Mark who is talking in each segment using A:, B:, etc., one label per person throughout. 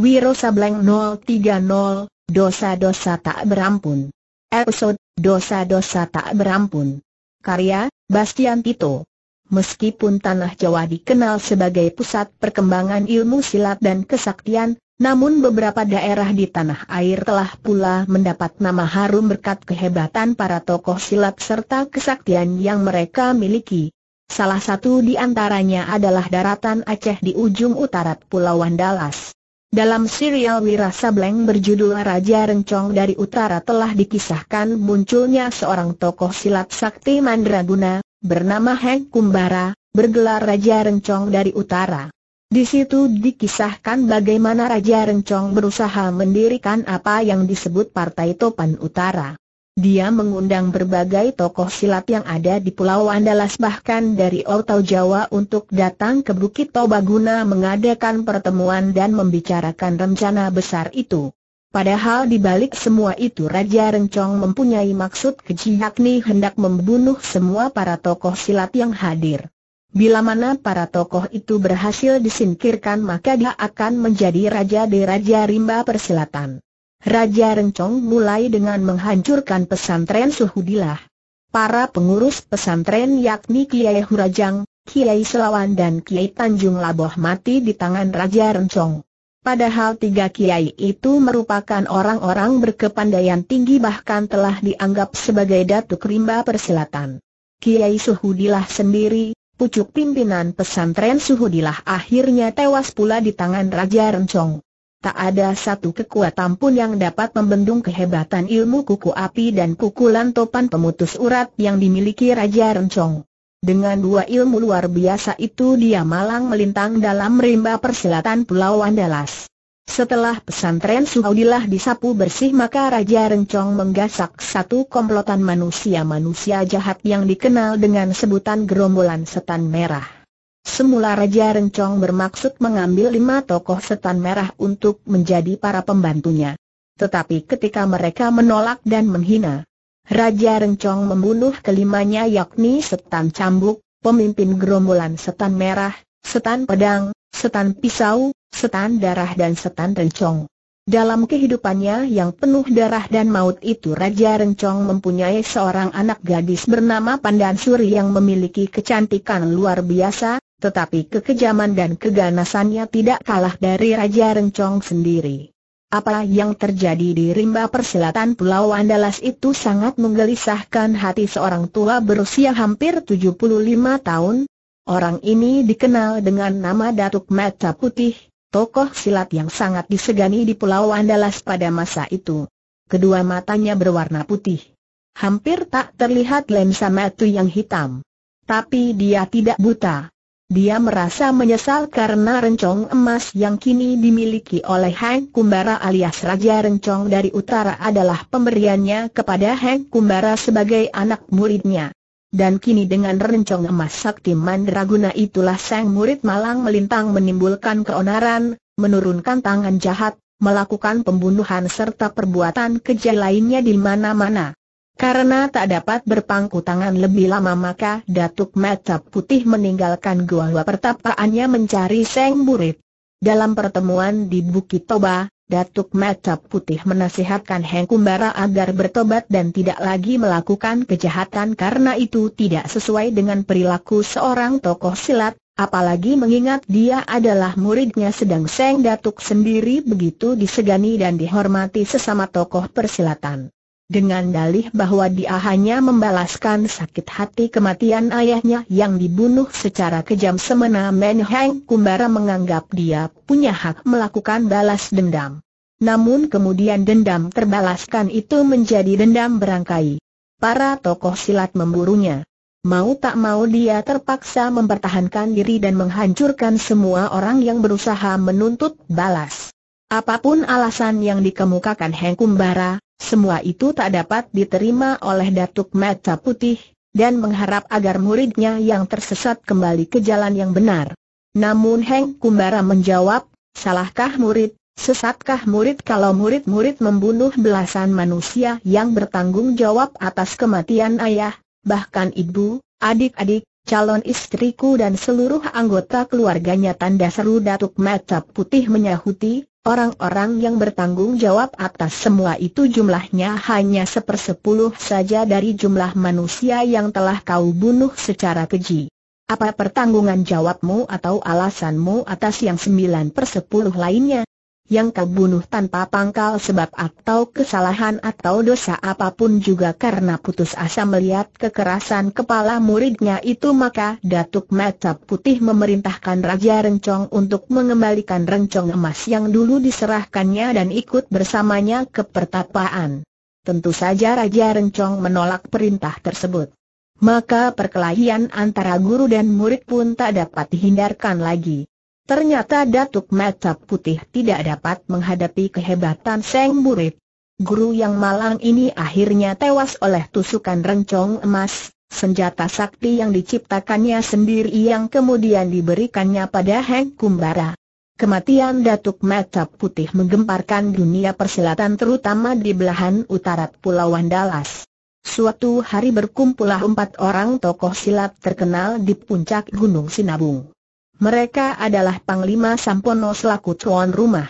A: Wiro Sableng 030, Dosa-Dosa Tak Berampun. Episode, Dosa-Dosa Tak Berampun. Karya, Bastian Tito. Meskipun Tanah Jawa dikenal sebagai pusat perkembangan ilmu silat dan kesaktian, namun beberapa daerah di tanah air telah pula mendapat nama harum berkat kehebatan para tokoh silat serta kesaktian yang mereka miliki. Salah satu di antaranya adalah daratan Aceh di ujung utara Pulau Wandalas. Dalam serial Wirasa Bleng berjudul Raja Rencong dari Utara telah dikisahkan munculnya seorang tokoh silat sakti mandraguna, bernama Heng Kumbara, bergelar Raja Rencong dari Utara. Di situ dikisahkan bagaimana Raja Rencong berusaha mendirikan apa yang disebut Partai Topan Utara. Dia mengundang berbagai tokoh silat yang ada di Pulau Andalas bahkan dari Ortau Jawa untuk datang ke Bukit Toba guna mengadakan pertemuan dan membicarakan rencana besar itu. Padahal di balik semua itu Raja Rencong mempunyai maksud keji yakni hendak membunuh semua para tokoh silat yang hadir. Bila mana para tokoh itu berhasil disingkirkan maka dia akan menjadi Raja di Raja Rimba Persilatan. Raja Rencong mulai dengan menghancurkan pesantren Suhudilah. Para pengurus pesantren yakni Kiai Hurajang, Kiai Selawan dan Kiai Tanjung Laboh mati di tangan Raja Rencong. Padahal tiga kiai itu merupakan orang-orang berkepandaian tinggi bahkan telah dianggap sebagai datuk rimba persilatan. Kiai Suhudilah sendiri, pucuk pimpinan pesantren Suhudilah akhirnya tewas pula di tangan Raja Rencong. Tak ada satu kekuatan pun yang dapat membendung kehebatan ilmu kuku api dan kukulan topan pemutus urat yang dimiliki Raja Rencong. Dengan dua ilmu luar biasa itu dia malang melintang dalam rimba perselatan Pulau Andalas. Setelah pesantren Suhaudilah disapu bersih maka Raja Rencong menggasak satu komplotan manusia-manusia jahat yang dikenal dengan sebutan gerombolan setan merah. Semula Raja Rencong bermaksud mengambil lima tokoh setan merah untuk menjadi para pembantunya. Tetapi ketika mereka menolak dan menghina, Raja Rencong membunuh kelimanya yakni setan cambuk, pemimpin gerombolan setan merah, setan pedang, setan pisau, setan darah dan setan rencong. Dalam kehidupannya yang penuh darah dan maut itu Raja Rencong mempunyai seorang anak gadis bernama Pandansuri yang memiliki kecantikan luar biasa, tetapi kekejaman dan keganasannya tidak kalah dari Raja Rencong sendiri. Apa yang terjadi di rimba persilatan Pulau Andalas itu sangat menggelisahkan hati seorang tua berusia hampir 75 tahun. Orang ini dikenal dengan nama Datuk Mata Putih, tokoh silat yang sangat disegani di Pulau Andalas pada masa itu. Kedua matanya berwarna putih. Hampir tak terlihat lensa mata yang hitam. Tapi dia tidak buta. Dia merasa menyesal karena rencong emas yang kini dimiliki oleh Hang Kumbara alias Raja Rencong dari Utara adalah pemberiannya kepada Hang Kumbara sebagai anak muridnya. Dan kini dengan rencong emas sakti mandraguna itulah sang murid malang melintang menimbulkan keonaran, menurunkan tangan jahat, melakukan pembunuhan serta perbuatan kejam lainnya di mana-mana. Karena tak dapat berpangku tangan lebih lama maka Datuk Mata Putih meninggalkan gua gua pertapaannya mencari Seng Burit. Dalam pertemuan di Bukit Toba, Datuk Mata Putih menasihatkan Heng Kumbara agar bertobat dan tidak lagi melakukan kejahatan karena itu tidak sesuai dengan perilaku seorang tokoh silat, Apalagi mengingat dia adalah muridnya sedang Seng Datuk sendiri begitu disegani dan dihormati sesama tokoh persilatan dengan dalih bahwa dia hanya membalaskan sakit hati kematian ayahnya yang dibunuh secara kejam semena Menheng Kumbara menganggap dia punya hak melakukan balas dendam. Namun kemudian dendam terbalaskan itu menjadi dendam berangkai. Para tokoh silat memburunya. Mau tak mau dia terpaksa mempertahankan diri dan menghancurkan semua orang yang berusaha menuntut balas. Apapun alasan yang dikemukakan Heng Kumbara, semua itu tak dapat diterima oleh Datuk Mata Putih, dan mengharap agar muridnya yang tersesat kembali ke jalan yang benar. Namun Heng Kumbara menjawab, salahkah murid, sesatkah murid kalau murid-murid membunuh belasan manusia yang bertanggung jawab atas kematian ayah, bahkan ibu, adik-adik, calon istriku dan seluruh anggota keluarganya tanda seru Datuk Mata Putih menyahuti, Orang-orang yang bertanggung jawab atas semua itu jumlahnya hanya sepersepuluh saja dari jumlah manusia yang telah kau bunuh secara keji. Apa pertanggungan jawabmu atau alasanmu atas yang sembilan persepuluh lainnya? yang kau bunuh tanpa pangkal sebab atau kesalahan atau dosa apapun juga karena putus asa melihat kekerasan kepala muridnya itu maka Datuk Mata Putih memerintahkan Raja Rencong untuk mengembalikan rencong emas yang dulu diserahkannya dan ikut bersamanya ke pertapaan. Tentu saja Raja Rencong menolak perintah tersebut. Maka perkelahian antara guru dan murid pun tak dapat dihindarkan lagi. Ternyata Datuk Mata Putih tidak dapat menghadapi kehebatan Seng Murid. Guru yang malang ini akhirnya tewas oleh tusukan rencong emas, senjata sakti yang diciptakannya sendiri yang kemudian diberikannya pada Heng Kumbara. Kematian Datuk Mata Putih menggemparkan dunia persilatan terutama di belahan utara Pulau Andalas. Suatu hari berkumpullah empat orang tokoh silat terkenal di puncak Gunung Sinabung. Mereka adalah Panglima Sampono selaku tuan rumah.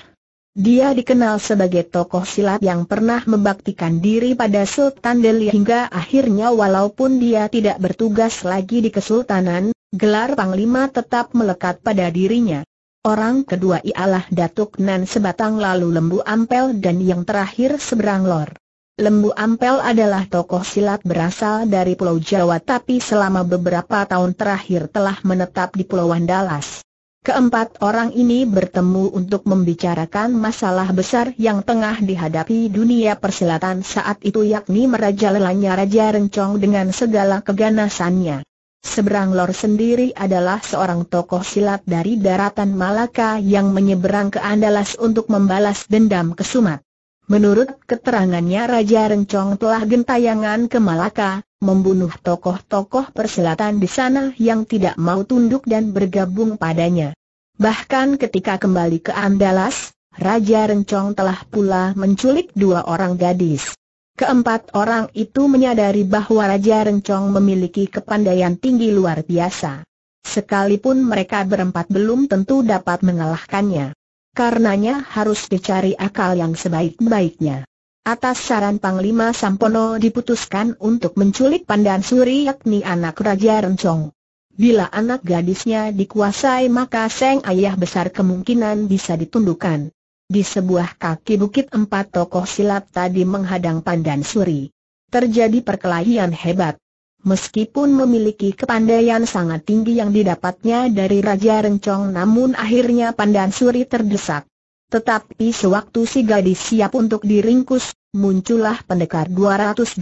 A: Dia dikenal sebagai tokoh silat yang pernah membaktikan diri pada Sultan Delhi hingga akhirnya walaupun dia tidak bertugas lagi di Kesultanan, gelar Panglima tetap melekat pada dirinya. Orang kedua ialah Datuk Nan Sebatang lalu Lembu Ampel dan yang terakhir Seberang Lor. Lembu Ampel adalah tokoh silat berasal dari Pulau Jawa tapi selama beberapa tahun terakhir telah menetap di Pulau Andalas. Keempat orang ini bertemu untuk membicarakan masalah besar yang tengah dihadapi dunia persilatan saat itu yakni lelanya Raja Rencong dengan segala keganasannya. Seberang Lor sendiri adalah seorang tokoh silat dari daratan Malaka yang menyeberang ke Andalas untuk membalas dendam kesumat. Menurut keterangannya Raja Rencong telah gentayangan ke Malaka, membunuh tokoh-tokoh perselatan di sana yang tidak mau tunduk dan bergabung padanya. Bahkan ketika kembali ke Andalas, Raja Rencong telah pula menculik dua orang gadis. Keempat orang itu menyadari bahwa Raja Rencong memiliki kepandaian tinggi luar biasa. Sekalipun mereka berempat belum tentu dapat mengalahkannya karenanya harus dicari akal yang sebaik-baiknya. Atas saran Panglima Sampono diputuskan untuk menculik Pandan Suri yakni anak Raja Rencong. Bila anak gadisnya dikuasai maka Seng Ayah besar kemungkinan bisa ditundukkan. Di sebuah kaki bukit empat tokoh silat tadi menghadang Pandan Suri. Terjadi perkelahian hebat. Meskipun memiliki kepandaian sangat tinggi yang didapatnya dari Raja Rencong namun akhirnya Pandan Suri terdesak. Tetapi sewaktu si gadis siap untuk diringkus, muncullah pendekar 212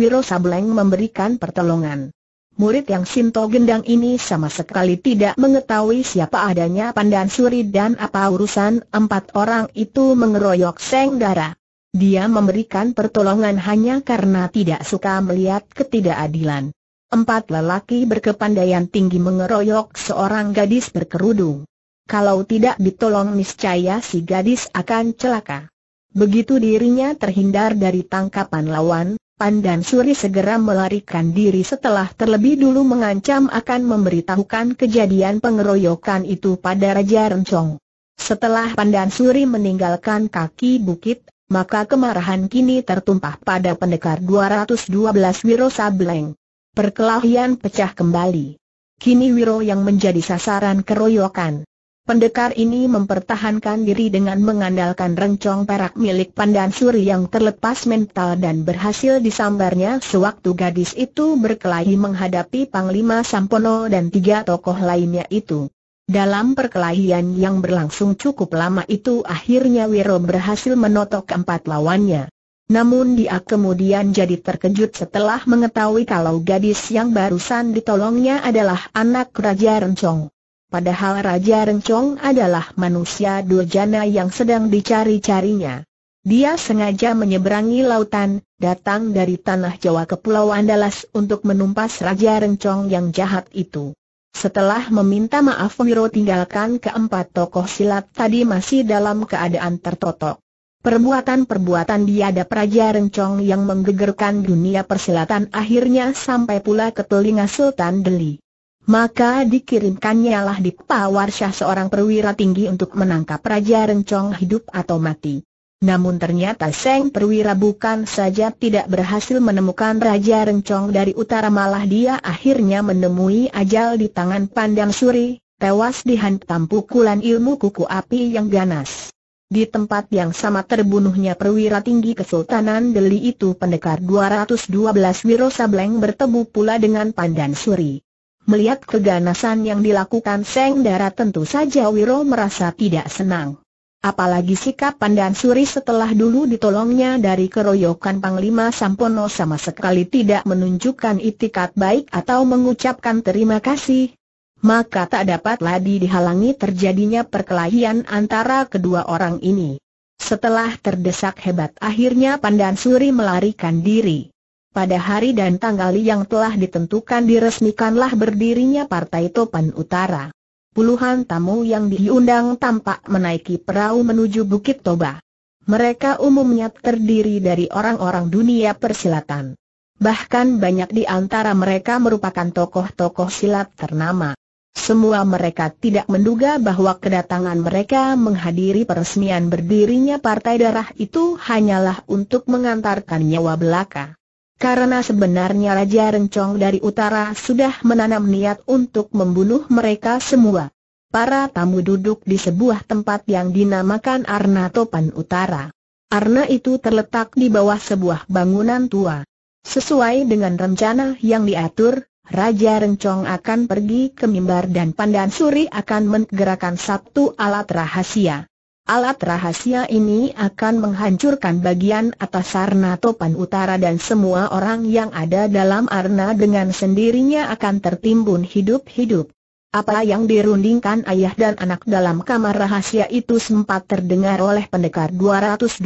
A: Wiro Sableng memberikan pertolongan. Murid yang Sinto Gendang ini sama sekali tidak mengetahui siapa adanya Pandan Suri dan apa urusan empat orang itu mengeroyok Seng darah. Dia memberikan pertolongan hanya karena tidak suka melihat ketidakadilan. Empat lelaki berkepandaian tinggi mengeroyok seorang gadis berkerudung. Kalau tidak ditolong niscaya si gadis akan celaka. Begitu dirinya terhindar dari tangkapan lawan, Pandan Suri segera melarikan diri setelah terlebih dulu mengancam akan memberitahukan kejadian pengeroyokan itu pada Raja Rencong. Setelah Pandan Suri meninggalkan kaki bukit, maka kemarahan kini tertumpah pada pendekar 212 Wiro Sableng. Perkelahian pecah kembali. Kini Wiro yang menjadi sasaran keroyokan. Pendekar ini mempertahankan diri dengan mengandalkan rencong perak milik Pandan Suri yang terlepas mental dan berhasil disambarnya sewaktu gadis itu berkelahi menghadapi Panglima Sampono dan tiga tokoh lainnya itu. Dalam perkelahian yang berlangsung cukup lama itu akhirnya Wiro berhasil menotok empat lawannya. Namun dia kemudian jadi terkejut setelah mengetahui kalau gadis yang barusan ditolongnya adalah anak Raja Rencong. Padahal Raja Rencong adalah manusia durjana yang sedang dicari-carinya. Dia sengaja menyeberangi lautan, datang dari tanah Jawa ke Pulau Andalas untuk menumpas Raja Rencong yang jahat itu. Setelah meminta maaf Wiro tinggalkan keempat tokoh silat tadi masih dalam keadaan tertotok. Perbuatan-perbuatan diadap Praja Rencong yang menggegerkan dunia persilatan akhirnya sampai pula ke telinga Sultan Deli. Maka dikirimkannya lah di Pawarsyah seorang perwira tinggi untuk menangkap Raja Rencong hidup atau mati. Namun ternyata Seng Perwira bukan saja tidak berhasil menemukan Raja Rencong dari utara malah dia akhirnya menemui ajal di tangan pandang suri, tewas dihantam pukulan ilmu kuku api yang ganas. Di tempat yang sama terbunuhnya perwira tinggi Kesultanan Deli itu pendekar 212 Wiro Sableng bertemu pula dengan Pandan Suri. Melihat keganasan yang dilakukan Seng Dara tentu saja Wiro merasa tidak senang. Apalagi sikap pandan suri setelah dulu ditolongnya dari keroyokan Panglima Sampono sama sekali tidak menunjukkan itikat baik atau mengucapkan terima kasih. Maka tak dapat lagi dihalangi terjadinya perkelahian antara kedua orang ini. Setelah terdesak hebat akhirnya Pandan Suri melarikan diri. Pada hari dan tanggal yang telah ditentukan diresmikanlah berdirinya Partai Topan Utara puluhan tamu yang diundang tampak menaiki perahu menuju Bukit Toba. Mereka umumnya terdiri dari orang-orang dunia persilatan. Bahkan banyak di antara mereka merupakan tokoh-tokoh silat ternama. Semua mereka tidak menduga bahwa kedatangan mereka menghadiri peresmian berdirinya Partai Darah itu hanyalah untuk mengantarkan nyawa belaka. Karena sebenarnya Raja Rencong dari utara sudah menanam niat untuk membunuh mereka semua. Para tamu duduk di sebuah tempat yang dinamakan Arna Topan Utara. Arna itu terletak di bawah sebuah bangunan tua. Sesuai dengan rencana yang diatur, Raja Rencong akan pergi ke mimbar dan Pandan Suri akan menggerakkan satu alat rahasia. Alat rahasia ini akan menghancurkan bagian atas Arna Topan Utara dan semua orang yang ada dalam Arna dengan sendirinya akan tertimbun hidup-hidup. Apa yang dirundingkan ayah dan anak dalam kamar rahasia itu sempat terdengar oleh pendekar 212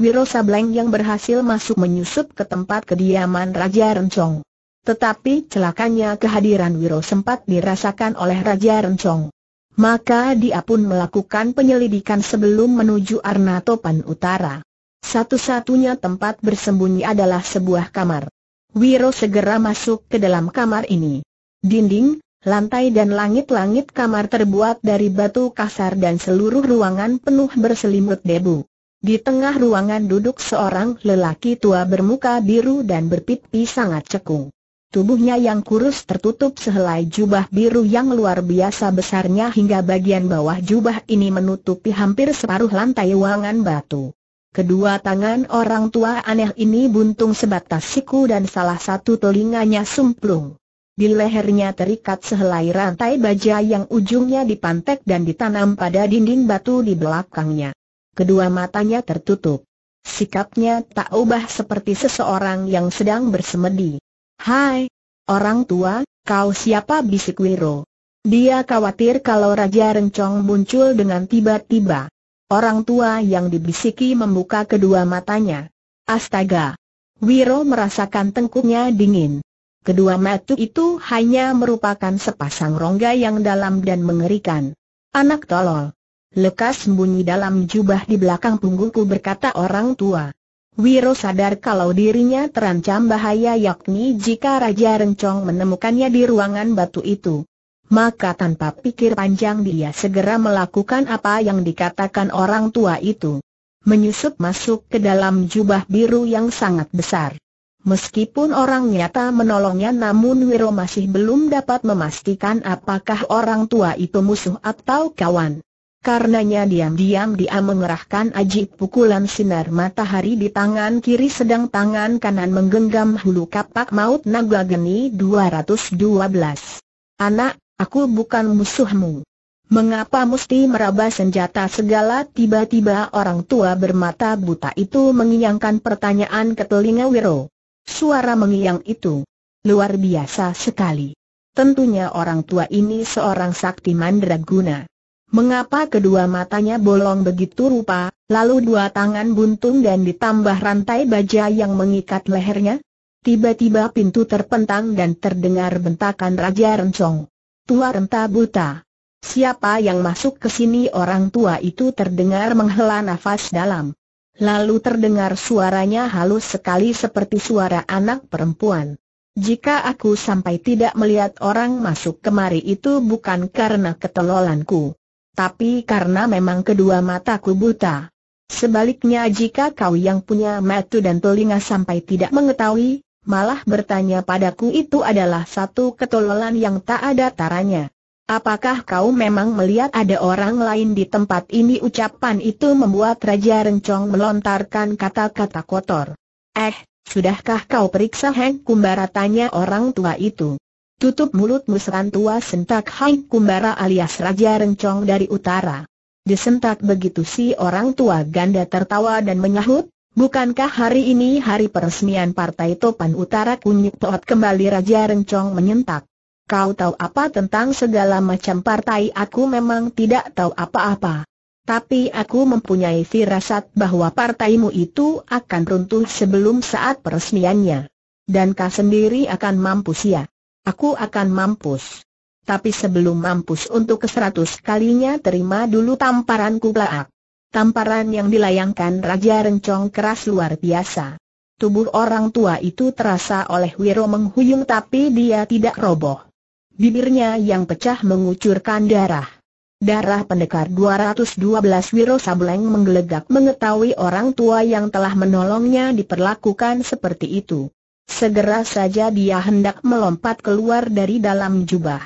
A: Wiro Sableng yang berhasil masuk menyusup ke tempat kediaman Raja Rencong. Tetapi celakanya kehadiran Wiro sempat dirasakan oleh Raja Rencong maka dia pun melakukan penyelidikan sebelum menuju Arna Topan Utara. Satu-satunya tempat bersembunyi adalah sebuah kamar. Wiro segera masuk ke dalam kamar ini. Dinding, lantai dan langit-langit kamar terbuat dari batu kasar dan seluruh ruangan penuh berselimut debu. Di tengah ruangan duduk seorang lelaki tua bermuka biru dan berpipi sangat cekung. Tubuhnya yang kurus tertutup sehelai jubah biru yang luar biasa besarnya hingga bagian bawah jubah ini menutupi hampir separuh lantai wangan batu. Kedua tangan orang tua aneh ini buntung sebatas siku dan salah satu telinganya sumplung. Di lehernya terikat sehelai rantai baja yang ujungnya dipantek dan ditanam pada dinding batu di belakangnya. Kedua matanya tertutup. Sikapnya tak ubah seperti seseorang yang sedang bersemedi. Hai, orang tua, kau siapa bisik Wiro? Dia khawatir kalau Raja Rencong muncul dengan tiba-tiba. Orang tua yang dibisiki membuka kedua matanya. Astaga! Wiro merasakan tengkuknya dingin. Kedua mata itu hanya merupakan sepasang rongga yang dalam dan mengerikan. Anak tolol. Lekas sembunyi dalam jubah di belakang punggungku berkata orang tua. Wiro sadar kalau dirinya terancam bahaya yakni jika Raja Rencong menemukannya di ruangan batu itu. Maka tanpa pikir panjang dia segera melakukan apa yang dikatakan orang tua itu. Menyusup masuk ke dalam jubah biru yang sangat besar. Meskipun orang nyata menolongnya namun Wiro masih belum dapat memastikan apakah orang tua itu musuh atau kawan. Karenanya diam-diam dia mengerahkan aji pukulan sinar matahari di tangan kiri sedang tangan kanan menggenggam hulu kapak maut naga geni 212. Anak, aku bukan musuhmu. Mengapa mesti meraba senjata segala tiba-tiba orang tua bermata buta itu mengiyangkan pertanyaan ke telinga Wiro. Suara mengiang itu luar biasa sekali. Tentunya orang tua ini seorang sakti mandraguna. Mengapa kedua matanya bolong begitu rupa, lalu dua tangan buntung dan ditambah rantai baja yang mengikat lehernya? Tiba-tiba pintu terpentang dan terdengar bentakan Raja Rencong. Tua renta buta. Siapa yang masuk ke sini orang tua itu terdengar menghela nafas dalam. Lalu terdengar suaranya halus sekali seperti suara anak perempuan. Jika aku sampai tidak melihat orang masuk kemari itu bukan karena ketololanku tapi karena memang kedua mataku buta. Sebaliknya jika kau yang punya mata dan telinga sampai tidak mengetahui, malah bertanya padaku itu adalah satu ketololan yang tak ada taranya. Apakah kau memang melihat ada orang lain di tempat ini? Ucapan itu membuat Raja Rencong melontarkan kata-kata kotor. Eh, sudahkah kau periksa Heng Kumbara? Tanya orang tua itu. Tutup mulutmu serantua, tua sentak Hai Kumbara alias Raja Rencong dari utara. Disentak begitu si orang tua ganda tertawa dan menyahut, Bukankah hari ini hari peresmian Partai Topan Utara Kunyuk Toot kembali Raja Rencong menyentak. Kau tahu apa tentang segala macam partai aku memang tidak tahu apa-apa. Tapi aku mempunyai firasat bahwa partaimu itu akan runtuh sebelum saat peresmiannya. Dan kau sendiri akan mampu siap. Ya? Aku akan mampus. Tapi sebelum mampus untuk ke seratus kalinya terima dulu tamparan kublaak. Tamparan yang dilayangkan Raja Rencong keras luar biasa. Tubuh orang tua itu terasa oleh Wiro menghuyung tapi dia tidak roboh. Bibirnya yang pecah mengucurkan darah. Darah pendekar 212 Wiro Sableng menggelegak mengetahui orang tua yang telah menolongnya diperlakukan seperti itu. Segera saja dia hendak melompat keluar dari dalam jubah.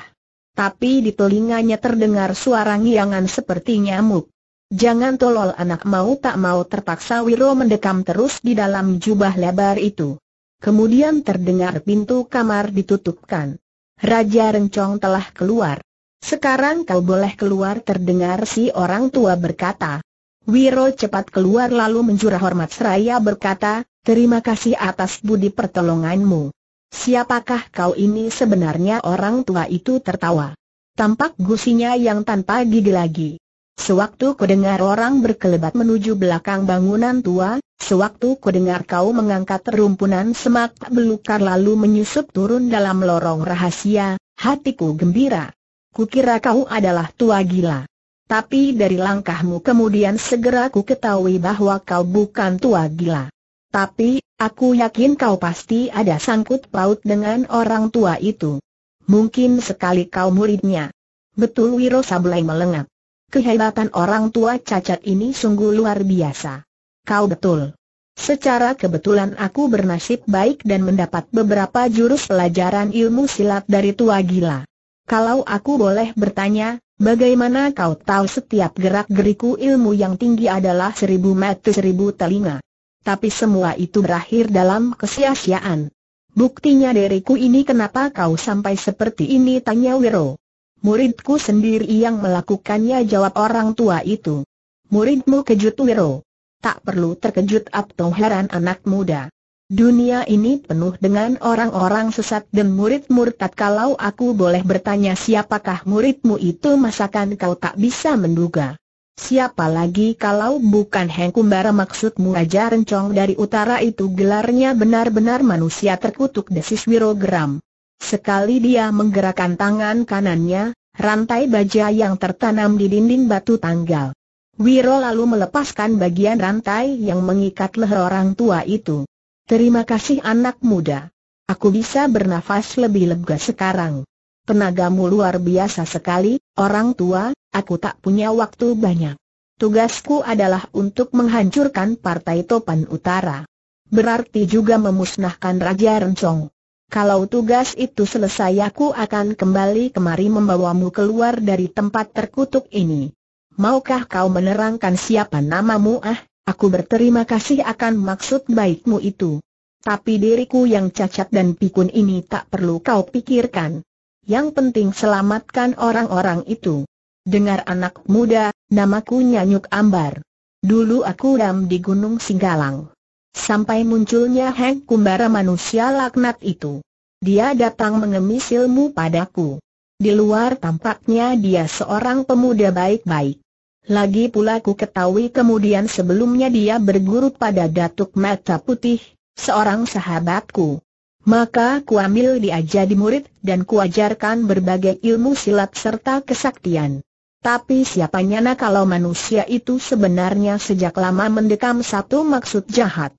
A: Tapi di telinganya terdengar suara ngiangan seperti nyamuk. Jangan tolol anak mau tak mau terpaksa Wiro mendekam terus di dalam jubah lebar itu. Kemudian terdengar pintu kamar ditutupkan. Raja Rencong telah keluar. Sekarang kau boleh keluar terdengar si orang tua berkata. Wiro cepat keluar lalu menjurah hormat seraya berkata, terima kasih atas budi pertolonganmu. Siapakah kau ini sebenarnya orang tua itu tertawa. Tampak gusinya yang tanpa gigi lagi. Sewaktu kudengar orang berkelebat menuju belakang bangunan tua, sewaktu kudengar kau mengangkat rumpunan semak belukar lalu menyusup turun dalam lorong rahasia, hatiku gembira. Kukira kau adalah tua gila. Tapi dari langkahmu kemudian segera ku ketahui bahwa kau bukan tua gila. Tapi, aku yakin kau pasti ada sangkut paut dengan orang tua itu. Mungkin sekali kau muridnya. Betul Wiro Sablai melengak. Kehebatan orang tua cacat ini sungguh luar biasa. Kau betul. Secara kebetulan aku bernasib baik dan mendapat beberapa jurus pelajaran ilmu silat dari tua gila. Kalau aku boleh bertanya, Bagaimana kau tahu setiap gerak-geriku ilmu yang tinggi adalah seribu mata seribu telinga? Tapi semua itu berakhir dalam kesia-siaan. Buktinya diriku ini kenapa kau sampai seperti ini tanya Wiro. Muridku sendiri yang melakukannya jawab orang tua itu. Muridmu kejut Wiro. Tak perlu terkejut atau heran anak muda. Dunia ini penuh dengan orang-orang sesat dan murid murtad Kalau aku boleh bertanya siapakah muridmu itu masakan kau tak bisa menduga Siapa lagi kalau bukan Heng Kumbara maksudmu Raja Rencong dari utara itu gelarnya benar-benar manusia terkutuk desis Wirogram Sekali dia menggerakkan tangan kanannya, rantai baja yang tertanam di dinding batu tanggal Wiro lalu melepaskan bagian rantai yang mengikat leher orang tua itu Terima kasih anak muda. Aku bisa bernafas lebih lega sekarang. Tenagamu luar biasa sekali, orang tua, aku tak punya waktu banyak. Tugasku adalah untuk menghancurkan Partai Topan Utara. Berarti juga memusnahkan Raja Rencong. Kalau tugas itu selesai aku akan kembali kemari membawamu keluar dari tempat terkutuk ini. Maukah kau menerangkan siapa namamu ah? Aku berterima kasih akan maksud baikmu itu. Tapi diriku yang cacat dan pikun ini tak perlu kau pikirkan. Yang penting selamatkan orang-orang itu. Dengar anak muda, namaku Nyanyuk Ambar. Dulu aku ram di Gunung Singgalang. Sampai munculnya Heng Kumbara manusia laknat itu. Dia datang mengemis ilmu padaku. Di luar tampaknya dia seorang pemuda baik-baik. Lagi pula ku ketahui kemudian sebelumnya dia berguru pada Datuk Mata Putih, seorang sahabatku. Maka ku ambil dia jadi murid dan kuajarkan berbagai ilmu silat serta kesaktian. Tapi siapa nyana kalau manusia itu sebenarnya sejak lama mendekam satu maksud jahat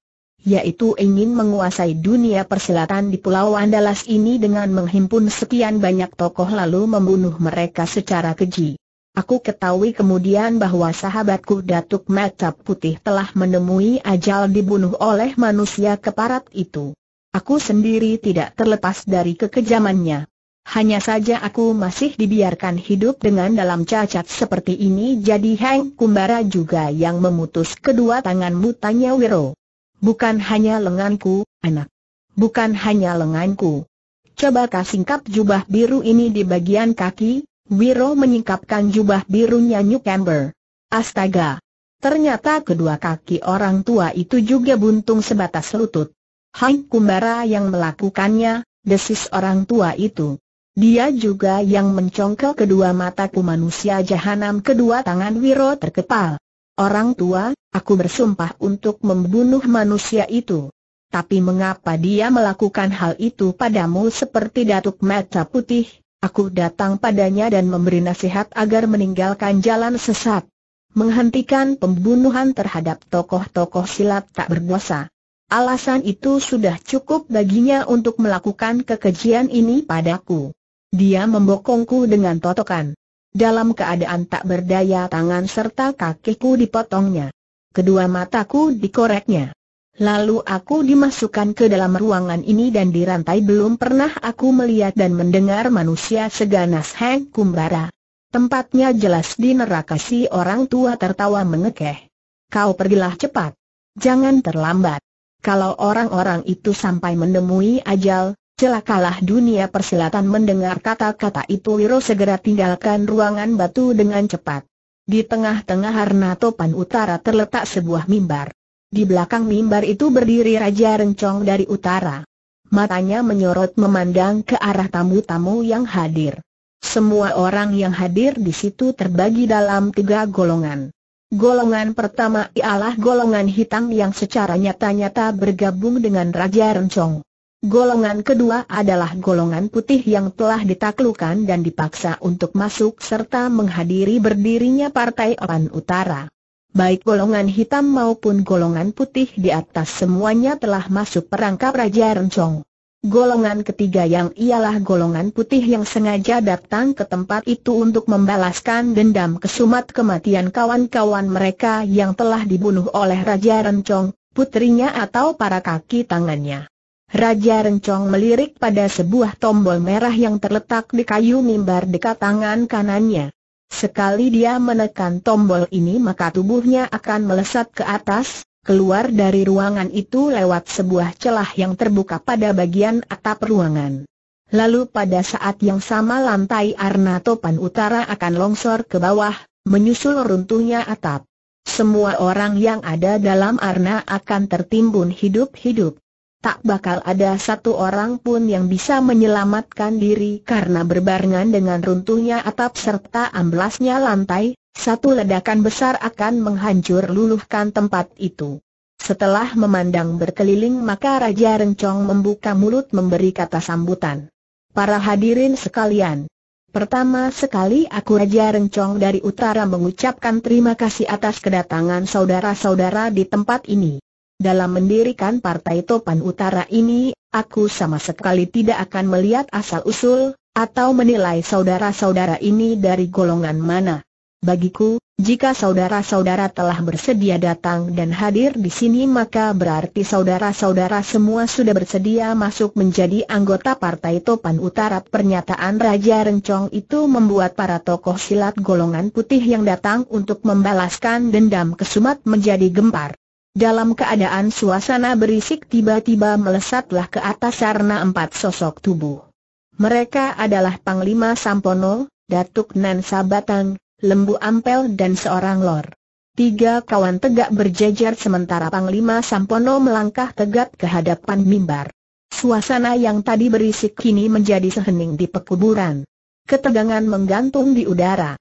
A: yaitu ingin menguasai dunia persilatan di Pulau Andalas ini dengan menghimpun sekian banyak tokoh lalu membunuh mereka secara keji. Aku ketahui kemudian bahwa sahabatku Datuk Mata Putih telah menemui ajal dibunuh oleh manusia keparat itu. Aku sendiri tidak terlepas dari kekejamannya. Hanya saja aku masih dibiarkan hidup dengan dalam cacat seperti ini jadi Heng Kumbara juga yang memutus kedua tanganmu tanya Wiro. Bukan hanya lenganku, anak. Bukan hanya lenganku. Coba singkap jubah biru ini di bagian kaki, Wiro menyingkapkan jubah birunya Newcamber. Astaga! Ternyata kedua kaki orang tua itu juga buntung sebatas lutut. Hai Kumbara yang melakukannya, desis orang tua itu. Dia juga yang mencongkel kedua mataku manusia jahanam kedua tangan Wiro terkepal. Orang tua, aku bersumpah untuk membunuh manusia itu. Tapi mengapa dia melakukan hal itu padamu seperti datuk mata putih, Aku datang padanya dan memberi nasihat agar meninggalkan jalan sesat. Menghentikan pembunuhan terhadap tokoh-tokoh silat tak berdosa. Alasan itu sudah cukup baginya untuk melakukan kekejian ini padaku. Dia membokongku dengan totokan. Dalam keadaan tak berdaya tangan serta kakiku dipotongnya. Kedua mataku dikoreknya. Lalu aku dimasukkan ke dalam ruangan ini dan dirantai belum pernah aku melihat dan mendengar manusia seganas Heng Kumbara. Tempatnya jelas di neraka si orang tua tertawa mengekeh. Kau pergilah cepat. Jangan terlambat. Kalau orang-orang itu sampai menemui ajal, celakalah dunia persilatan mendengar kata-kata itu Wiro segera tinggalkan ruangan batu dengan cepat. Di tengah-tengah harnatopan Pan Utara terletak sebuah mimbar. Di belakang mimbar itu berdiri Raja Rencong dari utara. Matanya menyorot memandang ke arah tamu-tamu yang hadir. Semua orang yang hadir di situ terbagi dalam tiga golongan. Golongan pertama ialah golongan hitam yang secara nyata-nyata bergabung dengan Raja Rencong. Golongan kedua adalah golongan putih yang telah ditaklukan dan dipaksa untuk masuk serta menghadiri berdirinya Partai Orang Utara baik golongan hitam maupun golongan putih di atas semuanya telah masuk perangkap Raja Rencong. Golongan ketiga yang ialah golongan putih yang sengaja datang ke tempat itu untuk membalaskan dendam kesumat kematian kawan-kawan mereka yang telah dibunuh oleh Raja Rencong, putrinya atau para kaki tangannya. Raja Rencong melirik pada sebuah tombol merah yang terletak di kayu mimbar dekat tangan kanannya. Sekali dia menekan tombol ini maka tubuhnya akan melesat ke atas, keluar dari ruangan itu lewat sebuah celah yang terbuka pada bagian atap ruangan. Lalu pada saat yang sama lantai arna topan utara akan longsor ke bawah, menyusul runtuhnya atap. Semua orang yang ada dalam arna akan tertimbun hidup-hidup tak bakal ada satu orang pun yang bisa menyelamatkan diri karena berbarengan dengan runtuhnya atap serta amblasnya lantai, satu ledakan besar akan menghancur luluhkan tempat itu. Setelah memandang berkeliling maka Raja Rencong membuka mulut memberi kata sambutan. Para hadirin sekalian. Pertama sekali aku Raja Rencong dari utara mengucapkan terima kasih atas kedatangan saudara-saudara di tempat ini. Dalam mendirikan Partai Topan Utara ini, aku sama sekali tidak akan melihat asal-usul, atau menilai saudara-saudara ini dari golongan mana. Bagiku, jika saudara-saudara telah bersedia datang dan hadir di sini maka berarti saudara-saudara semua sudah bersedia masuk menjadi anggota Partai Topan Utara Pernyataan Raja Rencong itu membuat para tokoh silat golongan putih yang datang untuk membalaskan dendam kesumat menjadi gempar dalam keadaan suasana berisik tiba-tiba melesatlah ke atas sarna empat sosok tubuh. Mereka adalah Panglima Sampono, Datuk Nan Sabatang, Lembu Ampel dan seorang lor. Tiga kawan tegak berjejer sementara Panglima Sampono melangkah tegak ke hadapan mimbar. Suasana yang tadi berisik kini menjadi sehening di pekuburan. Ketegangan menggantung di udara.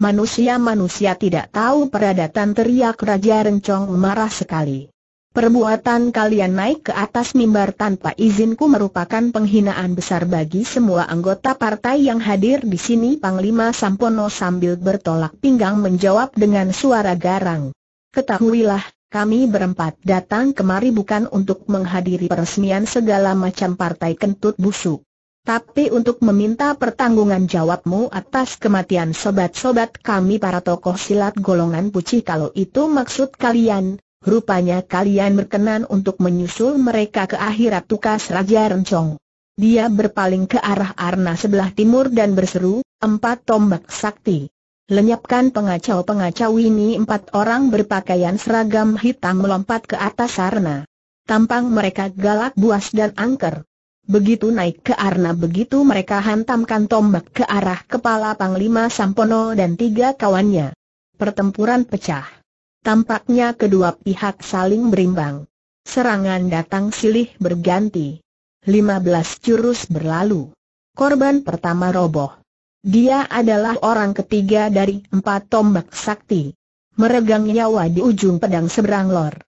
A: Manusia-manusia tidak tahu peradatan teriak Raja Rencong marah sekali. Perbuatan kalian naik ke atas mimbar tanpa izinku merupakan penghinaan besar bagi semua anggota partai yang hadir di sini Panglima Sampono sambil bertolak pinggang menjawab dengan suara garang. Ketahuilah, kami berempat datang kemari bukan untuk menghadiri peresmian segala macam partai kentut busuk tapi untuk meminta pertanggungan jawabmu atas kematian sobat-sobat kami para tokoh silat golongan puci kalau itu maksud kalian, rupanya kalian berkenan untuk menyusul mereka ke akhirat tukas Raja Rencong. Dia berpaling ke arah Arna sebelah timur dan berseru, empat tombak sakti. Lenyapkan pengacau-pengacau ini empat orang berpakaian seragam hitam melompat ke atas Arna. Tampang mereka galak buas dan angker. Begitu naik ke arna begitu mereka hantamkan tombak ke arah kepala Panglima Sampono dan tiga kawannya. Pertempuran pecah. Tampaknya kedua pihak saling berimbang. Serangan datang silih berganti. 15 jurus berlalu. Korban pertama roboh. Dia adalah orang ketiga dari empat tombak sakti. Meregang nyawa di ujung pedang seberang lor.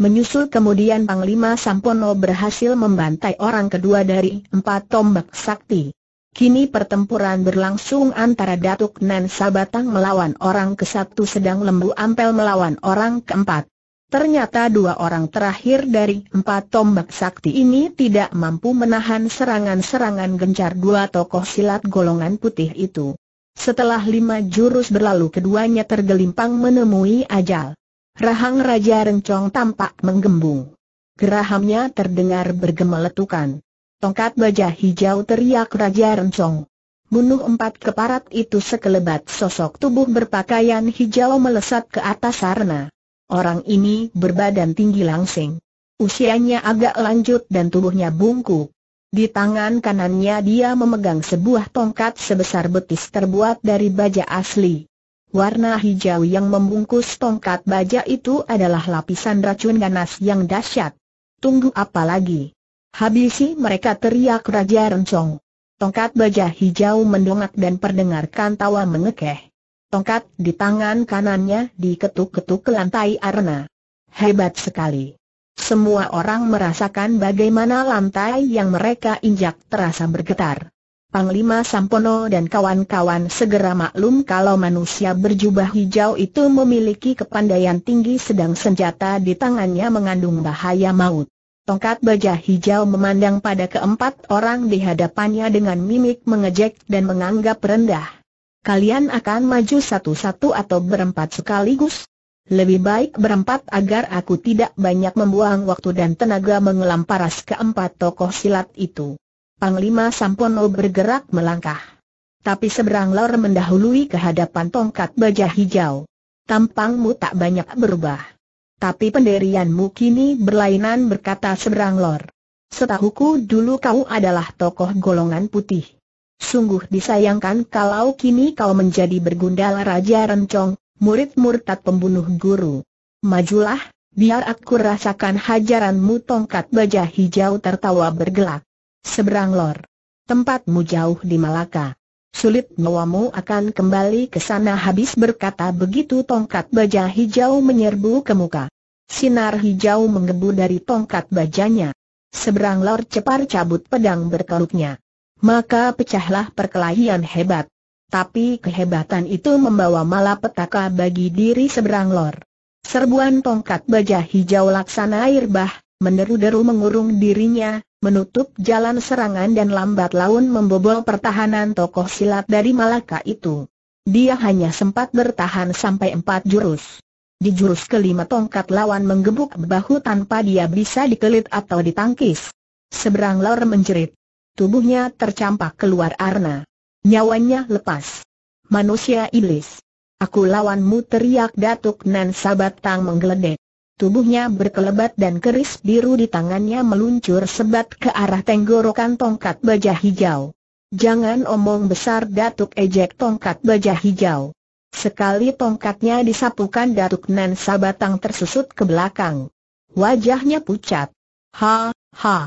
A: Menyusul kemudian Panglima Sampono berhasil membantai orang kedua dari empat tombak sakti. Kini pertempuran berlangsung antara Datuk Nan Sabatang melawan orang ke-1 sedang Lembu Ampel melawan orang keempat. Ternyata dua orang terakhir dari empat tombak sakti ini tidak mampu menahan serangan-serangan gencar dua tokoh silat golongan putih itu. Setelah lima jurus berlalu keduanya tergelimpang menemui ajal. Rahang Raja Rencong tampak menggembung. Gerahamnya terdengar bergemeletukan. Tongkat baja hijau teriak Raja Rencong. Bunuh empat keparat itu sekelebat sosok tubuh berpakaian hijau melesat ke atas sarna. Orang ini berbadan tinggi langsing. Usianya agak lanjut dan tubuhnya bungkuk. Di tangan kanannya dia memegang sebuah tongkat sebesar betis terbuat dari baja asli. Warna hijau yang membungkus tongkat baja itu adalah lapisan racun ganas yang dahsyat. Tunggu apa lagi? Habisi mereka teriak Raja Rencong. Tongkat baja hijau mendongak dan perdengarkan tawa mengekeh. Tongkat di tangan kanannya diketuk-ketuk ke lantai arena. Hebat sekali. Semua orang merasakan bagaimana lantai yang mereka injak terasa bergetar. Panglima Sampono dan kawan-kawan segera maklum kalau manusia berjubah hijau itu memiliki kepandaian tinggi sedang senjata di tangannya mengandung bahaya maut. Tongkat baja hijau memandang pada keempat orang di hadapannya dengan mimik mengejek dan menganggap rendah. Kalian akan maju satu-satu atau berempat sekaligus? Lebih baik berempat agar aku tidak banyak membuang waktu dan tenaga mengelamparas keempat tokoh silat itu. Panglima Sampono bergerak melangkah. Tapi seberang lor mendahului kehadapan tongkat baja hijau. Tampangmu tak banyak berubah. Tapi penderianmu kini berlainan berkata seberang lor. Setahuku dulu kau adalah tokoh golongan putih. Sungguh disayangkan kalau kini kau menjadi bergundal Raja Rencong, murid murtad pembunuh guru. Majulah, biar aku rasakan hajaranmu tongkat baja hijau tertawa bergelak. Seberang lor. Tempatmu jauh di Malaka. Sulit nyawamu akan kembali ke sana habis berkata begitu tongkat baja hijau menyerbu ke muka. Sinar hijau menggebu dari tongkat bajanya. Seberang lor cepar cabut pedang berkeluknya. Maka pecahlah perkelahian hebat. Tapi kehebatan itu membawa malapetaka bagi diri seberang lor. Serbuan tongkat baja hijau laksana air bah, meneru-deru mengurung dirinya, menutup jalan serangan dan lambat laun membobol pertahanan tokoh silat dari Malaka itu. Dia hanya sempat bertahan sampai empat jurus. Di jurus kelima tongkat lawan menggebuk bahu tanpa dia bisa dikelit atau ditangkis. Seberang lor menjerit. Tubuhnya tercampak keluar arna. Nyawanya lepas. Manusia iblis. Aku lawanmu teriak Datuk Nan Sabat tang menggeledek. Tubuhnya berkelebat dan keris biru di tangannya meluncur sebat ke arah tenggorokan tongkat baja hijau. Jangan omong besar Datuk ejek tongkat baja hijau. Sekali tongkatnya disapukan Datuk Nan Sabatang tersusut ke belakang. Wajahnya pucat. Ha, ha.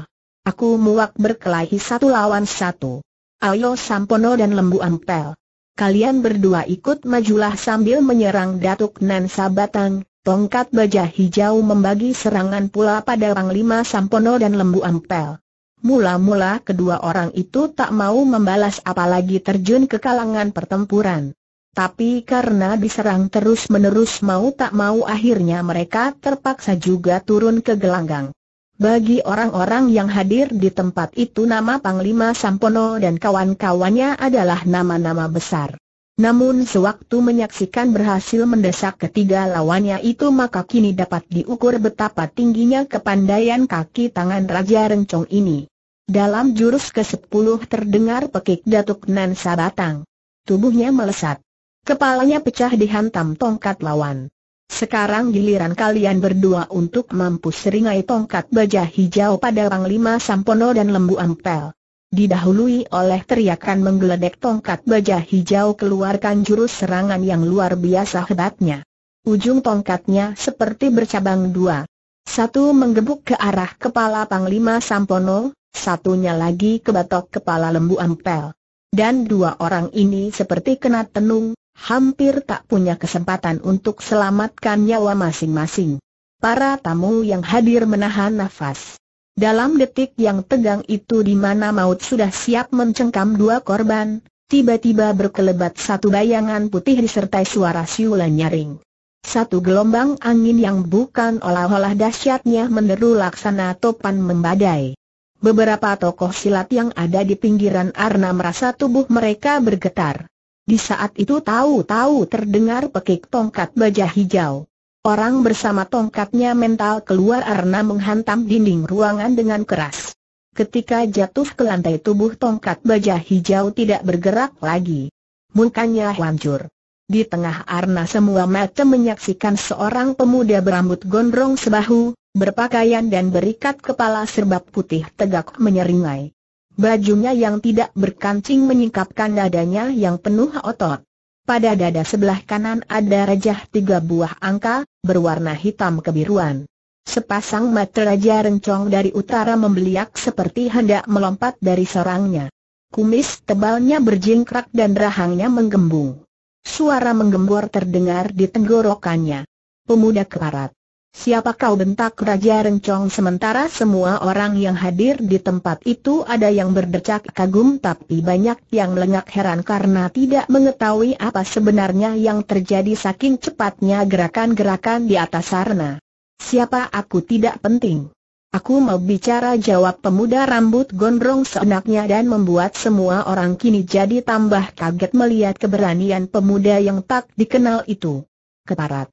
A: Aku muak berkelahi satu lawan satu. Ayo Sampono dan Lembu Ampel. Kalian berdua ikut majulah sambil menyerang Datuk Nan Sabatang, Tongkat baja hijau membagi serangan pula pada Panglima Sampono dan Lembu Ampel. Mula-mula kedua orang itu tak mau membalas apalagi terjun ke kalangan pertempuran. Tapi karena diserang terus-menerus mau tak mau akhirnya mereka terpaksa juga turun ke gelanggang. Bagi orang-orang yang hadir di tempat itu nama Panglima Sampono dan kawan-kawannya adalah nama-nama besar. Namun sewaktu menyaksikan berhasil mendesak ketiga lawannya itu maka kini dapat diukur betapa tingginya kepandaian kaki tangan Raja Rencong ini. Dalam jurus ke-10 terdengar pekik Datuk Nan Sabatang. Tubuhnya melesat. Kepalanya pecah dihantam tongkat lawan. Sekarang giliran kalian berdua untuk mampu seringai tongkat baja hijau pada Panglima Sampono dan Lembu Ampel didahului oleh teriakan menggeledek tongkat baja hijau keluarkan jurus serangan yang luar biasa hebatnya. Ujung tongkatnya seperti bercabang dua. Satu menggebuk ke arah kepala Panglima Sampono, satunya lagi ke batok kepala Lembu Ampel. Dan dua orang ini seperti kena tenung, hampir tak punya kesempatan untuk selamatkan nyawa masing-masing. Para tamu yang hadir menahan nafas. Dalam detik yang tegang itu di mana maut sudah siap mencengkam dua korban, tiba-tiba berkelebat satu bayangan putih disertai suara siulan nyaring. Satu gelombang angin yang bukan olah-olah dahsyatnya meneru laksana topan membadai. Beberapa tokoh silat yang ada di pinggiran Arna merasa tubuh mereka bergetar. Di saat itu tahu-tahu terdengar pekik tongkat baja hijau. Orang bersama tongkatnya mental keluar karena menghantam dinding ruangan dengan keras. Ketika jatuh ke lantai tubuh tongkat baja hijau tidak bergerak lagi. Mukanya hancur. Di tengah arna semua mata menyaksikan seorang pemuda berambut gondrong sebahu, berpakaian dan berikat kepala serbab putih tegak menyeringai. Bajunya yang tidak berkancing menyingkapkan dadanya yang penuh otot. Pada dada sebelah kanan ada rajah tiga buah angka, berwarna hitam kebiruan. Sepasang mata raja rencong dari utara membeliak seperti hendak melompat dari sarangnya. Kumis tebalnya berjingkrak dan rahangnya menggembung. Suara menggembur terdengar di tenggorokannya. Pemuda keparat. Siapa kau bentak Raja Rencong sementara semua orang yang hadir di tempat itu ada yang berdecak kagum tapi banyak yang melengak heran karena tidak mengetahui apa sebenarnya yang terjadi saking cepatnya gerakan-gerakan di atas sarna. Siapa aku tidak penting. Aku mau bicara jawab pemuda rambut gondrong seenaknya dan membuat semua orang kini jadi tambah kaget melihat keberanian pemuda yang tak dikenal itu. Keparat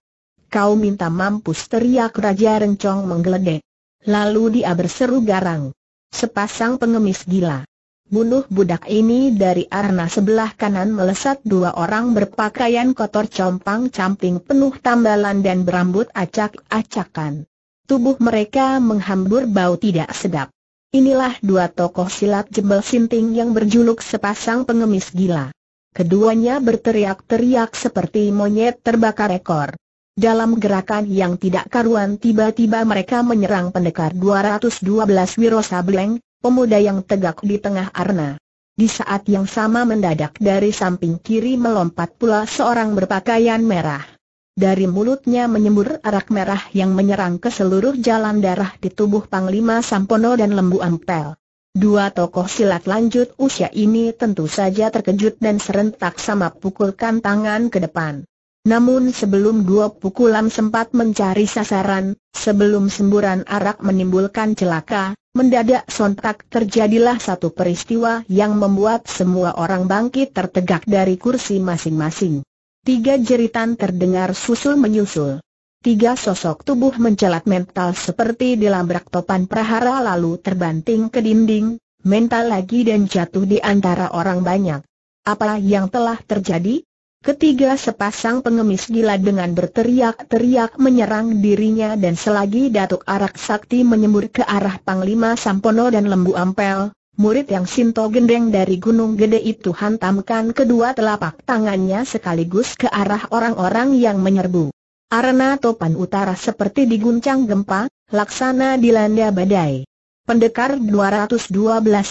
A: kau minta mampus teriak Raja Rencong menggeledek. Lalu dia berseru garang. Sepasang pengemis gila. Bunuh budak ini dari arna sebelah kanan melesat dua orang berpakaian kotor compang-camping penuh tambalan dan berambut acak-acakan. Tubuh mereka menghambur bau tidak sedap. Inilah dua tokoh silat jebel sinting yang berjuluk sepasang pengemis gila. Keduanya berteriak-teriak seperti monyet terbakar ekor. Dalam gerakan yang tidak karuan tiba-tiba mereka menyerang pendekar 212 Wiro Sableng, pemuda yang tegak di tengah arena. Di saat yang sama mendadak dari samping kiri melompat pula seorang berpakaian merah. Dari mulutnya menyembur arak merah yang menyerang ke seluruh jalan darah di tubuh Panglima Sampono dan Lembu Ampel. Dua tokoh silat lanjut usia ini tentu saja terkejut dan serentak sama pukulkan tangan ke depan. Namun sebelum dua pukulan sempat mencari sasaran, sebelum semburan arak menimbulkan celaka, mendadak sontak terjadilah satu peristiwa yang membuat semua orang bangkit tertegak dari kursi masing-masing. Tiga jeritan terdengar susul-menyusul. Tiga sosok tubuh mencelat mental seperti dilabrak topan prahara lalu terbanting ke dinding, mental lagi dan jatuh di antara orang banyak. Apa yang telah terjadi? Ketiga sepasang pengemis gila dengan berteriak-teriak menyerang dirinya dan selagi Datuk Arak Sakti menyembur ke arah Panglima Sampono dan Lembu Ampel, murid yang Sinto Gendeng dari Gunung Gede itu hantamkan kedua telapak tangannya sekaligus ke arah orang-orang yang menyerbu. Arena topan utara seperti diguncang gempa, laksana dilanda badai. Pendekar 212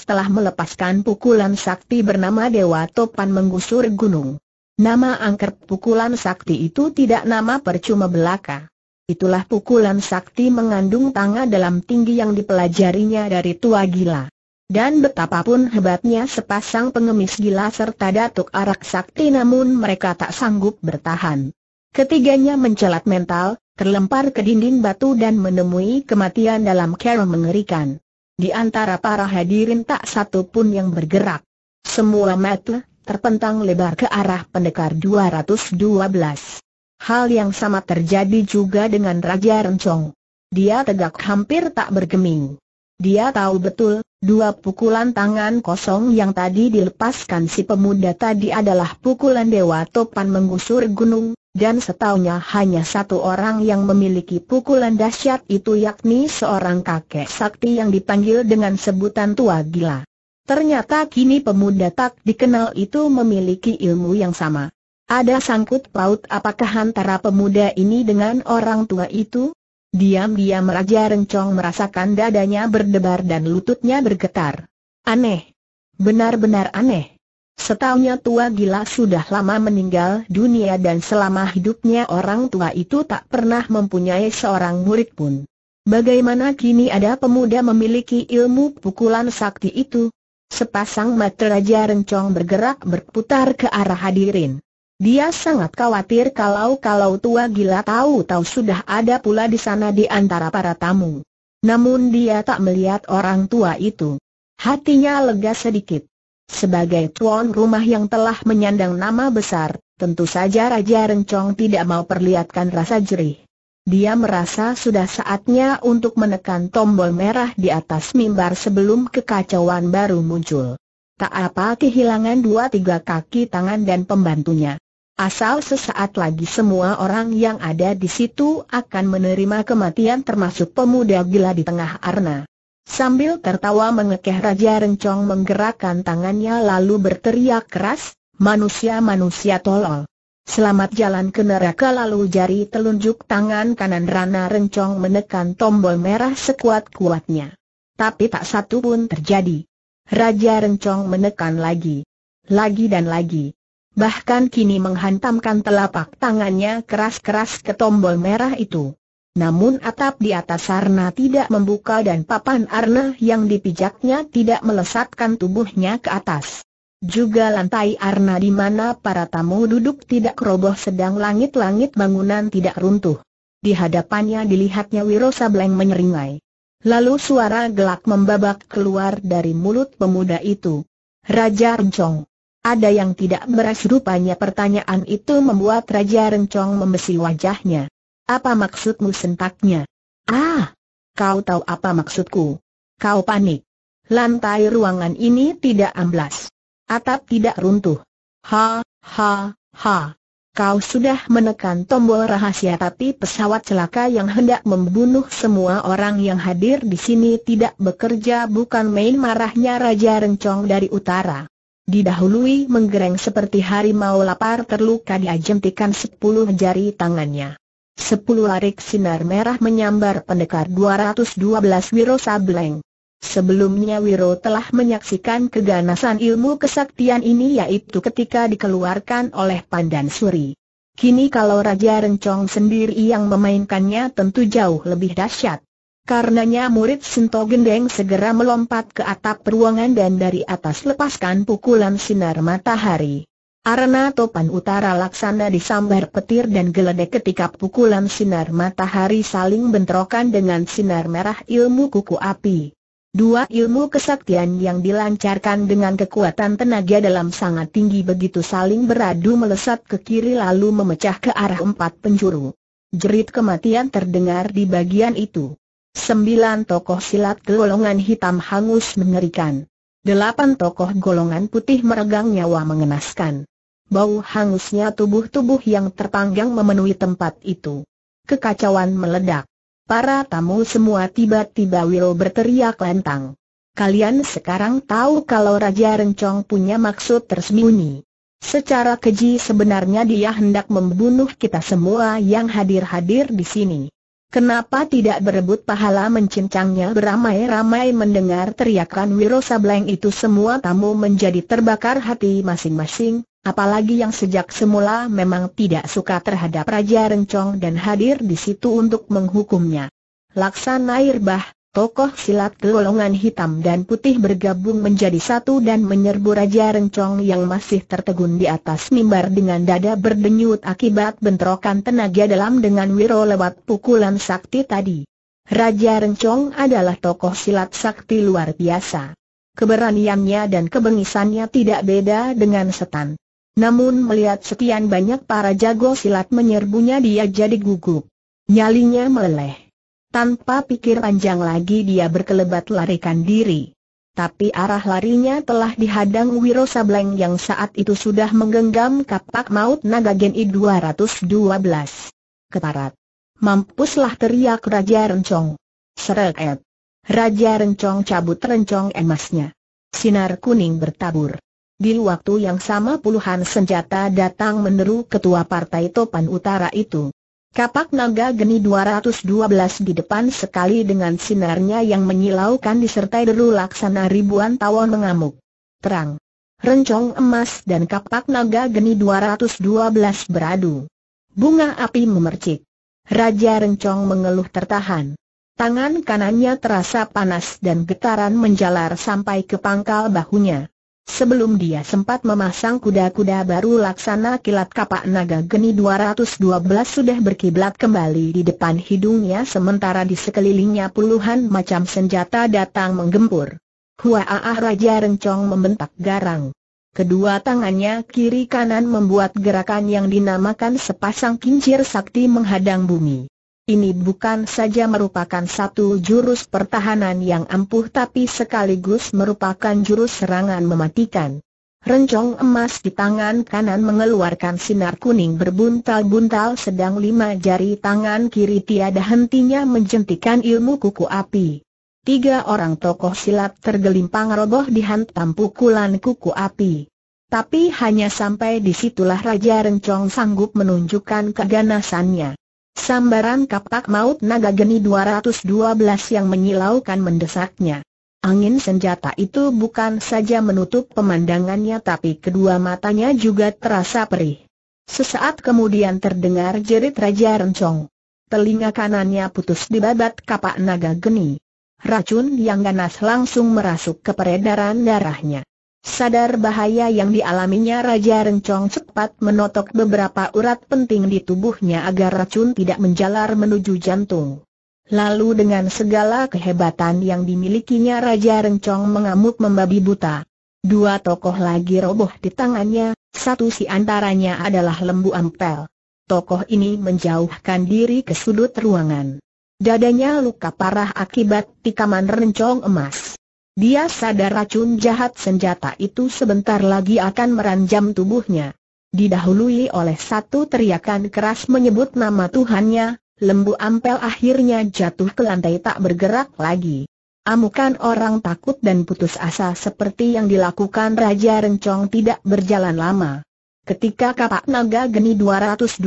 A: telah melepaskan pukulan sakti bernama Dewa Topan menggusur gunung. Nama angker pukulan sakti itu tidak nama percuma belaka. Itulah pukulan sakti mengandung tangga dalam tinggi yang dipelajarinya dari tua gila. Dan betapapun hebatnya sepasang pengemis gila serta datuk arak sakti namun mereka tak sanggup bertahan. Ketiganya mencelat mental, terlempar ke dinding batu dan menemui kematian dalam cara mengerikan. Di antara para hadirin tak satu pun yang bergerak. Semua matlah terpentang lebar ke arah pendekar 212. Hal yang sama terjadi juga dengan Raja Rencong. Dia tegak hampir tak bergeming. Dia tahu betul, dua pukulan tangan kosong yang tadi dilepaskan si pemuda tadi adalah pukulan Dewa Topan menggusur gunung, dan setahunya hanya satu orang yang memiliki pukulan dahsyat itu yakni seorang kakek sakti yang dipanggil dengan sebutan tua gila. Ternyata kini pemuda tak dikenal itu memiliki ilmu yang sama. Ada sangkut paut apakah antara pemuda ini dengan orang tua itu? Diam-diam Raja Rencong merasakan dadanya berdebar dan lututnya bergetar. Aneh. Benar-benar aneh. Setahunya tua gila sudah lama meninggal dunia dan selama hidupnya orang tua itu tak pernah mempunyai seorang murid pun. Bagaimana kini ada pemuda memiliki ilmu pukulan sakti itu? Sepasang mata Raja Rencong bergerak berputar ke arah hadirin. Dia sangat khawatir kalau-kalau tua gila tahu-tahu sudah ada pula di sana di antara para tamu. Namun dia tak melihat orang tua itu. Hatinya lega sedikit. Sebagai tuan rumah yang telah menyandang nama besar, tentu saja Raja Rencong tidak mau perlihatkan rasa jerih. Dia merasa sudah saatnya untuk menekan tombol merah di atas mimbar sebelum kekacauan baru muncul. Tak apa kehilangan dua tiga kaki tangan dan pembantunya. Asal sesaat lagi semua orang yang ada di situ akan menerima kematian termasuk pemuda gila di tengah arna. Sambil tertawa mengekeh Raja Rencong menggerakkan tangannya lalu berteriak keras, manusia-manusia tolol. Selamat jalan ke neraka lalu jari telunjuk tangan kanan Rana Rencong menekan tombol merah sekuat-kuatnya. Tapi tak satu pun terjadi. Raja Rencong menekan lagi. Lagi dan lagi. Bahkan kini menghantamkan telapak tangannya keras-keras ke tombol merah itu. Namun atap di atas Arna tidak membuka dan papan arna yang dipijaknya tidak melesatkan tubuhnya ke atas. Juga lantai arna di mana para tamu duduk tidak roboh sedang langit-langit bangunan tidak runtuh. Di hadapannya dilihatnya Wiro Sableng menyeringai. Lalu suara gelak membabak keluar dari mulut pemuda itu. Raja Rencong. Ada yang tidak beres rupanya pertanyaan itu membuat Raja Rencong membesi wajahnya. Apa maksudmu sentaknya? Ah! Kau tahu apa maksudku? Kau panik. Lantai ruangan ini tidak amblas. Atap tidak runtuh. Ha, ha, ha. Kau sudah menekan tombol rahasia tapi pesawat celaka yang hendak membunuh semua orang yang hadir di sini tidak bekerja bukan main marahnya Raja Rencong dari utara. Didahului menggereng seperti harimau lapar terluka diajentikan sepuluh jari tangannya. Sepuluh larik sinar merah menyambar pendekar 212 Wiro Sableng. Sebelumnya Wiro telah menyaksikan keganasan ilmu kesaktian ini yaitu ketika dikeluarkan oleh Pandan Suri. Kini kalau Raja Rencong sendiri yang memainkannya tentu jauh lebih dahsyat. Karenanya murid Sinto Gendeng segera melompat ke atap ruangan dan dari atas lepaskan pukulan sinar matahari. Arena topan utara laksana disambar petir dan geledek ketika pukulan sinar matahari saling bentrokan dengan sinar merah ilmu kuku api. Dua ilmu kesaktian yang dilancarkan dengan kekuatan tenaga dalam sangat tinggi begitu saling beradu melesat ke kiri lalu memecah ke arah empat penjuru. Jerit kematian terdengar di bagian itu. Sembilan tokoh silat golongan hitam hangus mengerikan. Delapan tokoh golongan putih meregang nyawa mengenaskan. Bau hangusnya tubuh-tubuh yang terpanggang memenuhi tempat itu. Kekacauan meledak. Para tamu semua tiba-tiba Wiro berteriak lantang. Kalian sekarang tahu kalau Raja Rencong punya maksud tersembunyi. Secara keji sebenarnya dia hendak membunuh kita semua yang hadir-hadir di sini. Kenapa tidak berebut pahala mencincangnya beramai-ramai mendengar teriakan Wiro Sableng itu semua tamu menjadi terbakar hati masing-masing, Apalagi yang sejak semula memang tidak suka terhadap Raja Rencong dan hadir di situ untuk menghukumnya. Laksana Irbah, tokoh silat golongan hitam dan putih bergabung menjadi satu dan menyerbu Raja Rencong yang masih tertegun di atas mimbar dengan dada berdenyut akibat bentrokan tenaga dalam dengan Wiro lewat pukulan sakti tadi. Raja Rencong adalah tokoh silat sakti luar biasa. Keberaniannya dan kebengisannya tidak beda dengan setan. Namun melihat sekian banyak para jago silat menyerbunya dia jadi gugup. Nyalinya meleleh. Tanpa pikir panjang lagi dia berkelebat larikan diri. Tapi arah larinya telah dihadang Wiro Sableng yang saat itu sudah menggenggam kapak maut naga Gen 212. Keparat. Mampuslah teriak Raja Rencong. Seret. Raja Rencong cabut rencong emasnya. Sinar kuning bertabur. Di waktu yang sama puluhan senjata datang meneru ketua partai Topan Utara itu. Kapak naga geni 212 di depan sekali dengan sinarnya yang menyilaukan disertai deru laksana ribuan tawon mengamuk. Terang. Rencong emas dan kapak naga geni 212 beradu. Bunga api memercik. Raja Rencong mengeluh tertahan. Tangan kanannya terasa panas dan getaran menjalar sampai ke pangkal bahunya. Sebelum dia sempat memasang kuda-kuda baru laksana kilat kapak naga geni 212 sudah berkiblat kembali di depan hidungnya sementara di sekelilingnya puluhan macam senjata datang menggempur. Huaaah! Raja Rencong membentak garang. Kedua tangannya kiri kanan membuat gerakan yang dinamakan sepasang kincir sakti menghadang bumi. Ini bukan saja merupakan satu jurus pertahanan yang ampuh tapi sekaligus merupakan jurus serangan mematikan. Rencong emas di tangan kanan mengeluarkan sinar kuning berbuntal-buntal sedang lima jari tangan kiri tiada hentinya menjentikan ilmu kuku api. Tiga orang tokoh silat tergelimpang roboh dihantam pukulan kuku api. Tapi hanya sampai disitulah Raja Rencong sanggup menunjukkan keganasannya. Sambaran kapak maut naga geni 212 yang menyilaukan mendesaknya. Angin senjata itu bukan saja menutup pemandangannya tapi kedua matanya juga terasa perih. Sesaat kemudian terdengar jerit Raja Rencong. Telinga kanannya putus di babat kapak naga geni. Racun yang ganas langsung merasuk ke peredaran darahnya. Sadar bahaya yang dialaminya Raja Rencong cepat menotok beberapa urat penting di tubuhnya agar racun tidak menjalar menuju jantung. Lalu dengan segala kehebatan yang dimilikinya Raja Rencong mengamuk membabi buta. Dua tokoh lagi roboh di tangannya, satu si antaranya adalah Lembu Ampel. Tokoh ini menjauhkan diri ke sudut ruangan. Dadanya luka parah akibat tikaman rencong emas. Dia sadar racun jahat senjata itu sebentar lagi akan meranjam tubuhnya. Didahului oleh satu teriakan keras menyebut nama Tuhannya, lembu ampel akhirnya jatuh ke lantai tak bergerak lagi. Amukan orang takut dan putus asa seperti yang dilakukan Raja Rencong tidak berjalan lama. Ketika kapak naga geni 212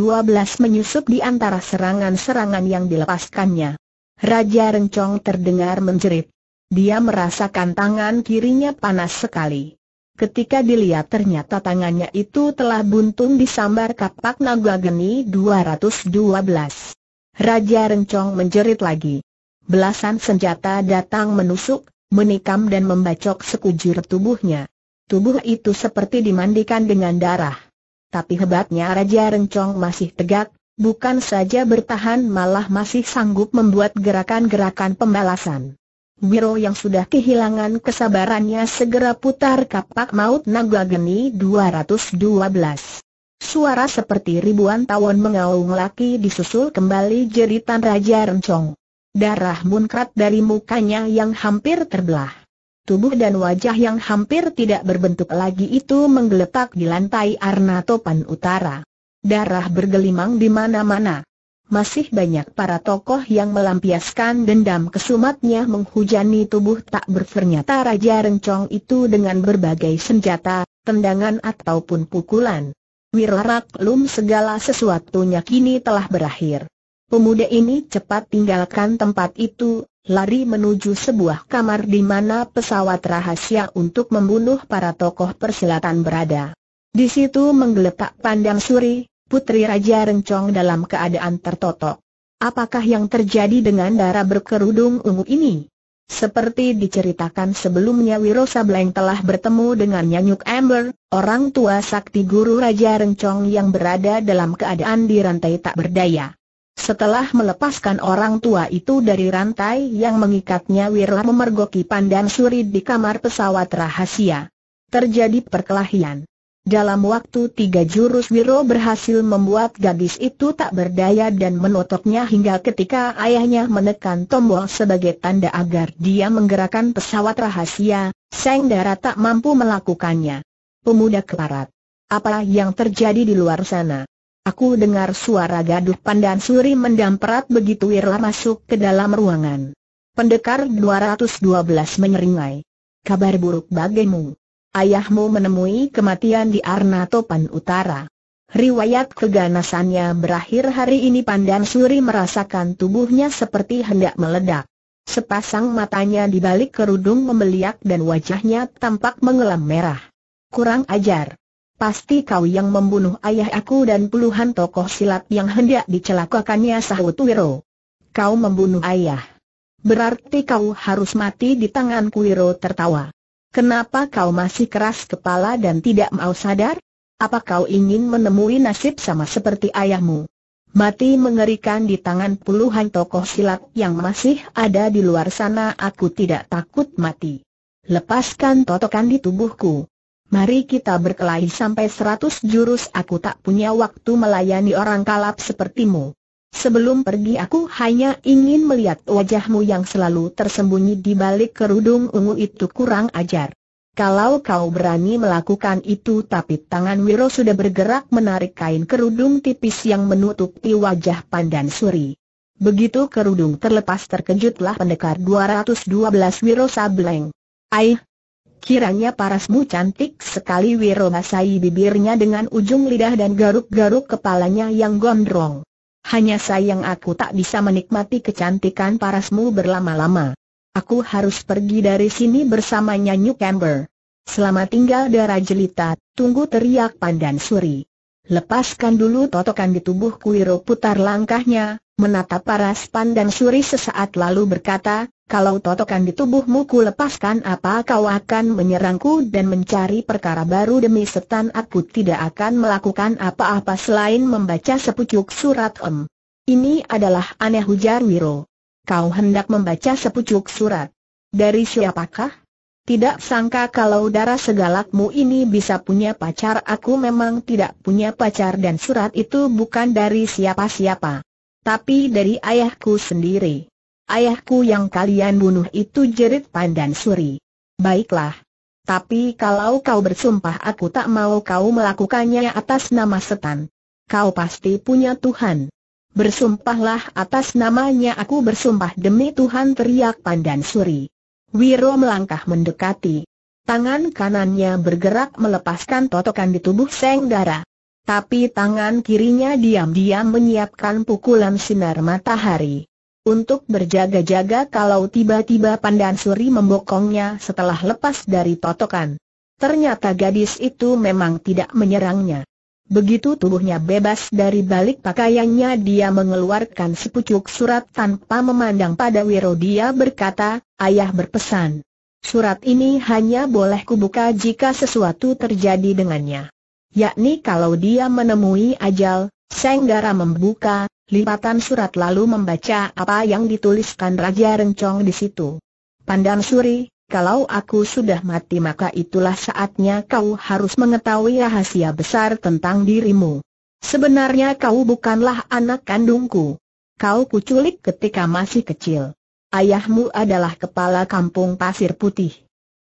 A: menyusup di antara serangan-serangan yang dilepaskannya, Raja Rencong terdengar menjerit. Dia merasakan tangan kirinya panas sekali. Ketika dilihat ternyata tangannya itu telah di disambar kapak naga geni 212. Raja Rencong menjerit lagi. Belasan senjata datang menusuk, menikam dan membacok sekujur tubuhnya. Tubuh itu seperti dimandikan dengan darah. Tapi hebatnya Raja Rencong masih tegak, bukan saja bertahan malah masih sanggup membuat gerakan-gerakan pembalasan. Wiro yang sudah kehilangan kesabarannya segera putar kapak maut naga geni 212. Suara seperti ribuan tawon mengaung laki disusul kembali jeritan Raja Rencong. Darah muncrat dari mukanya yang hampir terbelah. Tubuh dan wajah yang hampir tidak berbentuk lagi itu menggeletak di lantai Arna Topan Utara. Darah bergelimang di mana-mana masih banyak para tokoh yang melampiaskan dendam kesumatnya menghujani tubuh tak berfernyata Raja Rencong itu dengan berbagai senjata, tendangan ataupun pukulan. Wirarak lum segala sesuatunya kini telah berakhir. Pemuda ini cepat tinggalkan tempat itu, lari menuju sebuah kamar di mana pesawat rahasia untuk membunuh para tokoh persilatan berada. Di situ menggeletak pandang suri, Putri Raja Rencong dalam keadaan tertotok. Apakah yang terjadi dengan darah berkerudung ungu ini? Seperti diceritakan sebelumnya Wiro Sableng telah bertemu dengan Nyanyuk Amber, orang tua sakti guru Raja Rencong yang berada dalam keadaan dirantai tak berdaya. Setelah melepaskan orang tua itu dari rantai yang mengikatnya Wiro memergoki pandan suri di kamar pesawat rahasia. Terjadi perkelahian. Dalam waktu tiga jurus Wiro berhasil membuat gadis itu tak berdaya dan menotoknya hingga ketika ayahnya menekan tombol sebagai tanda agar dia menggerakkan pesawat rahasia, Seng Dara tak mampu melakukannya. Pemuda keparat. Apa yang terjadi di luar sana? Aku dengar suara gaduh pandan suri mendamperat begitu Wirla masuk ke dalam ruangan. Pendekar 212 menyeringai. Kabar buruk bagimu ayahmu menemui kematian di Arnatopan Utara. Riwayat keganasannya berakhir hari ini Pandan Suri merasakan tubuhnya seperti hendak meledak. Sepasang matanya di balik kerudung membeliak dan wajahnya tampak mengelam merah. Kurang ajar. Pasti kau yang membunuh ayah aku dan puluhan tokoh silat yang hendak dicelakakannya sahut Wiro. Kau membunuh ayah. Berarti kau harus mati di tangan Wiro tertawa. Kenapa kau masih keras kepala dan tidak mau sadar? Apa kau ingin menemui nasib sama seperti ayahmu? Mati mengerikan di tangan puluhan tokoh silat yang masih ada di luar sana aku tidak takut mati. Lepaskan totokan di tubuhku. Mari kita berkelahi sampai seratus jurus aku tak punya waktu melayani orang kalap sepertimu. Sebelum pergi aku hanya ingin melihat wajahmu yang selalu tersembunyi di balik kerudung ungu itu kurang ajar. Kalau kau berani melakukan itu tapi tangan Wiro sudah bergerak menarik kain kerudung tipis yang menutupi wajah Pandan Suri. Begitu kerudung terlepas terkejutlah pendekar 212 Wiro Sableng. Aih! Kiranya parasmu cantik sekali Wiro masai bibirnya dengan ujung lidah dan garuk-garuk kepalanya yang gondrong. Hanya sayang aku tak bisa menikmati kecantikan parasmu berlama-lama. Aku harus pergi dari sini bersama Nyanyu Camber. Selama tinggal darah jelita, tunggu teriak Pandan Suri. Lepaskan dulu totokan di tubuh Kuiro putar langkahnya, menatap paras Pandan Suri sesaat lalu berkata, kalau totokan di tubuhmu ku lepaskan apa kau akan menyerangku dan mencari perkara baru demi setan aku tidak akan melakukan apa-apa selain membaca sepucuk surat em. Ini adalah aneh hujar Wiro. Kau hendak membaca sepucuk surat. Dari siapakah? Tidak sangka kalau darah segalakmu ini bisa punya pacar Aku memang tidak punya pacar dan surat itu bukan dari siapa-siapa Tapi dari ayahku sendiri ayahku yang kalian bunuh itu jerit pandan suri. Baiklah. Tapi kalau kau bersumpah aku tak mau kau melakukannya atas nama setan. Kau pasti punya Tuhan. Bersumpahlah atas namanya aku bersumpah demi Tuhan teriak pandan suri. Wiro melangkah mendekati. Tangan kanannya bergerak melepaskan totokan di tubuh Seng Dara. Tapi tangan kirinya diam-diam menyiapkan pukulan sinar matahari untuk berjaga-jaga kalau tiba-tiba pandan suri membokongnya setelah lepas dari totokan. Ternyata gadis itu memang tidak menyerangnya. Begitu tubuhnya bebas dari balik pakaiannya dia mengeluarkan sepucuk surat tanpa memandang pada Wiro dia berkata, ayah berpesan. Surat ini hanya boleh kubuka jika sesuatu terjadi dengannya. Yakni kalau dia menemui ajal, Senggara membuka, lipatan surat lalu membaca apa yang dituliskan Raja Rencong di situ. Pandang Suri, kalau aku sudah mati maka itulah saatnya kau harus mengetahui rahasia besar tentang dirimu. Sebenarnya kau bukanlah anak kandungku. Kau kuculik ketika masih kecil. Ayahmu adalah kepala kampung pasir putih.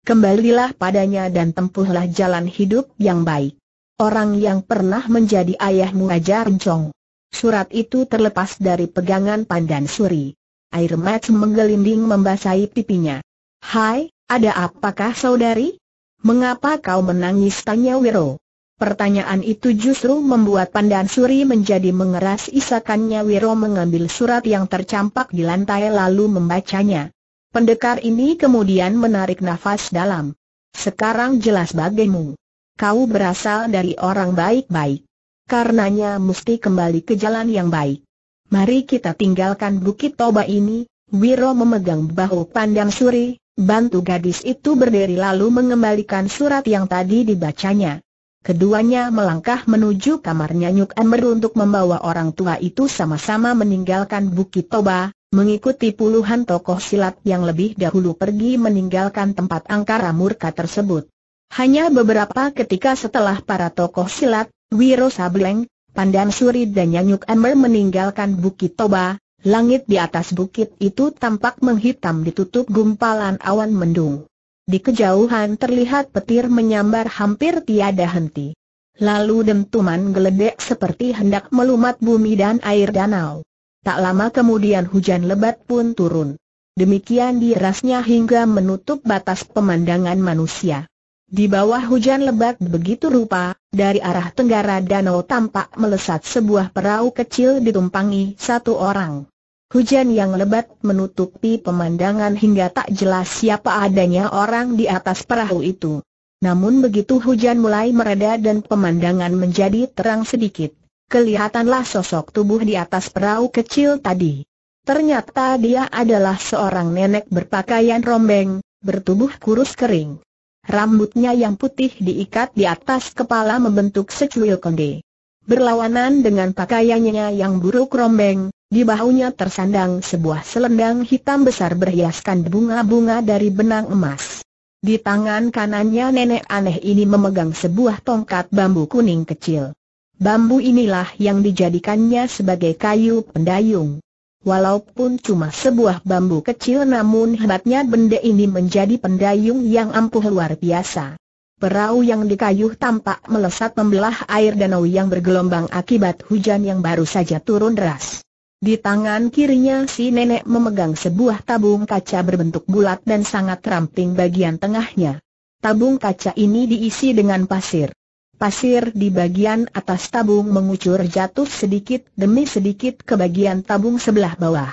A: Kembalilah padanya dan tempuhlah jalan hidup yang baik. Orang yang pernah menjadi ayahmu Raja Rencong. Surat itu terlepas dari pegangan pandan suri. Air mata menggelinding membasahi pipinya. Hai, ada apakah saudari? Mengapa kau menangis tanya Wiro? Pertanyaan itu justru membuat pandan suri menjadi mengeras isakannya Wiro mengambil surat yang tercampak di lantai lalu membacanya. Pendekar ini kemudian menarik nafas dalam. Sekarang jelas bagimu. Kau berasal dari orang baik-baik karenanya mesti kembali ke jalan yang baik. Mari kita tinggalkan Bukit Toba ini, Wiro memegang bahu pandang suri, bantu gadis itu berdiri lalu mengembalikan surat yang tadi dibacanya. Keduanya melangkah menuju kamarnya Nyuk Ember untuk membawa orang tua itu sama-sama meninggalkan Bukit Toba, mengikuti puluhan tokoh silat yang lebih dahulu pergi meninggalkan tempat angkara murka tersebut. Hanya beberapa ketika setelah para tokoh silat, Wiro Sableng, Pandan Suri dan Nyanyuk Amber meninggalkan Bukit Toba, langit di atas bukit itu tampak menghitam ditutup gumpalan awan mendung. Di kejauhan terlihat petir menyambar hampir tiada henti. Lalu dentuman geledek seperti hendak melumat bumi dan air danau. Tak lama kemudian hujan lebat pun turun. Demikian dirasnya hingga menutup batas pemandangan manusia. Di bawah hujan lebat begitu rupa, dari arah tenggara danau tampak melesat sebuah perahu kecil ditumpangi satu orang. Hujan yang lebat menutupi pemandangan hingga tak jelas siapa adanya orang di atas perahu itu. Namun begitu hujan mulai mereda dan pemandangan menjadi terang sedikit, kelihatanlah sosok tubuh di atas perahu kecil tadi. Ternyata dia adalah seorang nenek berpakaian rombeng, bertubuh kurus kering. Rambutnya yang putih diikat di atas kepala membentuk secuil konde. Berlawanan dengan pakaiannya yang buruk rombeng, di bahunya tersandang sebuah selendang hitam besar berhiaskan bunga-bunga dari benang emas. Di tangan kanannya nenek aneh ini memegang sebuah tongkat bambu kuning kecil. Bambu inilah yang dijadikannya sebagai kayu pendayung. Walaupun cuma sebuah bambu kecil namun hebatnya benda ini menjadi pendayung yang ampuh luar biasa. Perahu yang dikayuh tampak melesat membelah air danau yang bergelombang akibat hujan yang baru saja turun deras. Di tangan kirinya si nenek memegang sebuah tabung kaca berbentuk bulat dan sangat ramping bagian tengahnya. Tabung kaca ini diisi dengan pasir. Pasir di bagian atas tabung mengucur jatuh sedikit demi sedikit ke bagian tabung sebelah bawah.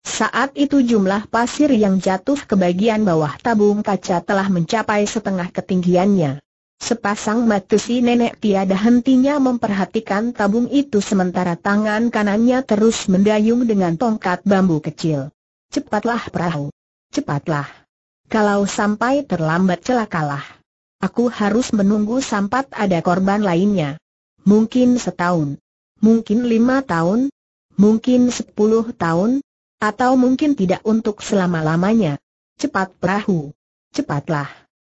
A: Saat itu jumlah pasir yang jatuh ke bagian bawah tabung kaca telah mencapai setengah ketinggiannya. Sepasang mata si nenek tiada hentinya memperhatikan tabung itu sementara tangan kanannya terus mendayung dengan tongkat bambu kecil. Cepatlah perahu! Cepatlah! Kalau sampai terlambat celakalah! Aku harus menunggu sampat ada korban lainnya. Mungkin setahun. Mungkin lima tahun. Mungkin sepuluh tahun. Atau mungkin tidak untuk selama-lamanya. Cepat perahu. Cepatlah.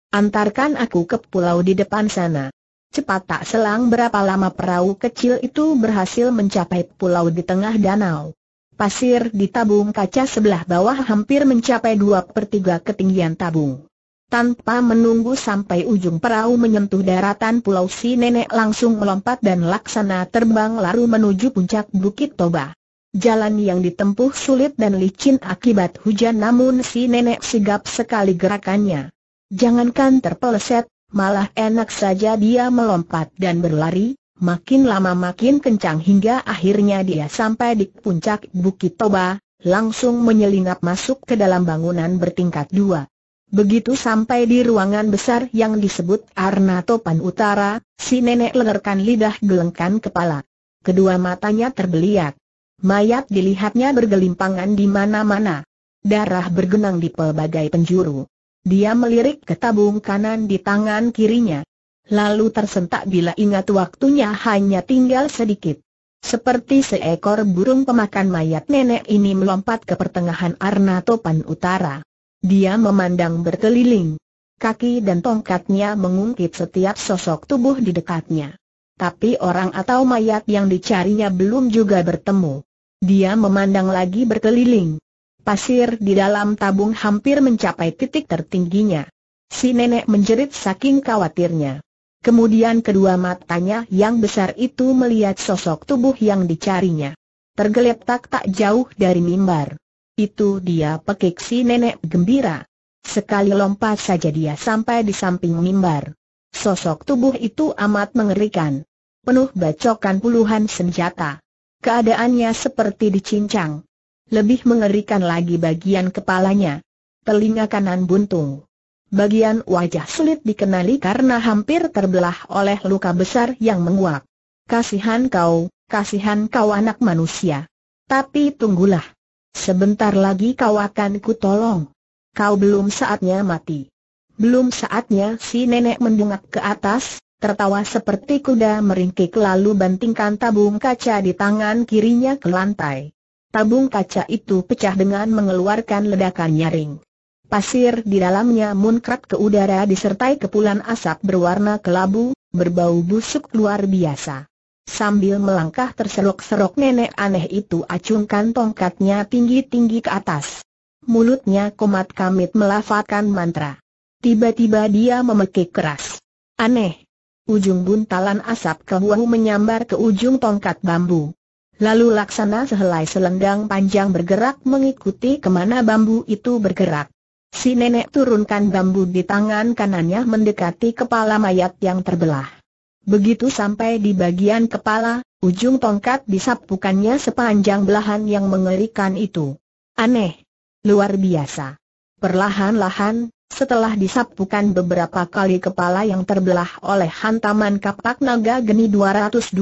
A: Antarkan aku ke pulau di depan sana. Cepat tak selang berapa lama perahu kecil itu berhasil mencapai pulau di tengah danau. Pasir di tabung kaca sebelah bawah hampir mencapai dua per tiga ketinggian tabung. Tanpa menunggu sampai ujung perahu menyentuh daratan pulau si nenek langsung melompat dan laksana terbang lalu menuju puncak Bukit Toba. Jalan yang ditempuh sulit dan licin akibat hujan namun si nenek sigap sekali gerakannya. Jangankan terpeleset, malah enak saja dia melompat dan berlari, makin lama makin kencang hingga akhirnya dia sampai di puncak Bukit Toba, langsung menyelinap masuk ke dalam bangunan bertingkat dua. Begitu sampai di ruangan besar yang disebut Arna Topan Utara, si nenek lengerkan lidah gelengkan kepala. Kedua matanya terbeliak. Mayat dilihatnya bergelimpangan di mana-mana. Darah bergenang di pelbagai penjuru. Dia melirik ke tabung kanan di tangan kirinya. Lalu tersentak bila ingat waktunya hanya tinggal sedikit. Seperti seekor burung pemakan mayat nenek ini melompat ke pertengahan Arna Topan Utara. Dia memandang berkeliling. Kaki dan tongkatnya mengungkit setiap sosok tubuh di dekatnya. Tapi orang atau mayat yang dicarinya belum juga bertemu. Dia memandang lagi berkeliling. Pasir di dalam tabung hampir mencapai titik tertingginya. Si nenek menjerit saking khawatirnya. Kemudian kedua matanya yang besar itu melihat sosok tubuh yang dicarinya. Tergeletak tak jauh dari mimbar. Itu dia pekik si nenek gembira. Sekali lompat saja dia sampai di samping mimbar. Sosok tubuh itu amat mengerikan. Penuh bacokan puluhan senjata. Keadaannya seperti dicincang. Lebih mengerikan lagi bagian kepalanya. Telinga kanan buntung. Bagian wajah sulit dikenali karena hampir terbelah oleh luka besar yang menguak. Kasihan kau, kasihan kau anak manusia. Tapi tunggulah. Sebentar lagi kau akan kutolong. Kau belum saatnya mati. Belum saatnya si nenek mendungak ke atas, tertawa seperti kuda meringkik lalu bantingkan tabung kaca di tangan kirinya ke lantai. Tabung kaca itu pecah dengan mengeluarkan ledakan nyaring. Pasir di dalamnya munkrat ke udara disertai kepulan asap berwarna kelabu, berbau busuk luar biasa. Sambil melangkah terserok-serok nenek aneh itu acungkan tongkatnya tinggi-tinggi ke atas. Mulutnya komat kamit melafalkan mantra. Tiba-tiba dia memekik keras. Aneh. Ujung buntalan asap kehuahu menyambar ke ujung tongkat bambu. Lalu laksana sehelai selendang panjang bergerak mengikuti kemana bambu itu bergerak. Si nenek turunkan bambu di tangan kanannya mendekati kepala mayat yang terbelah. Begitu sampai di bagian kepala, ujung tongkat disapukannya sepanjang belahan yang mengerikan itu. Aneh. Luar biasa. Perlahan-lahan, setelah disapukan beberapa kali kepala yang terbelah oleh hantaman kapak naga geni 212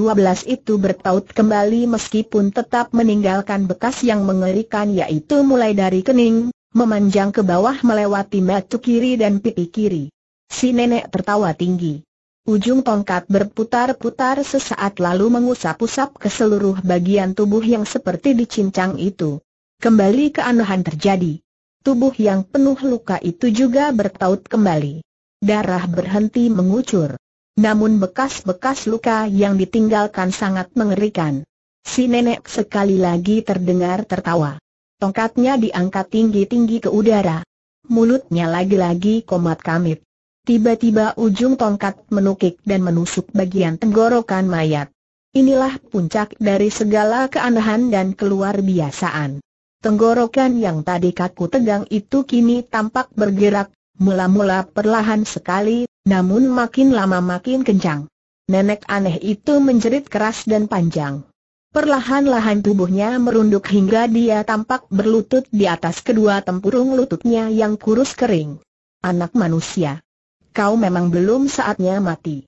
A: itu bertaut kembali meskipun tetap meninggalkan bekas yang mengerikan yaitu mulai dari kening, memanjang ke bawah melewati mata kiri dan pipi kiri. Si nenek tertawa tinggi. Ujung tongkat berputar-putar sesaat lalu mengusap-usap ke seluruh bagian tubuh yang seperti dicincang itu. Kembali keanehan terjadi. Tubuh yang penuh luka itu juga bertaut kembali. Darah berhenti mengucur. Namun bekas-bekas luka yang ditinggalkan sangat mengerikan. Si nenek sekali lagi terdengar tertawa. Tongkatnya diangkat tinggi-tinggi ke udara. Mulutnya lagi-lagi komat kamit. Tiba-tiba ujung tongkat menukik dan menusuk bagian tenggorokan mayat. Inilah puncak dari segala keanehan dan keluar biasaan. Tenggorokan yang tadi kaku tegang itu kini tampak bergerak, mula-mula perlahan sekali, namun makin lama makin kencang. Nenek aneh itu menjerit keras dan panjang. Perlahan-lahan tubuhnya merunduk hingga dia tampak berlutut di atas kedua tempurung lututnya yang kurus kering. Anak manusia kau memang belum saatnya mati.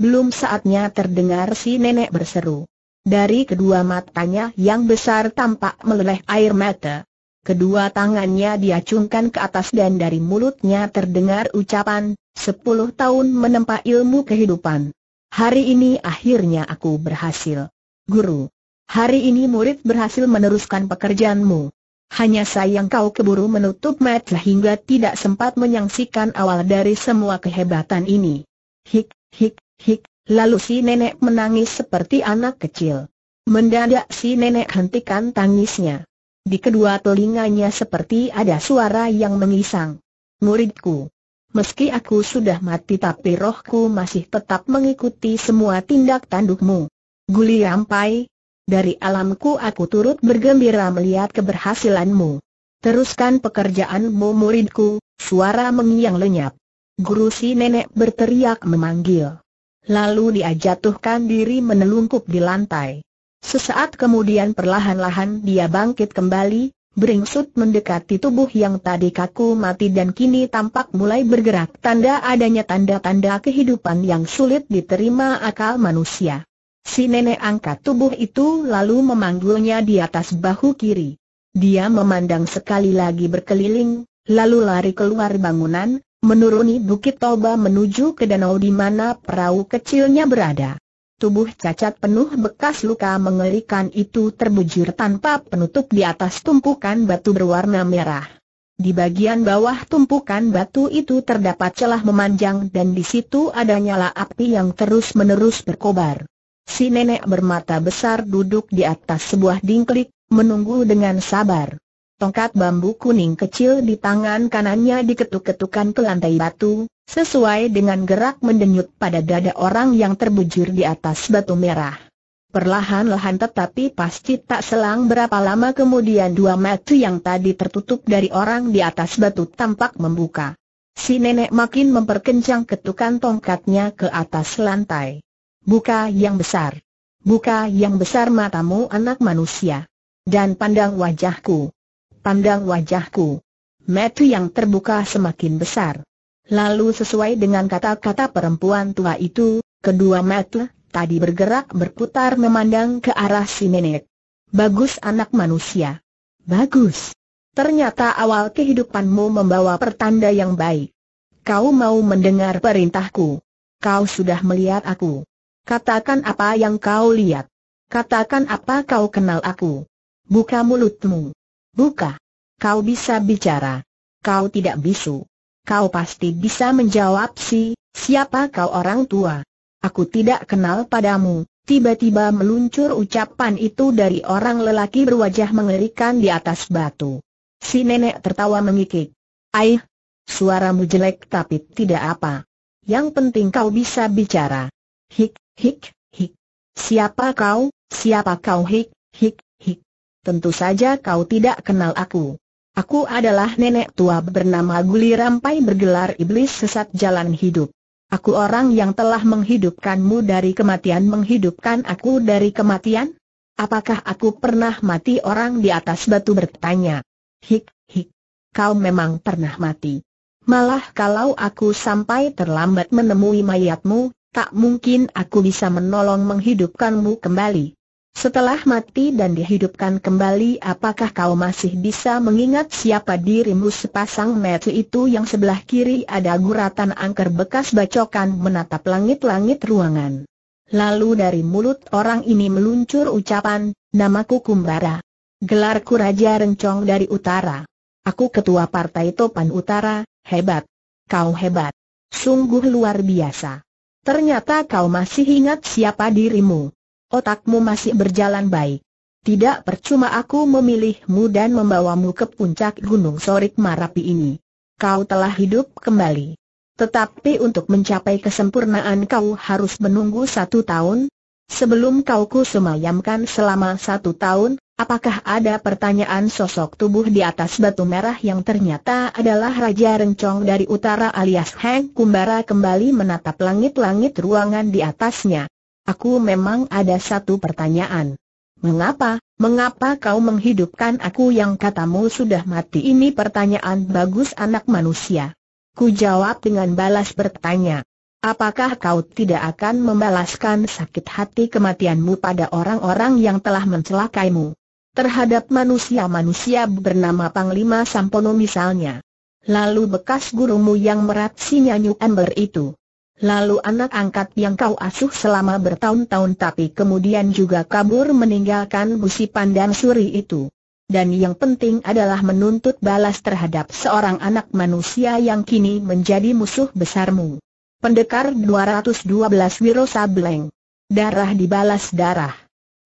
A: Belum saatnya terdengar si nenek berseru. Dari kedua matanya yang besar tampak meleleh air mata. Kedua tangannya diacungkan ke atas dan dari mulutnya terdengar ucapan, sepuluh tahun menempa ilmu kehidupan. Hari ini akhirnya aku berhasil. Guru, hari ini murid berhasil meneruskan pekerjaanmu. Hanya sayang kau keburu menutup mata hingga tidak sempat menyaksikan awal dari semua kehebatan ini. Hik, hik, hik, lalu si nenek menangis seperti anak kecil. Mendadak si nenek hentikan tangisnya. Di kedua telinganya seperti ada suara yang mengisang. Muridku, meski aku sudah mati tapi rohku masih tetap mengikuti semua tindak tandukmu. Guli rampai, dari alamku aku turut bergembira melihat keberhasilanmu. Teruskan pekerjaanmu muridku, suara mengiang lenyap. Guru si nenek berteriak memanggil. Lalu dia jatuhkan diri menelungkup di lantai. Sesaat kemudian perlahan-lahan dia bangkit kembali, beringsut mendekati tubuh yang tadi kaku mati dan kini tampak mulai bergerak tanda adanya tanda-tanda kehidupan yang sulit diterima akal manusia. Si nenek angkat tubuh itu lalu memanggulnya di atas bahu kiri. Dia memandang sekali lagi berkeliling, lalu lari keluar bangunan, menuruni Bukit Toba menuju ke danau di mana perahu kecilnya berada. Tubuh cacat penuh bekas luka mengerikan itu terbujur tanpa penutup di atas tumpukan batu berwarna merah. Di bagian bawah tumpukan batu itu terdapat celah memanjang dan di situ ada nyala api yang terus-menerus berkobar. Si nenek bermata besar duduk di atas sebuah dingklik, menunggu dengan sabar. Tongkat bambu kuning kecil di tangan kanannya diketuk-ketukan ke lantai batu, sesuai dengan gerak mendenyut pada dada orang yang terbujur di atas batu merah. Perlahan-lahan tetapi pasti tak selang berapa lama kemudian dua mata yang tadi tertutup dari orang di atas batu tampak membuka. Si nenek makin memperkencang ketukan tongkatnya ke atas lantai. Buka yang besar. Buka yang besar matamu anak manusia. Dan pandang wajahku. Pandang wajahku. Metu yang terbuka semakin besar. Lalu sesuai dengan kata-kata perempuan tua itu, kedua metu tadi bergerak berputar memandang ke arah si nenek. Bagus anak manusia. Bagus. Ternyata awal kehidupanmu membawa pertanda yang baik. Kau mau mendengar perintahku. Kau sudah melihat aku. Katakan apa yang kau lihat. Katakan apa kau kenal aku. Buka mulutmu. Buka. Kau bisa bicara. Kau tidak bisu. Kau pasti bisa menjawab si, siapa kau orang tua. Aku tidak kenal padamu. Tiba-tiba meluncur ucapan itu dari orang lelaki berwajah mengerikan di atas batu. Si nenek tertawa mengikik. Aih, suaramu jelek tapi tidak apa. Yang penting kau bisa bicara. Hik, hik, hik. Siapa kau, siapa kau hik, hik, hik. Tentu saja kau tidak kenal aku. Aku adalah nenek tua bernama Guli Rampai bergelar iblis sesat jalan hidup. Aku orang yang telah menghidupkanmu dari kematian menghidupkan aku dari kematian? Apakah aku pernah mati orang di atas batu bertanya? Hik, hik. Kau memang pernah mati. Malah kalau aku sampai terlambat menemui mayatmu, tak mungkin aku bisa menolong menghidupkanmu kembali. Setelah mati dan dihidupkan kembali apakah kau masih bisa mengingat siapa dirimu sepasang mata itu yang sebelah kiri ada guratan angker bekas bacokan menatap langit-langit ruangan. Lalu dari mulut orang ini meluncur ucapan, namaku Kumbara. Gelarku Raja Rencong dari Utara. Aku ketua partai Topan Utara, hebat. Kau hebat. Sungguh luar biasa. Ternyata kau masih ingat siapa dirimu. Otakmu masih berjalan baik. Tidak percuma aku memilihmu dan membawamu ke puncak Gunung Sorik Marapi ini. Kau telah hidup kembali. Tetapi untuk mencapai kesempurnaan kau harus menunggu satu tahun, Sebelum kau semayamkan selama satu tahun, Apakah ada pertanyaan sosok tubuh di atas batu merah yang ternyata adalah Raja Rencong dari utara alias Heng Kumbara kembali menatap langit-langit ruangan di atasnya? Aku memang ada satu pertanyaan. Mengapa, mengapa kau menghidupkan aku yang katamu sudah mati ini pertanyaan bagus anak manusia. Ku jawab dengan balas bertanya. Apakah kau tidak akan membalaskan sakit hati kematianmu pada orang-orang yang telah mencelakaimu? terhadap manusia-manusia bernama Panglima Sampono misalnya. Lalu bekas gurumu yang si Nyanyu Ember itu. Lalu anak angkat yang kau asuh selama bertahun-tahun tapi kemudian juga kabur meninggalkan busi pandan suri itu. Dan yang penting adalah menuntut balas terhadap seorang anak manusia yang kini menjadi musuh besarmu. Pendekar 212 Wiro Sableng. Darah dibalas darah.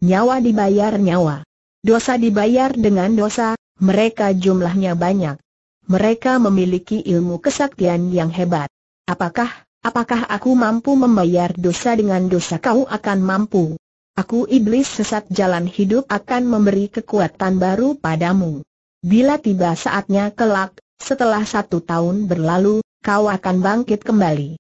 A: Nyawa dibayar nyawa. Dosa dibayar dengan dosa, mereka jumlahnya banyak. Mereka memiliki ilmu kesaktian yang hebat. Apakah, apakah aku mampu membayar dosa dengan dosa kau akan mampu? Aku iblis sesat jalan hidup akan memberi kekuatan baru padamu. Bila tiba saatnya kelak, setelah satu tahun berlalu, kau akan bangkit kembali.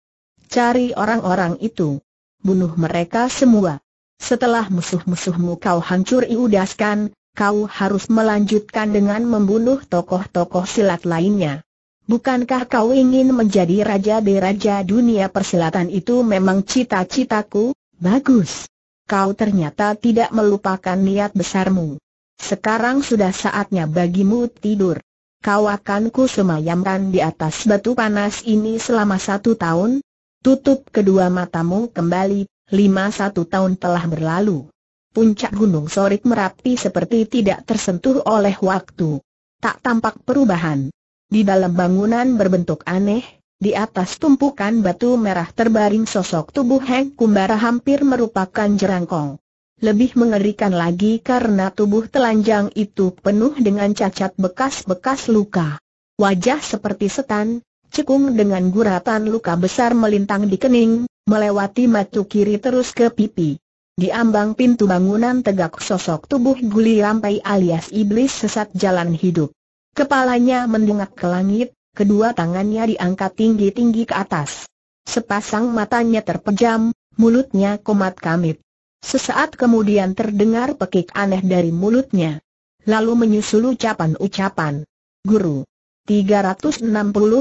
A: Cari orang-orang itu. Bunuh mereka semua. Setelah musuh-musuhmu kau hancur iudaskan, kau harus melanjutkan dengan membunuh tokoh-tokoh silat lainnya. Bukankah kau ingin menjadi raja di raja dunia persilatan itu memang cita-citaku? Bagus. Kau ternyata tidak melupakan niat besarmu. Sekarang sudah saatnya bagimu tidur. Kau akan ku semayamkan di atas batu panas ini selama satu tahun. Tutup kedua matamu kembali, Lima satu tahun telah berlalu. Puncak Gunung Sorik Merapi seperti tidak tersentuh oleh waktu. Tak tampak perubahan. Di dalam bangunan berbentuk aneh, di atas tumpukan batu merah terbaring sosok tubuh Heng Kumbara hampir merupakan jerangkong. Lebih mengerikan lagi karena tubuh telanjang itu penuh dengan cacat bekas-bekas luka. Wajah seperti setan, cekung dengan guratan luka besar melintang di kening, melewati matu kiri terus ke pipi. Di ambang pintu bangunan tegak sosok tubuh Guli Rampai alias iblis sesat jalan hidup. Kepalanya mendungak ke langit, kedua tangannya diangkat tinggi-tinggi ke atas. Sepasang matanya terpejam, mulutnya komat kamit. Sesaat kemudian terdengar pekik aneh dari mulutnya. Lalu menyusul ucapan-ucapan. Guru, 360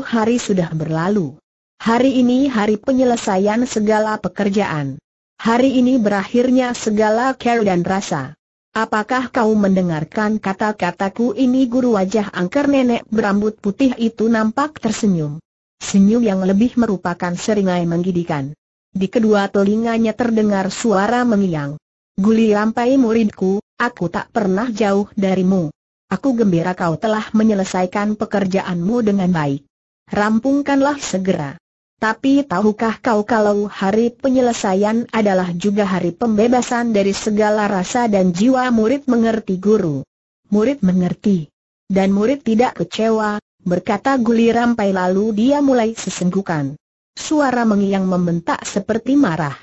A: hari sudah berlalu. Hari ini hari penyelesaian segala pekerjaan. Hari ini berakhirnya segala care dan rasa. Apakah kau mendengarkan kata-kataku ini guru wajah angker nenek berambut putih itu nampak tersenyum. Senyum yang lebih merupakan seringai menggidikan. Di kedua telinganya terdengar suara mengiang. Guli lampai muridku, aku tak pernah jauh darimu. Aku gembira kau telah menyelesaikan pekerjaanmu dengan baik. Rampungkanlah segera. Tapi tahukah kau kalau hari penyelesaian adalah juga hari pembebasan dari segala rasa dan jiwa murid mengerti guru. Murid mengerti. Dan murid tidak kecewa, berkata Guli Rampai lalu dia mulai sesenggukan. Suara mengiang membentak seperti marah.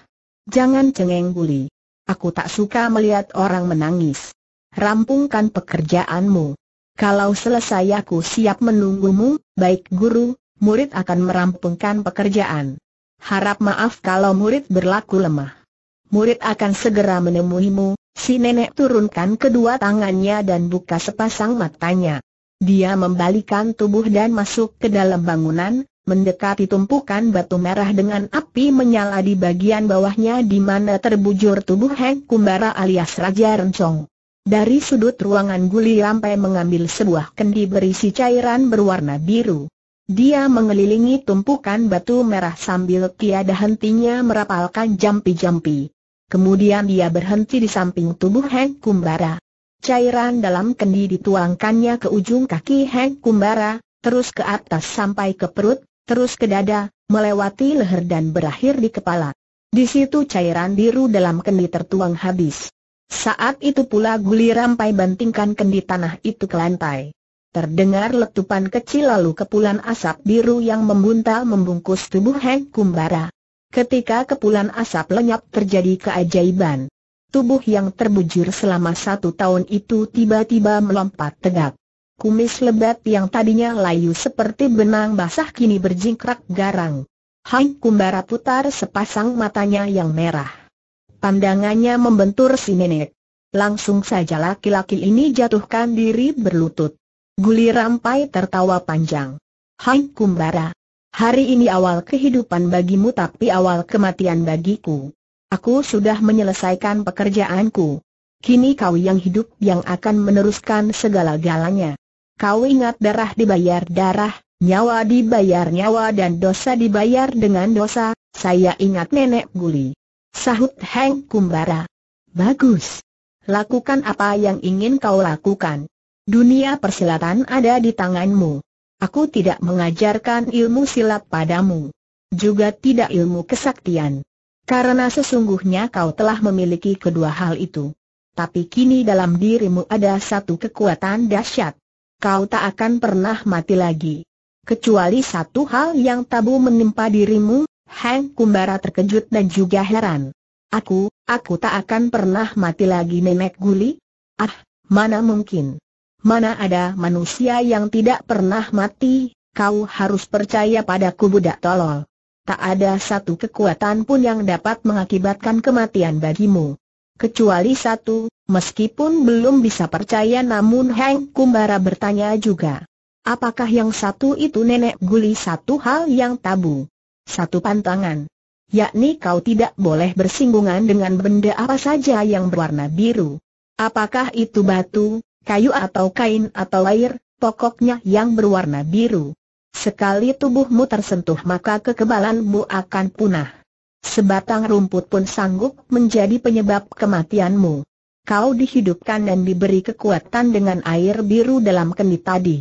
A: Jangan cengeng Guli. Aku tak suka melihat orang menangis. Rampungkan pekerjaanmu. Kalau selesai aku siap menunggumu, baik guru, murid akan merampungkan pekerjaan. Harap maaf kalau murid berlaku lemah. Murid akan segera menemuimu, si nenek turunkan kedua tangannya dan buka sepasang matanya. Dia membalikan tubuh dan masuk ke dalam bangunan, mendekati tumpukan batu merah dengan api menyala di bagian bawahnya di mana terbujur tubuh Heng Kumbara alias Raja Rencong. Dari sudut ruangan Guli lampai mengambil sebuah kendi berisi cairan berwarna biru. Dia mengelilingi tumpukan batu merah sambil tiada hentinya merapalkan jampi-jampi. Kemudian dia berhenti di samping tubuh Heng Kumbara. Cairan dalam kendi dituangkannya ke ujung kaki Heng Kumbara, terus ke atas sampai ke perut, terus ke dada, melewati leher dan berakhir di kepala. Di situ cairan biru dalam kendi tertuang habis. Saat itu pula rampai bantingkan kendi tanah itu ke lantai. Terdengar letupan kecil lalu kepulan asap biru yang membuntal membungkus tubuh Heng Kumbara. Ketika kepulan asap lenyap terjadi keajaiban. Tubuh yang terbujur selama satu tahun itu tiba-tiba melompat tegak. Kumis lebat yang tadinya layu seperti benang basah kini berjingkrak garang. Hank Kumbara putar sepasang matanya yang merah. Pandangannya membentur si nenek. Langsung saja laki-laki ini jatuhkan diri berlutut. Guli Rampai tertawa panjang. Hai Kumbara. Hari ini awal kehidupan bagimu tapi awal kematian bagiku. Aku sudah menyelesaikan pekerjaanku. Kini kau yang hidup yang akan meneruskan segala galanya. Kau ingat darah dibayar darah, nyawa dibayar nyawa dan dosa dibayar dengan dosa, saya ingat nenek Guli. Sahut Hank Kumbara. Bagus. Lakukan apa yang ingin kau lakukan. Dunia persilatan ada di tanganmu. Aku tidak mengajarkan ilmu silat padamu. Juga tidak ilmu kesaktian. Karena sesungguhnya kau telah memiliki kedua hal itu. Tapi kini dalam dirimu ada satu kekuatan dahsyat. Kau tak akan pernah mati lagi. Kecuali satu hal yang tabu menimpa dirimu, Hang Kumbara terkejut dan juga heran. Aku, aku tak akan pernah mati lagi nenek guli? Ah, mana mungkin. Mana ada manusia yang tidak pernah mati, kau harus percaya padaku budak tolol. Tak ada satu kekuatan pun yang dapat mengakibatkan kematian bagimu. Kecuali satu, meskipun belum bisa percaya namun Heng Kumbara bertanya juga. Apakah yang satu itu nenek guli satu hal yang tabu? Satu pantangan. Yakni kau tidak boleh bersinggungan dengan benda apa saja yang berwarna biru. Apakah itu batu, kayu atau kain atau air, pokoknya yang berwarna biru. Sekali tubuhmu tersentuh maka kekebalanmu akan punah. Sebatang rumput pun sanggup menjadi penyebab kematianmu. Kau dihidupkan dan diberi kekuatan dengan air biru dalam kendi tadi.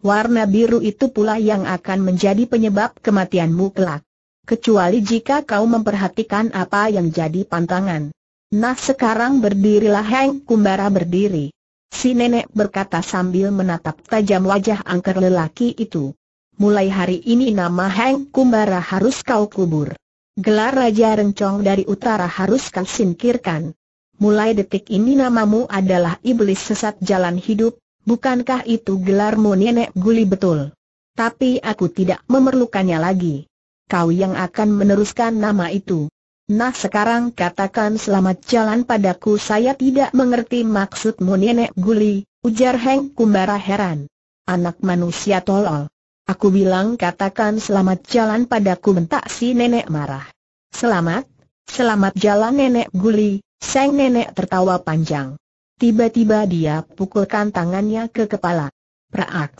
A: Warna biru itu pula yang akan menjadi penyebab kematianmu kelak. Kecuali jika kau memperhatikan apa yang jadi pantangan. Nah sekarang berdirilah Heng Kumbara berdiri. Si nenek berkata sambil menatap tajam wajah angker lelaki itu. Mulai hari ini nama Heng Kumbara harus kau kubur. Gelar Raja Rencong dari utara harus kau singkirkan. Mulai detik ini namamu adalah iblis sesat jalan hidup, bukankah itu gelarmu nenek guli betul? Tapi aku tidak memerlukannya lagi. Kau yang akan meneruskan nama itu. Nah sekarang katakan selamat jalan padaku saya tidak mengerti maksudmu nenek guli, ujar Heng Kumbara heran. Anak manusia tolol. Aku bilang katakan selamat jalan padaku bentak si nenek marah. Selamat, selamat jalan nenek guli, sang nenek tertawa panjang. Tiba-tiba dia pukulkan tangannya ke kepala. Praak.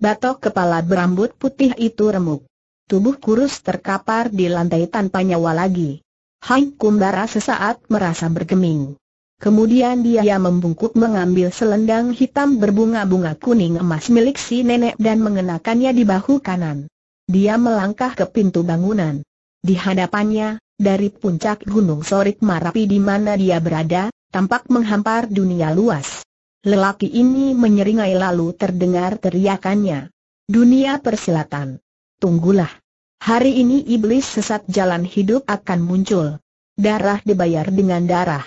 A: Batok kepala berambut putih itu remuk. Tubuh kurus terkapar di lantai tanpa nyawa lagi. Hai Kumbara sesaat merasa bergeming. Kemudian dia membungkuk mengambil selendang hitam berbunga-bunga kuning emas milik si nenek dan mengenakannya di bahu kanan. Dia melangkah ke pintu bangunan. Di hadapannya, dari puncak gunung Sorik Marapi di mana dia berada, tampak menghampar dunia luas. Lelaki ini menyeringai lalu terdengar teriakannya. Dunia persilatan. Tunggulah. Hari ini iblis sesat jalan hidup akan muncul. Darah dibayar dengan darah.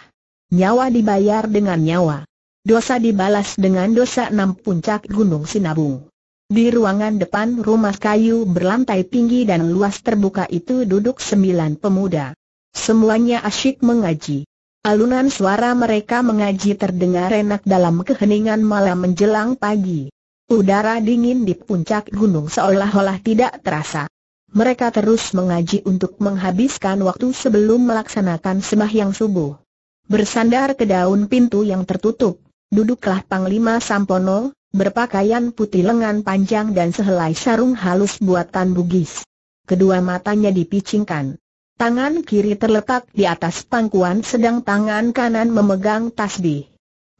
A: Nyawa dibayar dengan nyawa. Dosa dibalas dengan dosa enam puncak gunung sinabung. Di ruangan depan rumah kayu berlantai tinggi dan luas terbuka itu duduk sembilan pemuda. Semuanya asyik mengaji. Alunan suara mereka mengaji terdengar enak dalam keheningan malam menjelang pagi. Udara dingin di puncak gunung seolah-olah tidak terasa mereka terus mengaji untuk menghabiskan waktu sebelum melaksanakan sembahyang subuh. Bersandar ke daun pintu yang tertutup, duduklah Panglima Sampono, berpakaian putih lengan panjang dan sehelai sarung halus buatan Bugis. Kedua matanya dipicingkan. Tangan kiri terletak di atas pangkuan sedang tangan kanan memegang tasbih.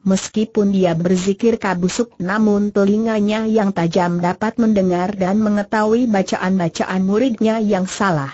A: Meskipun dia berzikir kabusuk namun telinganya yang tajam dapat mendengar dan mengetahui bacaan-bacaan muridnya yang salah.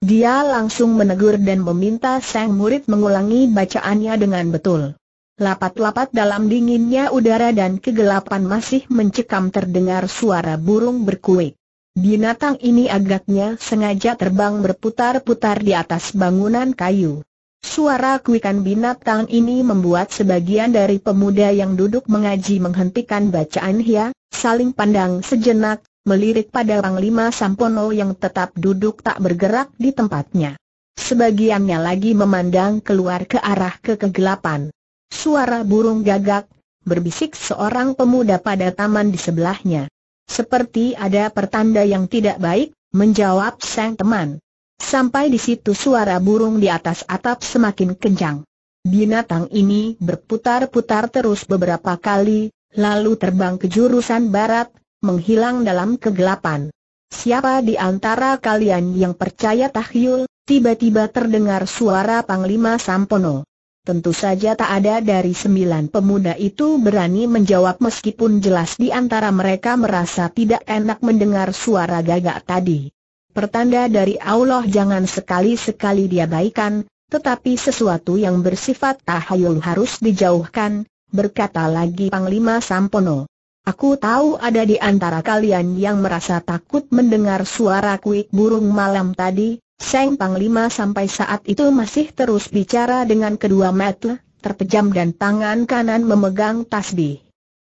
A: Dia langsung menegur dan meminta sang murid mengulangi bacaannya dengan betul. Lapat-lapat dalam dinginnya udara dan kegelapan masih mencekam terdengar suara burung berkuik. Binatang ini agaknya sengaja terbang berputar-putar di atas bangunan kayu. Suara kuikan binatang ini membuat sebagian dari pemuda yang duduk mengaji menghentikan bacaan hia, saling pandang sejenak, melirik pada Panglima Sampono yang tetap duduk tak bergerak di tempatnya. Sebagiannya lagi memandang keluar ke arah kekegelapan. Suara burung gagak, berbisik seorang pemuda pada taman di sebelahnya. Seperti ada pertanda yang tidak baik, menjawab sang teman. Sampai di situ suara burung di atas atap semakin kencang. Binatang ini berputar-putar terus beberapa kali, lalu terbang ke jurusan barat, menghilang dalam kegelapan. Siapa di antara kalian yang percaya tahyul? Tiba-tiba terdengar suara Panglima Sampono. Tentu saja tak ada dari sembilan pemuda itu berani menjawab meskipun jelas di antara mereka merasa tidak enak mendengar suara gagak tadi pertanda dari Allah jangan sekali-sekali diabaikan tetapi sesuatu yang bersifat tahayul harus dijauhkan, berkata lagi Panglima Sampono. Aku tahu ada di antara kalian yang merasa takut mendengar suara kuik burung malam tadi, Seng Panglima sampai saat itu masih terus bicara dengan kedua metel, terpejam dan tangan kanan memegang tasbih.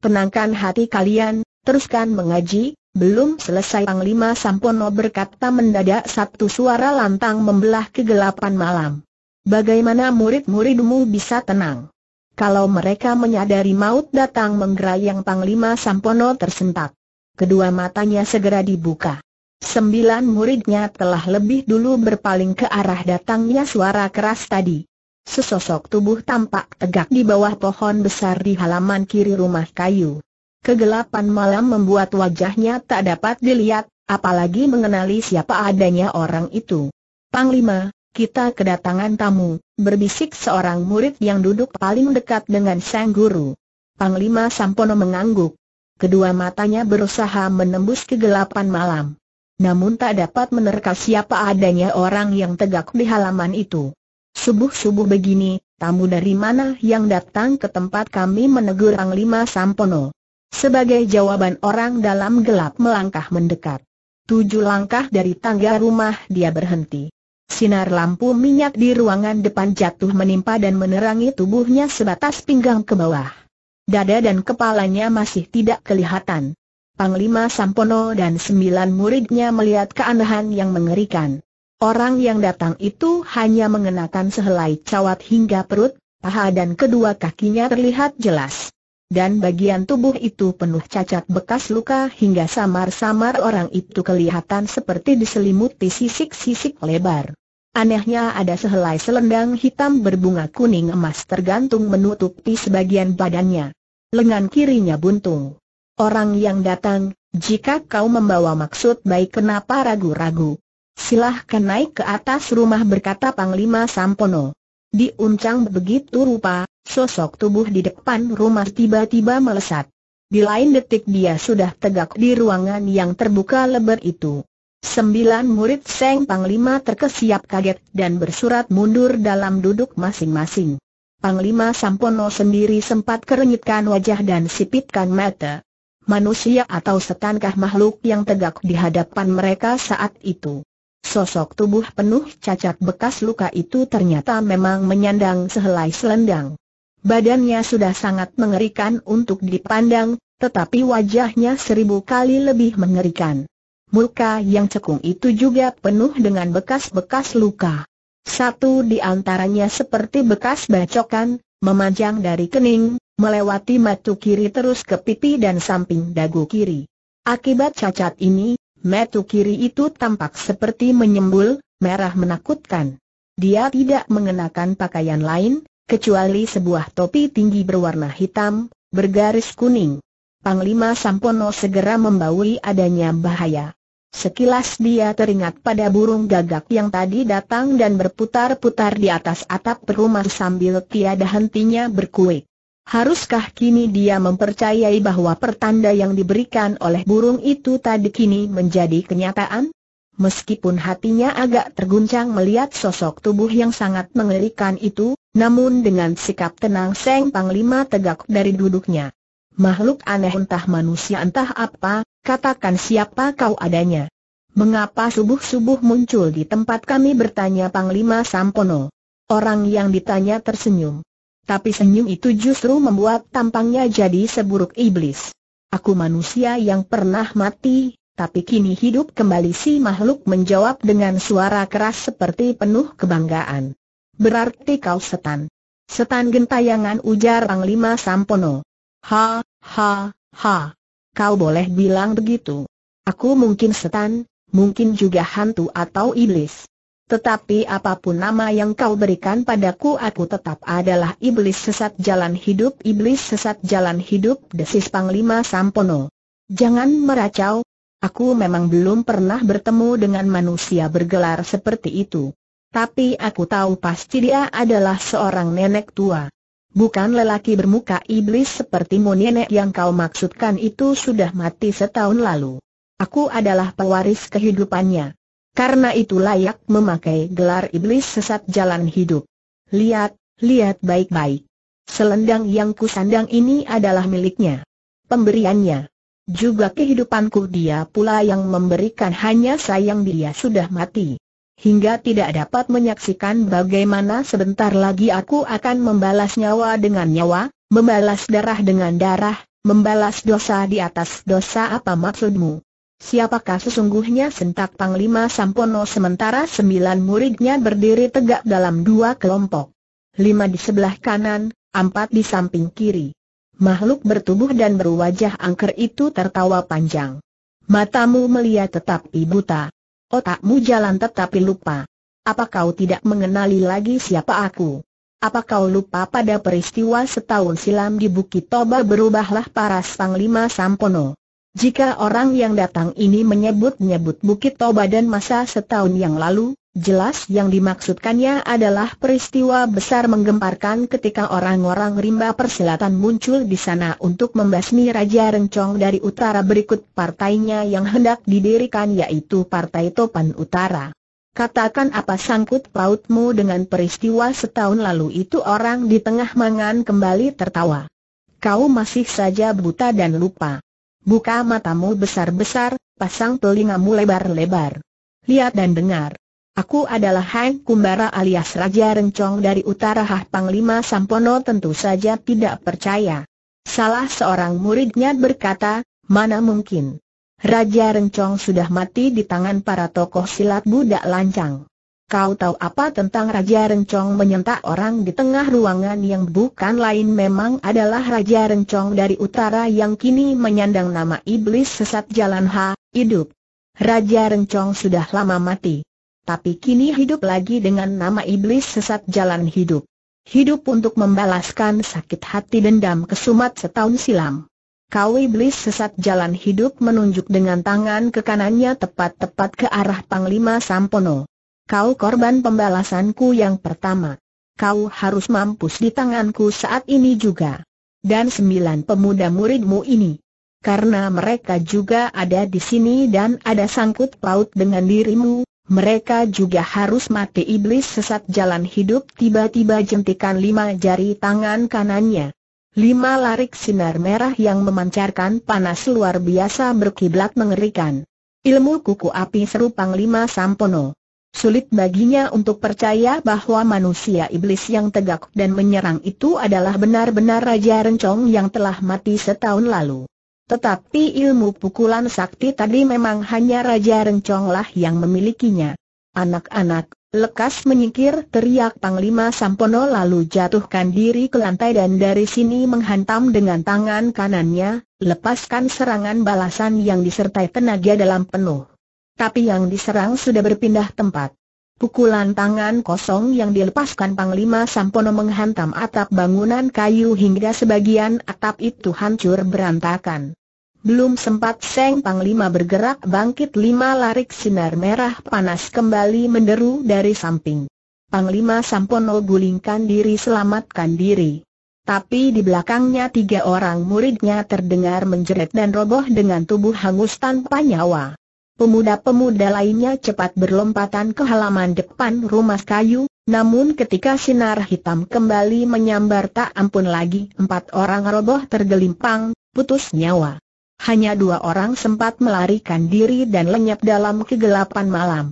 A: Tenangkan hati kalian, teruskan mengaji, belum selesai Panglima Sampono berkata mendadak satu suara lantang membelah kegelapan malam. Bagaimana murid-muridmu bisa tenang? Kalau mereka menyadari maut datang menggerayang Panglima Sampono tersentak. Kedua matanya segera dibuka. Sembilan muridnya telah lebih dulu berpaling ke arah datangnya suara keras tadi. Sesosok tubuh tampak tegak di bawah pohon besar di halaman kiri rumah kayu. Kegelapan malam membuat wajahnya tak dapat dilihat, apalagi mengenali siapa adanya orang itu. Panglima, kita kedatangan tamu, berbisik seorang murid yang duduk paling dekat dengan sang guru. Panglima Sampono mengangguk. Kedua matanya berusaha menembus kegelapan malam. Namun tak dapat menerka siapa adanya orang yang tegak di halaman itu. Subuh-subuh begini, tamu dari mana yang datang ke tempat kami menegur Panglima Sampono. Sebagai jawaban orang dalam gelap melangkah mendekat. Tujuh langkah dari tangga rumah dia berhenti. Sinar lampu minyak di ruangan depan jatuh menimpa dan menerangi tubuhnya sebatas pinggang ke bawah. Dada dan kepalanya masih tidak kelihatan. Panglima Sampono dan sembilan muridnya melihat keanehan yang mengerikan. Orang yang datang itu hanya mengenakan sehelai cawat hingga perut, paha dan kedua kakinya terlihat jelas dan bagian tubuh itu penuh cacat bekas luka hingga samar-samar orang itu kelihatan seperti diselimuti sisik-sisik lebar. Anehnya ada sehelai selendang hitam berbunga kuning emas tergantung menutupi sebagian badannya. Lengan kirinya buntung. Orang yang datang, jika kau membawa maksud baik kenapa ragu-ragu? Silahkan naik ke atas rumah berkata Panglima Sampono. Diuncang begitu rupa, sosok tubuh di depan rumah tiba-tiba melesat. Di lain detik dia sudah tegak di ruangan yang terbuka lebar itu. Sembilan murid Seng Panglima terkesiap kaget dan bersurat mundur dalam duduk masing-masing. Panglima Sampono sendiri sempat kerenyitkan wajah dan sipitkan mata. Manusia atau setankah makhluk yang tegak di hadapan mereka saat itu? Sosok tubuh penuh cacat bekas luka itu ternyata memang menyandang sehelai selendang. Badannya sudah sangat mengerikan untuk dipandang, tetapi wajahnya seribu kali lebih mengerikan. Muka yang cekung itu juga penuh dengan bekas-bekas luka. Satu di antaranya seperti bekas bacokan, memanjang dari kening, melewati matu kiri terus ke pipi dan samping dagu kiri. Akibat cacat ini, Metu kiri itu tampak seperti menyembul, merah menakutkan. Dia tidak mengenakan pakaian lain, kecuali sebuah topi tinggi berwarna hitam, bergaris kuning. Panglima Sampono segera membaui adanya bahaya. Sekilas dia teringat pada burung gagak yang tadi datang dan berputar-putar di atas atap rumah sambil tiada hentinya berkuik. Haruskah kini dia mempercayai bahwa pertanda yang diberikan oleh burung itu tadi kini menjadi kenyataan? Meskipun hatinya agak terguncang melihat sosok tubuh yang sangat mengerikan itu, namun dengan sikap tenang Seng Panglima tegak dari duduknya. Makhluk aneh entah manusia entah apa, katakan siapa kau adanya. Mengapa subuh-subuh muncul di tempat kami bertanya Panglima Sampono? Orang yang ditanya tersenyum. Tapi senyum itu justru membuat tampangnya jadi seburuk iblis. Aku manusia yang pernah mati, tapi kini hidup kembali si makhluk menjawab dengan suara keras seperti penuh kebanggaan. Berarti kau setan. Setan gentayangan ujar Panglima Sampono. Ha, ha, ha. Kau boleh bilang begitu. Aku mungkin setan, mungkin juga hantu atau iblis. Tetapi apapun nama yang kau berikan padaku aku tetap adalah iblis sesat jalan hidup Iblis sesat jalan hidup desis Panglima Sampono Jangan meracau, aku memang belum pernah bertemu dengan manusia bergelar seperti itu Tapi aku tahu pasti dia adalah seorang nenek tua Bukan lelaki bermuka iblis seperti nenek yang kau maksudkan itu sudah mati setahun lalu Aku adalah pewaris kehidupannya karena itu layak memakai gelar iblis sesat jalan hidup. Lihat, lihat baik-baik. Selendang yang kusandang ini adalah miliknya. Pemberiannya. Juga kehidupanku dia pula yang memberikan hanya sayang dia sudah mati. Hingga tidak dapat menyaksikan bagaimana sebentar lagi aku akan membalas nyawa dengan nyawa, membalas darah dengan darah, membalas dosa di atas dosa apa maksudmu? Siapakah sesungguhnya sentak Panglima Sampono sementara sembilan muridnya berdiri tegak dalam dua kelompok. Lima di sebelah kanan, empat di samping kiri. Makhluk bertubuh dan berwajah angker itu tertawa panjang. Matamu melihat tetapi buta. Otakmu jalan tetapi lupa. Apa kau tidak mengenali lagi siapa aku? Apa kau lupa pada peristiwa setahun silam di Bukit Toba berubahlah paras Panglima Sampono? Jika orang yang datang ini menyebut-nyebut Bukit Toba dan masa setahun yang lalu, jelas yang dimaksudkannya adalah peristiwa besar menggemparkan ketika orang-orang rimba persilatan muncul di sana untuk membasmi Raja Rencong dari utara berikut partainya yang hendak didirikan yaitu Partai Topan Utara. Katakan apa sangkut pautmu dengan peristiwa setahun lalu itu orang di tengah mangan kembali tertawa. Kau masih saja buta dan lupa. Buka matamu besar-besar, pasang telingamu lebar-lebar. Lihat dan dengar. Aku adalah Hang Kumbara alias Raja Rencong dari Utara Hah Panglima Sampono tentu saja tidak percaya. Salah seorang muridnya berkata, mana mungkin. Raja Rencong sudah mati di tangan para tokoh silat budak lancang. Kau tahu apa tentang Raja Rencong menyentak orang di tengah ruangan yang bukan lain memang adalah Raja Rencong dari utara yang kini menyandang nama Iblis Sesat Jalan H, hidup. Raja Rencong sudah lama mati. Tapi kini hidup lagi dengan nama Iblis Sesat Jalan Hidup. Hidup untuk membalaskan sakit hati dendam kesumat setahun silam. Kau iblis sesat jalan hidup menunjuk dengan tangan ke kanannya tepat-tepat ke arah Panglima Sampono kau korban pembalasanku yang pertama. Kau harus mampus di tanganku saat ini juga. Dan sembilan pemuda muridmu ini. Karena mereka juga ada di sini dan ada sangkut paut dengan dirimu, mereka juga harus mati iblis sesat jalan hidup tiba-tiba jentikan lima jari tangan kanannya. Lima larik sinar merah yang memancarkan panas luar biasa berkiblat mengerikan. Ilmu kuku api serupang lima Sampono. Sulit baginya untuk percaya bahwa manusia iblis yang tegak dan menyerang itu adalah benar-benar Raja Rencong yang telah mati setahun lalu. Tetapi ilmu pukulan sakti tadi memang hanya Raja Renconglah yang memilikinya. Anak-anak, lekas menyingkir teriak Panglima Sampono lalu jatuhkan diri ke lantai dan dari sini menghantam dengan tangan kanannya, lepaskan serangan balasan yang disertai tenaga dalam penuh. Tapi yang diserang sudah berpindah tempat. Pukulan tangan kosong yang dilepaskan Panglima Sampono menghantam atap bangunan kayu hingga sebagian atap itu hancur berantakan. Belum sempat Seng Panglima bergerak bangkit lima larik sinar merah panas kembali menderu dari samping. Panglima Sampono gulingkan diri selamatkan diri. Tapi di belakangnya tiga orang muridnya terdengar menjerit dan roboh dengan tubuh hangus tanpa nyawa. Pemuda-pemuda lainnya cepat berlompatan ke halaman depan rumah kayu, namun ketika sinar hitam kembali menyambar tak ampun lagi empat orang roboh tergelimpang, putus nyawa. Hanya dua orang sempat melarikan diri dan lenyap dalam kegelapan malam.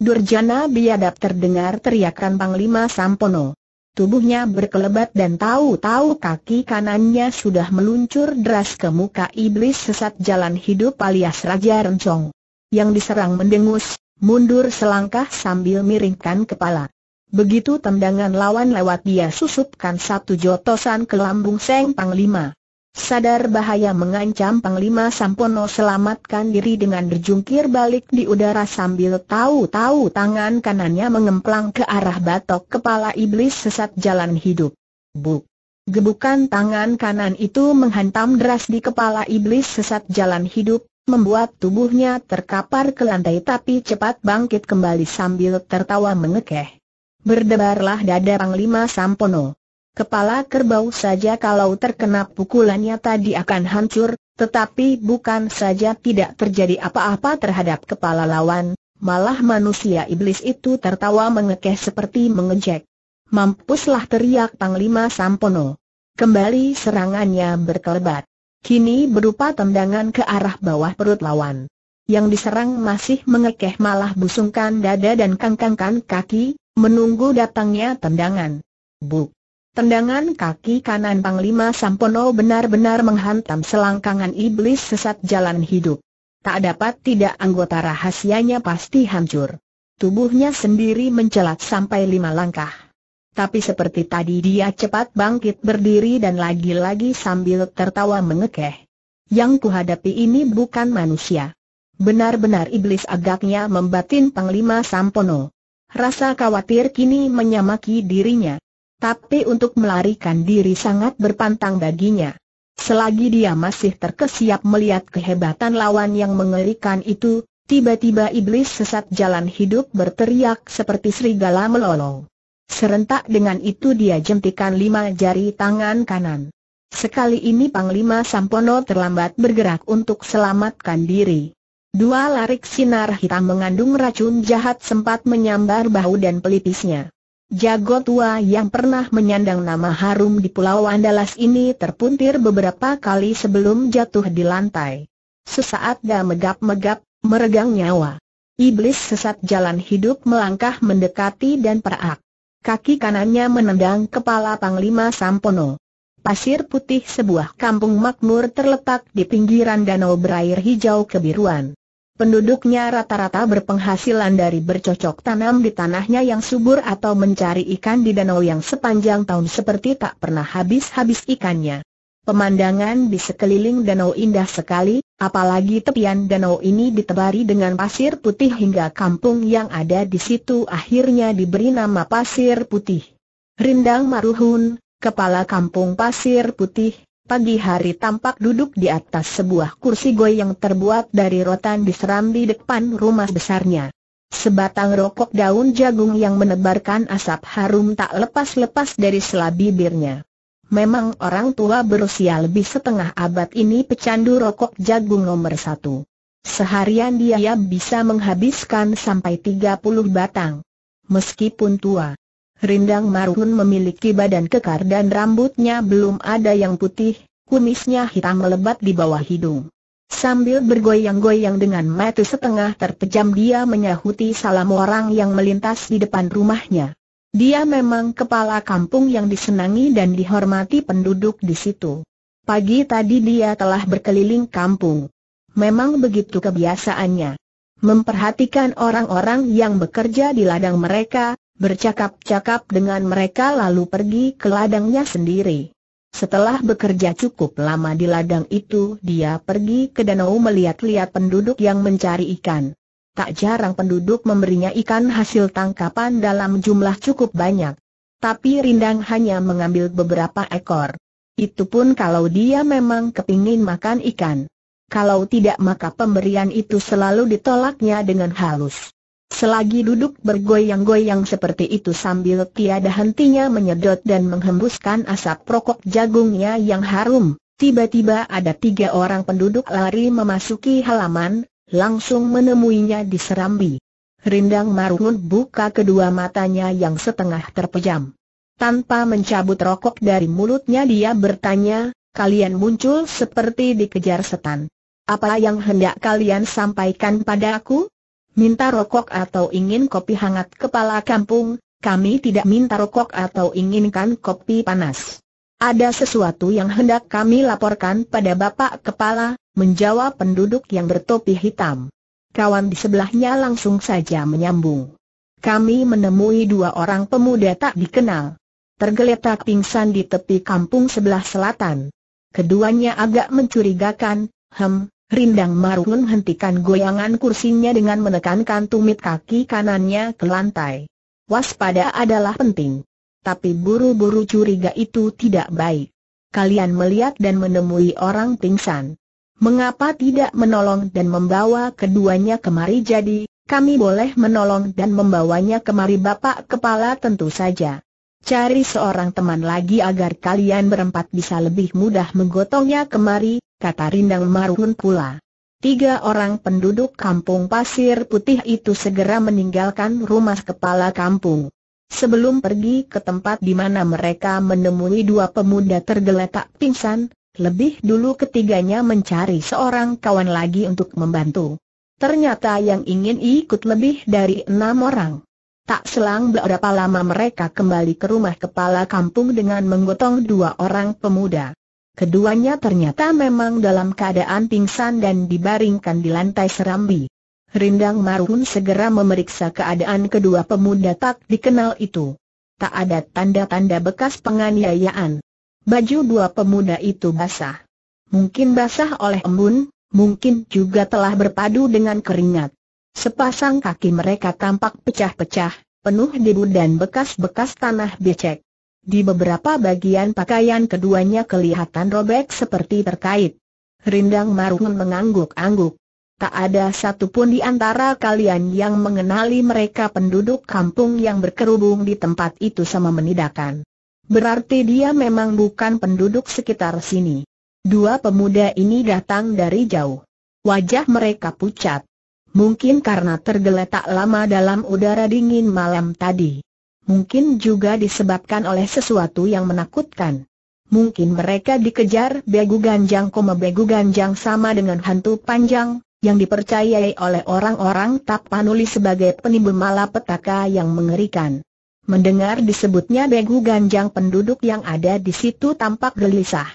A: Durjana biadab terdengar teriakan Panglima Sampono. Tubuhnya berkelebat dan tahu-tahu kaki kanannya sudah meluncur deras ke muka iblis sesat jalan hidup alias Raja Rencong yang diserang mendengus, mundur selangkah sambil miringkan kepala. Begitu tendangan lawan lewat dia susupkan satu jotosan ke lambung Seng Panglima. Sadar bahaya mengancam Panglima Sampono selamatkan diri dengan berjungkir balik di udara sambil tahu-tahu tangan kanannya mengemplang ke arah batok kepala iblis sesat jalan hidup. Buk! Gebukan tangan kanan itu menghantam deras di kepala iblis sesat jalan hidup, membuat tubuhnya terkapar ke lantai tapi cepat bangkit kembali sambil tertawa mengekeh. Berdebarlah dada Panglima Sampono. Kepala kerbau saja kalau terkena pukulannya tadi akan hancur, tetapi bukan saja tidak terjadi apa-apa terhadap kepala lawan, malah manusia iblis itu tertawa mengekeh seperti mengejek. Mampuslah teriak Panglima Sampono. Kembali serangannya berkelebat kini berupa tendangan ke arah bawah perut lawan. Yang diserang masih mengekeh malah busungkan dada dan kangkangkan kaki, menunggu datangnya tendangan. Buk! Tendangan kaki kanan Panglima Sampono benar-benar menghantam selangkangan iblis sesat jalan hidup. Tak dapat tidak anggota rahasianya pasti hancur. Tubuhnya sendiri mencelat sampai lima langkah. Tapi seperti tadi dia cepat bangkit berdiri dan lagi-lagi sambil tertawa mengekeh. Yang kuhadapi ini bukan manusia. Benar-benar iblis agaknya membatin Panglima Sampono. Rasa khawatir kini menyamaki dirinya. Tapi untuk melarikan diri sangat berpantang baginya. Selagi dia masih terkesiap melihat kehebatan lawan yang mengerikan itu, tiba-tiba iblis sesat jalan hidup berteriak seperti serigala melolong. Serentak dengan itu dia jentikan lima jari tangan kanan. Sekali ini Panglima Sampono terlambat bergerak untuk selamatkan diri. Dua larik sinar hitam mengandung racun jahat sempat menyambar bahu dan pelipisnya. Jago tua yang pernah menyandang nama harum di Pulau Andalas ini terpuntir beberapa kali sebelum jatuh di lantai. Sesaat dia megap-megap, meregang nyawa. Iblis sesat jalan hidup melangkah mendekati dan perak. Kaki kanannya menendang kepala Panglima Sampono. Pasir putih sebuah kampung makmur terletak di pinggiran danau berair hijau kebiruan. Penduduknya rata-rata berpenghasilan dari bercocok tanam di tanahnya yang subur atau mencari ikan di danau yang sepanjang tahun seperti tak pernah habis-habis ikannya. Pemandangan di sekeliling danau indah sekali, Apalagi tepian danau ini ditebari dengan pasir putih hingga kampung yang ada di situ akhirnya diberi nama Pasir Putih. Rindang Maruhun, kepala kampung Pasir Putih, pagi hari tampak duduk di atas sebuah kursi goy yang terbuat dari rotan diseram di depan rumah besarnya. Sebatang rokok daun jagung yang menebarkan asap harum tak lepas-lepas dari sela bibirnya. Memang orang tua berusia lebih setengah abad ini pecandu rokok jagung nomor satu. Seharian dia bisa menghabiskan sampai 30 batang. Meskipun tua, Rindang Marun memiliki badan kekar dan rambutnya belum ada yang putih, kumisnya hitam melebat di bawah hidung. Sambil bergoyang-goyang dengan mata setengah terpejam dia menyahuti salam orang yang melintas di depan rumahnya. Dia memang kepala kampung yang disenangi dan dihormati penduduk di situ. Pagi tadi dia telah berkeliling kampung. Memang begitu kebiasaannya. Memperhatikan orang-orang yang bekerja di ladang mereka, bercakap-cakap dengan mereka lalu pergi ke ladangnya sendiri. Setelah bekerja cukup lama di ladang itu, dia pergi ke danau melihat-lihat penduduk yang mencari ikan tak jarang penduduk memberinya ikan hasil tangkapan dalam jumlah cukup banyak. Tapi Rindang hanya mengambil beberapa ekor. Itu pun kalau dia memang kepingin makan ikan. Kalau tidak maka pemberian itu selalu ditolaknya dengan halus. Selagi duduk bergoyang-goyang seperti itu sambil tiada hentinya menyedot dan menghembuskan asap rokok jagungnya yang harum, tiba-tiba ada tiga orang penduduk lari memasuki halaman, langsung menemuinya di serambi. Rindang Marungun buka kedua matanya yang setengah terpejam. Tanpa mencabut rokok dari mulutnya dia bertanya, kalian muncul seperti dikejar setan. Apa yang hendak kalian sampaikan padaku? Minta rokok atau ingin kopi hangat kepala kampung, kami tidak minta rokok atau inginkan kopi panas. Ada sesuatu yang hendak kami laporkan pada Bapak Kepala, menjawab penduduk yang bertopi hitam. Kawan di sebelahnya langsung saja menyambung. Kami menemui dua orang pemuda tak dikenal. Tergeletak pingsan di tepi kampung sebelah selatan. Keduanya agak mencurigakan, hem, Rindang marungun hentikan goyangan kursinya dengan menekankan tumit kaki kanannya ke lantai. Waspada adalah penting. Tapi buru-buru curiga itu tidak baik. Kalian melihat dan menemui orang pingsan. Mengapa tidak menolong dan membawa keduanya kemari jadi, kami boleh menolong dan membawanya kemari Bapak Kepala tentu saja. Cari seorang teman lagi agar kalian berempat bisa lebih mudah menggotongnya kemari, kata Rindang Marun pula. Tiga orang penduduk kampung pasir putih itu segera meninggalkan rumah kepala kampung. Sebelum pergi ke tempat di mana mereka menemui dua pemuda tergeletak pingsan, lebih dulu ketiganya mencari seorang kawan lagi untuk membantu. Ternyata yang ingin ikut lebih dari enam orang. Tak selang berapa lama mereka kembali ke rumah kepala kampung dengan menggotong dua orang pemuda. Keduanya ternyata memang dalam keadaan pingsan dan dibaringkan di lantai serambi. Rindang Marhun segera memeriksa keadaan kedua pemuda tak dikenal itu. Tak ada tanda-tanda bekas penganiayaan. Baju dua pemuda itu basah. Mungkin basah oleh embun, mungkin juga telah berpadu dengan keringat. Sepasang kaki mereka tampak pecah-pecah, penuh debu dan bekas-bekas tanah becek. Di beberapa bagian pakaian keduanya kelihatan robek seperti terkait. Rindang Marungan mengangguk-angguk. Tak ada satupun di antara kalian yang mengenali mereka penduduk kampung yang berkerubung di tempat itu sama menidakan. Berarti dia memang bukan penduduk sekitar sini. Dua pemuda ini datang dari jauh. Wajah mereka pucat. Mungkin karena tergeletak lama dalam udara dingin malam tadi. Mungkin juga disebabkan oleh sesuatu yang menakutkan. Mungkin mereka dikejar begu ganjang koma begu ganjang sama dengan hantu panjang, yang dipercayai oleh orang-orang Tapanuli sebagai penimbun malapetaka yang mengerikan. Mendengar disebutnya begu ganjang penduduk yang ada di situ tampak gelisah.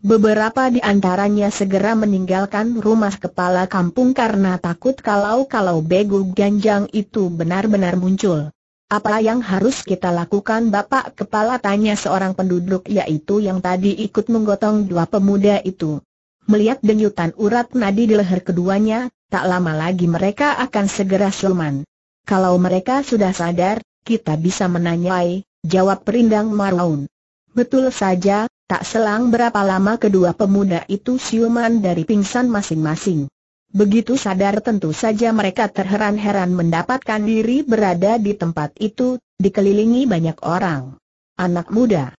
A: Beberapa di antaranya segera meninggalkan rumah kepala kampung karena takut kalau-kalau begu ganjang itu benar-benar muncul. Apa yang harus kita lakukan Bapak Kepala tanya seorang penduduk yaitu yang tadi ikut menggotong dua pemuda itu. Melihat denyutan urat nadi di leher keduanya, tak lama lagi mereka akan segera suman. Kalau mereka sudah sadar, kita bisa menanyai, jawab Perindang Maroon. Betul saja, tak selang berapa lama kedua pemuda itu siuman dari pingsan masing-masing. Begitu sadar tentu saja mereka terheran-heran mendapatkan diri berada di tempat itu, dikelilingi banyak orang. Anak muda.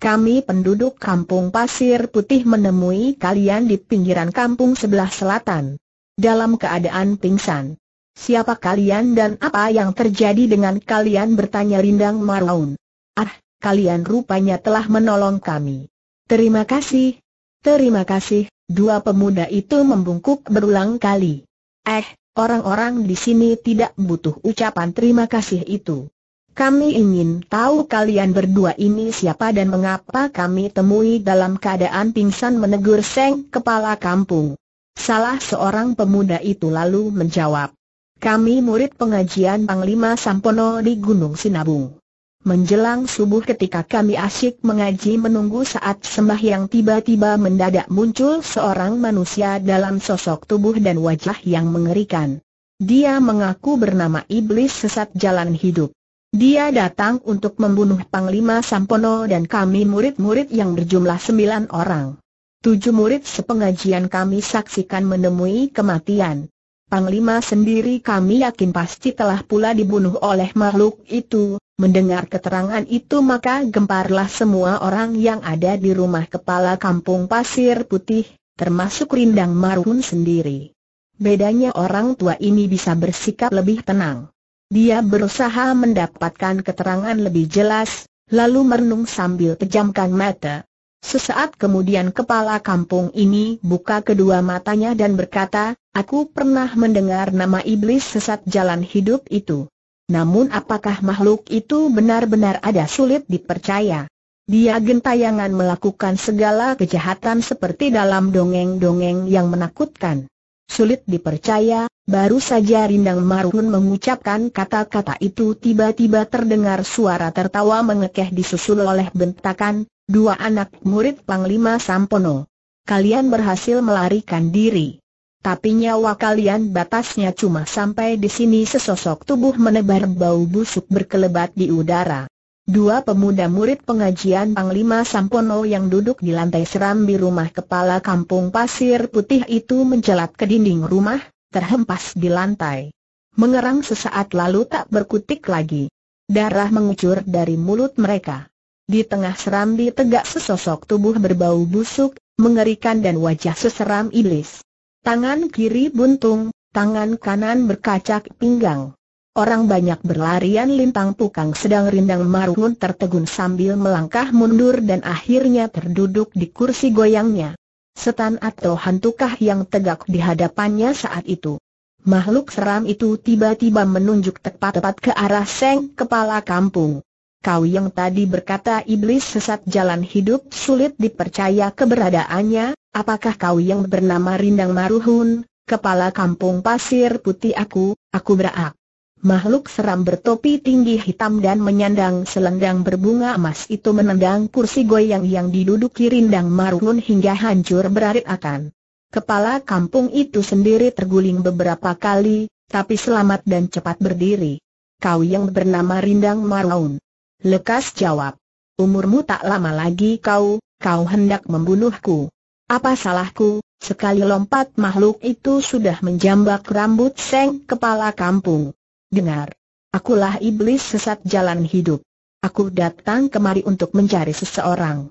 A: Kami penduduk kampung Pasir Putih menemui kalian di pinggiran kampung sebelah selatan. Dalam keadaan pingsan. Siapa kalian dan apa yang terjadi dengan kalian bertanya Rindang Marlon. Ah, kalian rupanya telah menolong kami. Terima kasih. Terima kasih, dua pemuda itu membungkuk berulang kali. Eh, orang-orang di sini tidak butuh ucapan terima kasih itu. Kami ingin tahu kalian berdua ini siapa dan mengapa kami temui dalam keadaan pingsan menegur Seng kepala kampung. Salah seorang pemuda itu lalu menjawab. Kami murid pengajian Panglima Sampono di Gunung Sinabung. Menjelang subuh ketika kami asyik mengaji menunggu saat sembahyang tiba-tiba mendadak muncul seorang manusia dalam sosok tubuh dan wajah yang mengerikan. Dia mengaku bernama Iblis Sesat Jalan Hidup. Dia datang untuk membunuh Panglima Sampono dan kami murid-murid yang berjumlah sembilan orang. Tujuh murid sepengajian kami saksikan menemui kematian. Panglima sendiri kami yakin pasti telah pula dibunuh oleh makhluk itu. Mendengar keterangan itu maka gemparlah semua orang yang ada di rumah kepala kampung Pasir Putih, termasuk Rindang Marun sendiri. Bedanya orang tua ini bisa bersikap lebih tenang. Dia berusaha mendapatkan keterangan lebih jelas, lalu merenung sambil pejamkan mata. Sesaat kemudian kepala kampung ini buka kedua matanya dan berkata, Aku pernah mendengar nama iblis sesat jalan hidup itu. Namun apakah makhluk itu benar-benar ada sulit dipercaya? Dia gentayangan melakukan segala kejahatan seperti dalam dongeng-dongeng yang menakutkan. Sulit dipercaya, baru saja Rindang Marun mengucapkan kata-kata itu tiba-tiba terdengar suara tertawa mengekeh disusul oleh bentakan, dua anak murid Panglima Sampono. Kalian berhasil melarikan diri. Tapi nyawa kalian batasnya cuma sampai di sini sesosok tubuh menebar bau busuk berkelebat di udara. Dua pemuda murid pengajian Panglima Sampono yang duduk di lantai serambi rumah kepala kampung pasir putih itu mencelat ke dinding rumah, terhempas di lantai. Mengerang sesaat lalu tak berkutik lagi. Darah mengucur dari mulut mereka. Di tengah serambi tegak sesosok tubuh berbau busuk, mengerikan dan wajah seseram iblis. Tangan kiri buntung, tangan kanan berkacak pinggang. Orang banyak berlarian lintang pukang sedang rindang marun tertegun sambil melangkah mundur dan akhirnya terduduk di kursi goyangnya. Setan atau hantukah yang tegak di hadapannya saat itu? Makhluk seram itu tiba-tiba menunjuk tepat-tepat ke arah seng kepala kampung kau yang tadi berkata iblis sesat jalan hidup sulit dipercaya keberadaannya, apakah kau yang bernama Rindang Maruhun, kepala kampung pasir putih aku, aku berak. Makhluk seram bertopi tinggi hitam dan menyandang selendang berbunga emas itu menendang kursi goyang yang diduduki Rindang Maruhun hingga hancur berarit akan. Kepala kampung itu sendiri terguling beberapa kali, tapi selamat dan cepat berdiri. Kau yang bernama Rindang Maruhun. Lekas jawab. Umurmu tak lama lagi kau, kau hendak membunuhku. Apa salahku, sekali lompat makhluk itu sudah menjambak rambut seng kepala kampung. Dengar. Akulah iblis sesat jalan hidup. Aku datang kemari untuk mencari seseorang.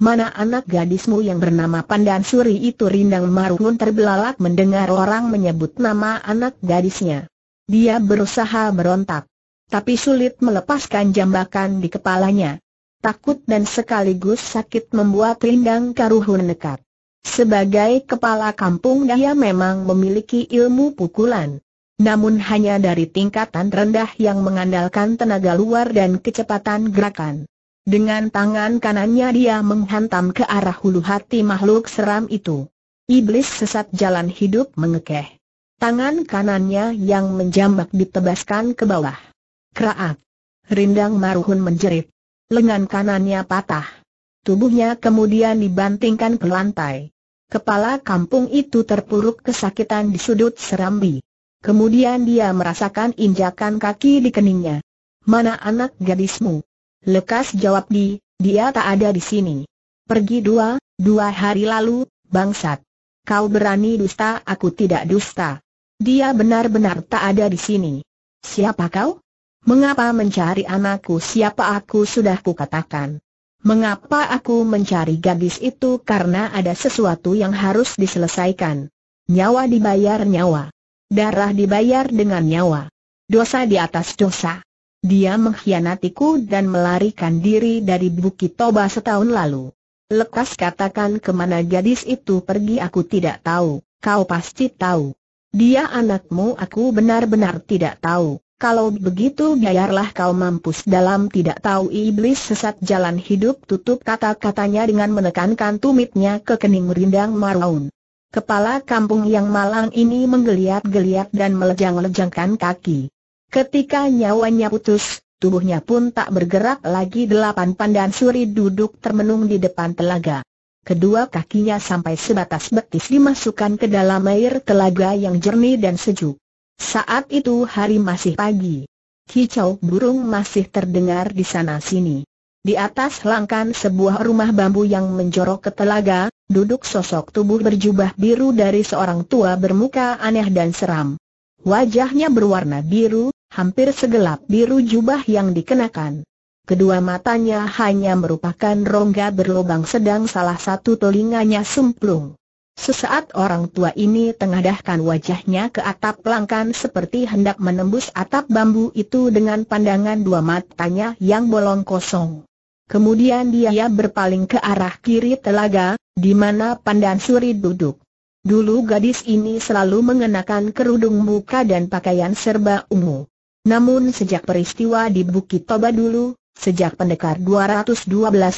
A: Mana anak gadismu yang bernama Pandan Suri itu rindang marungun terbelalak mendengar orang menyebut nama anak gadisnya. Dia berusaha berontak tapi sulit melepaskan jambakan di kepalanya. Takut dan sekaligus sakit membuat Rindang Karuhun nekat. Sebagai kepala kampung dia memang memiliki ilmu pukulan. Namun hanya dari tingkatan rendah yang mengandalkan tenaga luar dan kecepatan gerakan. Dengan tangan kanannya dia menghantam ke arah hulu hati makhluk seram itu. Iblis sesat jalan hidup mengekeh. Tangan kanannya yang menjambak ditebaskan ke bawah. Kraak. Rindang Maruhun menjerit. Lengan kanannya patah. Tubuhnya kemudian dibantingkan ke lantai. Kepala kampung itu terpuruk kesakitan di sudut serambi. Kemudian dia merasakan injakan kaki di keningnya. Mana anak gadismu? Lekas jawab di, dia tak ada di sini. Pergi dua, dua hari lalu, bangsat. Kau berani dusta, aku tidak dusta. Dia benar-benar tak ada di sini. Siapa kau? Mengapa mencari anakku siapa aku sudah kukatakan? Mengapa aku mencari gadis itu karena ada sesuatu yang harus diselesaikan. Nyawa dibayar nyawa. Darah dibayar dengan nyawa. Dosa di atas dosa. Dia mengkhianatiku dan melarikan diri dari Bukit Toba setahun lalu. Lekas katakan kemana gadis itu pergi aku tidak tahu, kau pasti tahu. Dia anakmu aku benar-benar tidak tahu. Kalau begitu biarlah kau mampus dalam tidak tahu iblis sesat jalan hidup tutup kata-katanya dengan menekankan tumitnya ke kening rindang Maraun. Kepala kampung yang malang ini menggeliat-geliat dan melejang-lejangkan kaki. Ketika nyawanya putus, tubuhnya pun tak bergerak lagi delapan pandan suri duduk termenung di depan telaga. Kedua kakinya sampai sebatas betis dimasukkan ke dalam air telaga yang jernih dan sejuk. Saat itu hari masih pagi. Kicau burung masih terdengar di sana-sini. Di atas langkan sebuah rumah bambu yang menjorok ke telaga, duduk sosok tubuh berjubah biru dari seorang tua bermuka aneh dan seram. Wajahnya berwarna biru, hampir segelap biru jubah yang dikenakan. Kedua matanya hanya merupakan rongga berlubang sedang salah satu telinganya semplung. Sesaat orang tua ini tengadahkan wajahnya ke atap pelangkan seperti hendak menembus atap bambu itu dengan pandangan dua matanya yang bolong kosong. Kemudian dia berpaling ke arah kiri telaga, di mana Pandan Suri duduk. Dulu gadis ini selalu mengenakan kerudung muka dan pakaian serba ungu. Namun sejak peristiwa di Bukit Toba dulu, Sejak pendekar 212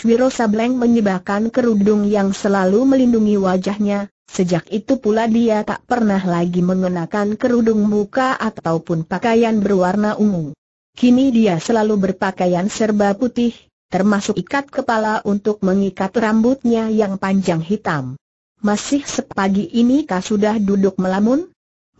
A: Wiro Sableng menyebarkan kerudung yang selalu melindungi wajahnya, sejak itu pula dia tak pernah lagi mengenakan kerudung muka ataupun pakaian berwarna ungu. Kini dia selalu berpakaian serba putih, termasuk ikat kepala untuk mengikat rambutnya yang panjang hitam. Masih sepagi ini kah sudah duduk melamun?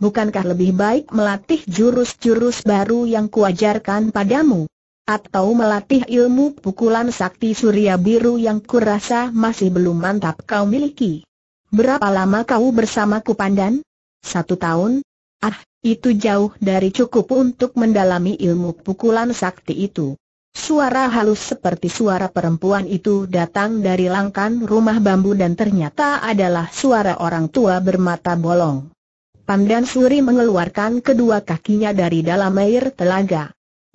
A: Bukankah lebih baik melatih jurus-jurus baru yang kuajarkan padamu? Atau melatih ilmu pukulan sakti surya biru yang kurasa masih belum mantap kau miliki? Berapa lama kau bersamaku pandan? Satu tahun? Ah, itu jauh dari cukup untuk mendalami ilmu pukulan sakti itu. Suara halus seperti suara perempuan itu datang dari langkan rumah bambu dan ternyata adalah suara orang tua bermata bolong. Pandan Suri mengeluarkan kedua kakinya dari dalam air telaga.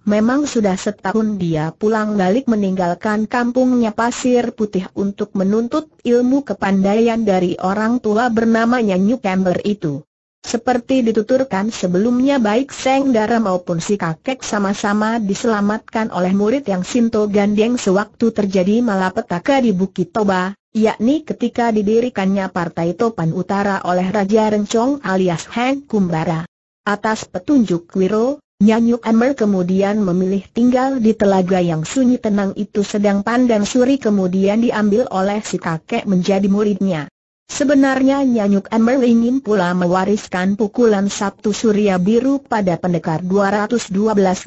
A: Memang sudah setahun dia pulang balik meninggalkan kampungnya Pasir Putih untuk menuntut ilmu kepandaian dari orang tua bernama Nyanyu Kember itu. Seperti dituturkan sebelumnya baik Seng Dara maupun si kakek sama-sama diselamatkan oleh murid yang Sinto Gandeng sewaktu terjadi malapetaka di Bukit Toba, yakni ketika didirikannya Partai Topan Utara oleh Raja Rencong alias Heng Kumbara. Atas petunjuk Wiro, Nyanyuk Emer kemudian memilih tinggal di telaga yang sunyi tenang itu sedang Pandan Suri kemudian diambil oleh si kakek menjadi muridnya. Sebenarnya Nyanyuk Emer ingin pula mewariskan pukulan Sabtu Surya Biru pada pendekar 212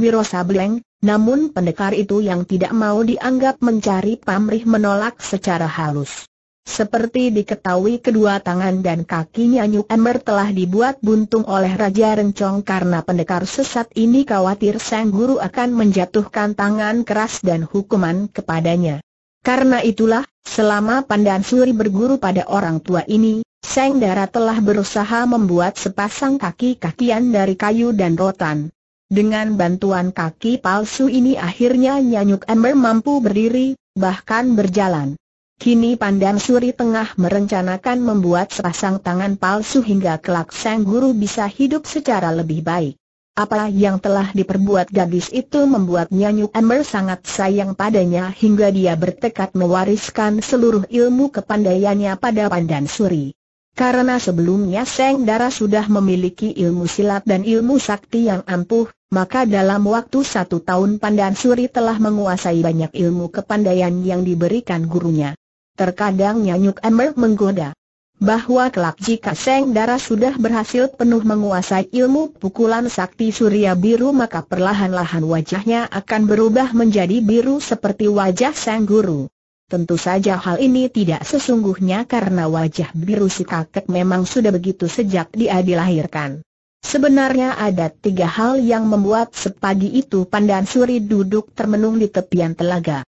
A: Wiro Sableng, namun pendekar itu yang tidak mau dianggap mencari pamrih menolak secara halus. Seperti diketahui kedua tangan dan kakinya Nyu Ember telah dibuat buntung oleh Raja Rencong karena pendekar sesat ini khawatir sang guru akan menjatuhkan tangan keras dan hukuman kepadanya. Karena itulah, selama Pandan Suri berguru pada orang tua ini, Seng Dara telah berusaha membuat sepasang kaki-kakian dari kayu dan rotan. Dengan bantuan kaki palsu ini akhirnya Nyanyuk Ember mampu berdiri, bahkan berjalan. Kini Pandan Suri tengah merencanakan membuat sepasang tangan palsu hingga kelak sang guru bisa hidup secara lebih baik. Apa yang telah diperbuat gadis itu membuat Nyanyu Amber sangat sayang padanya hingga dia bertekad mewariskan seluruh ilmu kepandaiannya pada Pandan Suri. Karena sebelumnya Seng Dara sudah memiliki ilmu silat dan ilmu sakti yang ampuh, maka dalam waktu satu tahun Pandan Suri telah menguasai banyak ilmu kepandaian yang diberikan gurunya. Terkadang Nyanyuk Ember menggoda. Bahwa kelak jika Seng Dara sudah berhasil penuh menguasai ilmu pukulan sakti surya biru maka perlahan-lahan wajahnya akan berubah menjadi biru seperti wajah Sang Guru. Tentu saja hal ini tidak sesungguhnya karena wajah biru si kakek memang sudah begitu sejak dia dilahirkan. Sebenarnya ada tiga hal yang membuat sepagi itu Pandan Suri duduk termenung di tepian telaga.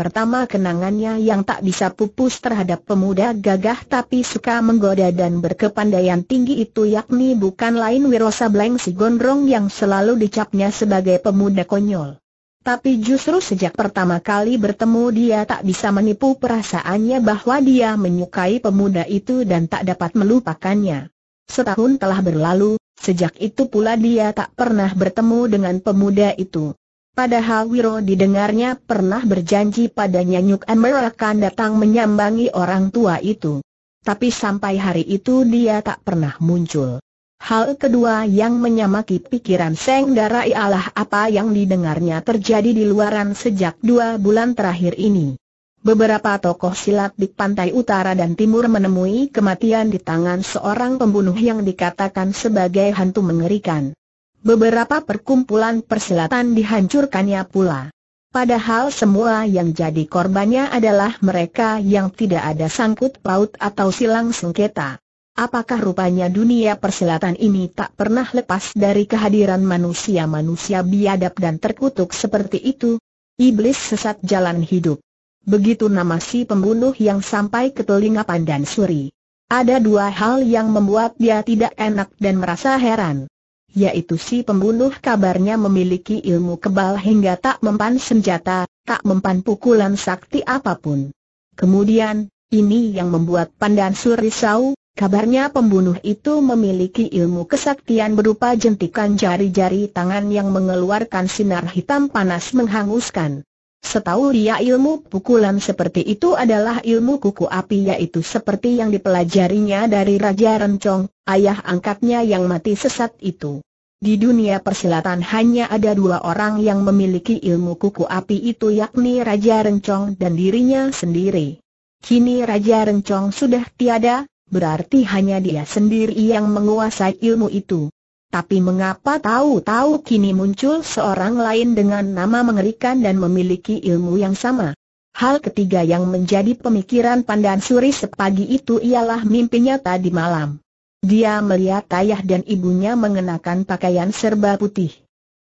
A: Pertama kenangannya yang tak bisa pupus terhadap pemuda gagah tapi suka menggoda dan berkepandaian tinggi itu yakni bukan lain Wirosa Bleng si Gondrong yang selalu dicapnya sebagai pemuda konyol. Tapi justru sejak pertama kali bertemu dia tak bisa menipu perasaannya bahwa dia menyukai pemuda itu dan tak dapat melupakannya. Setahun telah berlalu, sejak itu pula dia tak pernah bertemu dengan pemuda itu. Padahal Wiro didengarnya pernah berjanji pada Nyanyuk Ember akan datang menyambangi orang tua itu. Tapi sampai hari itu dia tak pernah muncul. Hal kedua yang menyamaki pikiran Seng Darai ialah apa yang didengarnya terjadi di luaran sejak dua bulan terakhir ini. Beberapa tokoh silat di pantai utara dan timur menemui kematian di tangan seorang pembunuh yang dikatakan sebagai hantu mengerikan. Beberapa perkumpulan perselatan dihancurkannya pula. Padahal semua yang jadi korbannya adalah mereka yang tidak ada sangkut paut atau silang sengketa. Apakah rupanya dunia perselatan ini tak pernah lepas dari kehadiran manusia-manusia biadab dan terkutuk seperti itu? Iblis sesat jalan hidup. Begitu nama si pembunuh yang sampai ke telinga Pandan Suri. Ada dua hal yang membuat dia tidak enak dan merasa heran yaitu si pembunuh kabarnya memiliki ilmu kebal hingga tak mempan senjata, tak mempan pukulan sakti apapun. Kemudian, ini yang membuat Pandan suri risau, kabarnya pembunuh itu memiliki ilmu kesaktian berupa jentikan jari-jari tangan yang mengeluarkan sinar hitam panas menghanguskan. Setahu dia ilmu pukulan seperti itu adalah ilmu kuku api yaitu seperti yang dipelajarinya dari Raja Rencong, ayah angkatnya yang mati sesat itu. Di dunia persilatan hanya ada dua orang yang memiliki ilmu kuku api itu yakni Raja Rencong dan dirinya sendiri. Kini Raja Rencong sudah tiada, berarti hanya dia sendiri yang menguasai ilmu itu. Tapi mengapa tahu-tahu kini muncul seorang lain dengan nama mengerikan dan memiliki ilmu yang sama? Hal ketiga yang menjadi pemikiran Pandan Suri sepagi itu ialah mimpinya tadi malam. Dia melihat ayah dan ibunya mengenakan pakaian serba putih.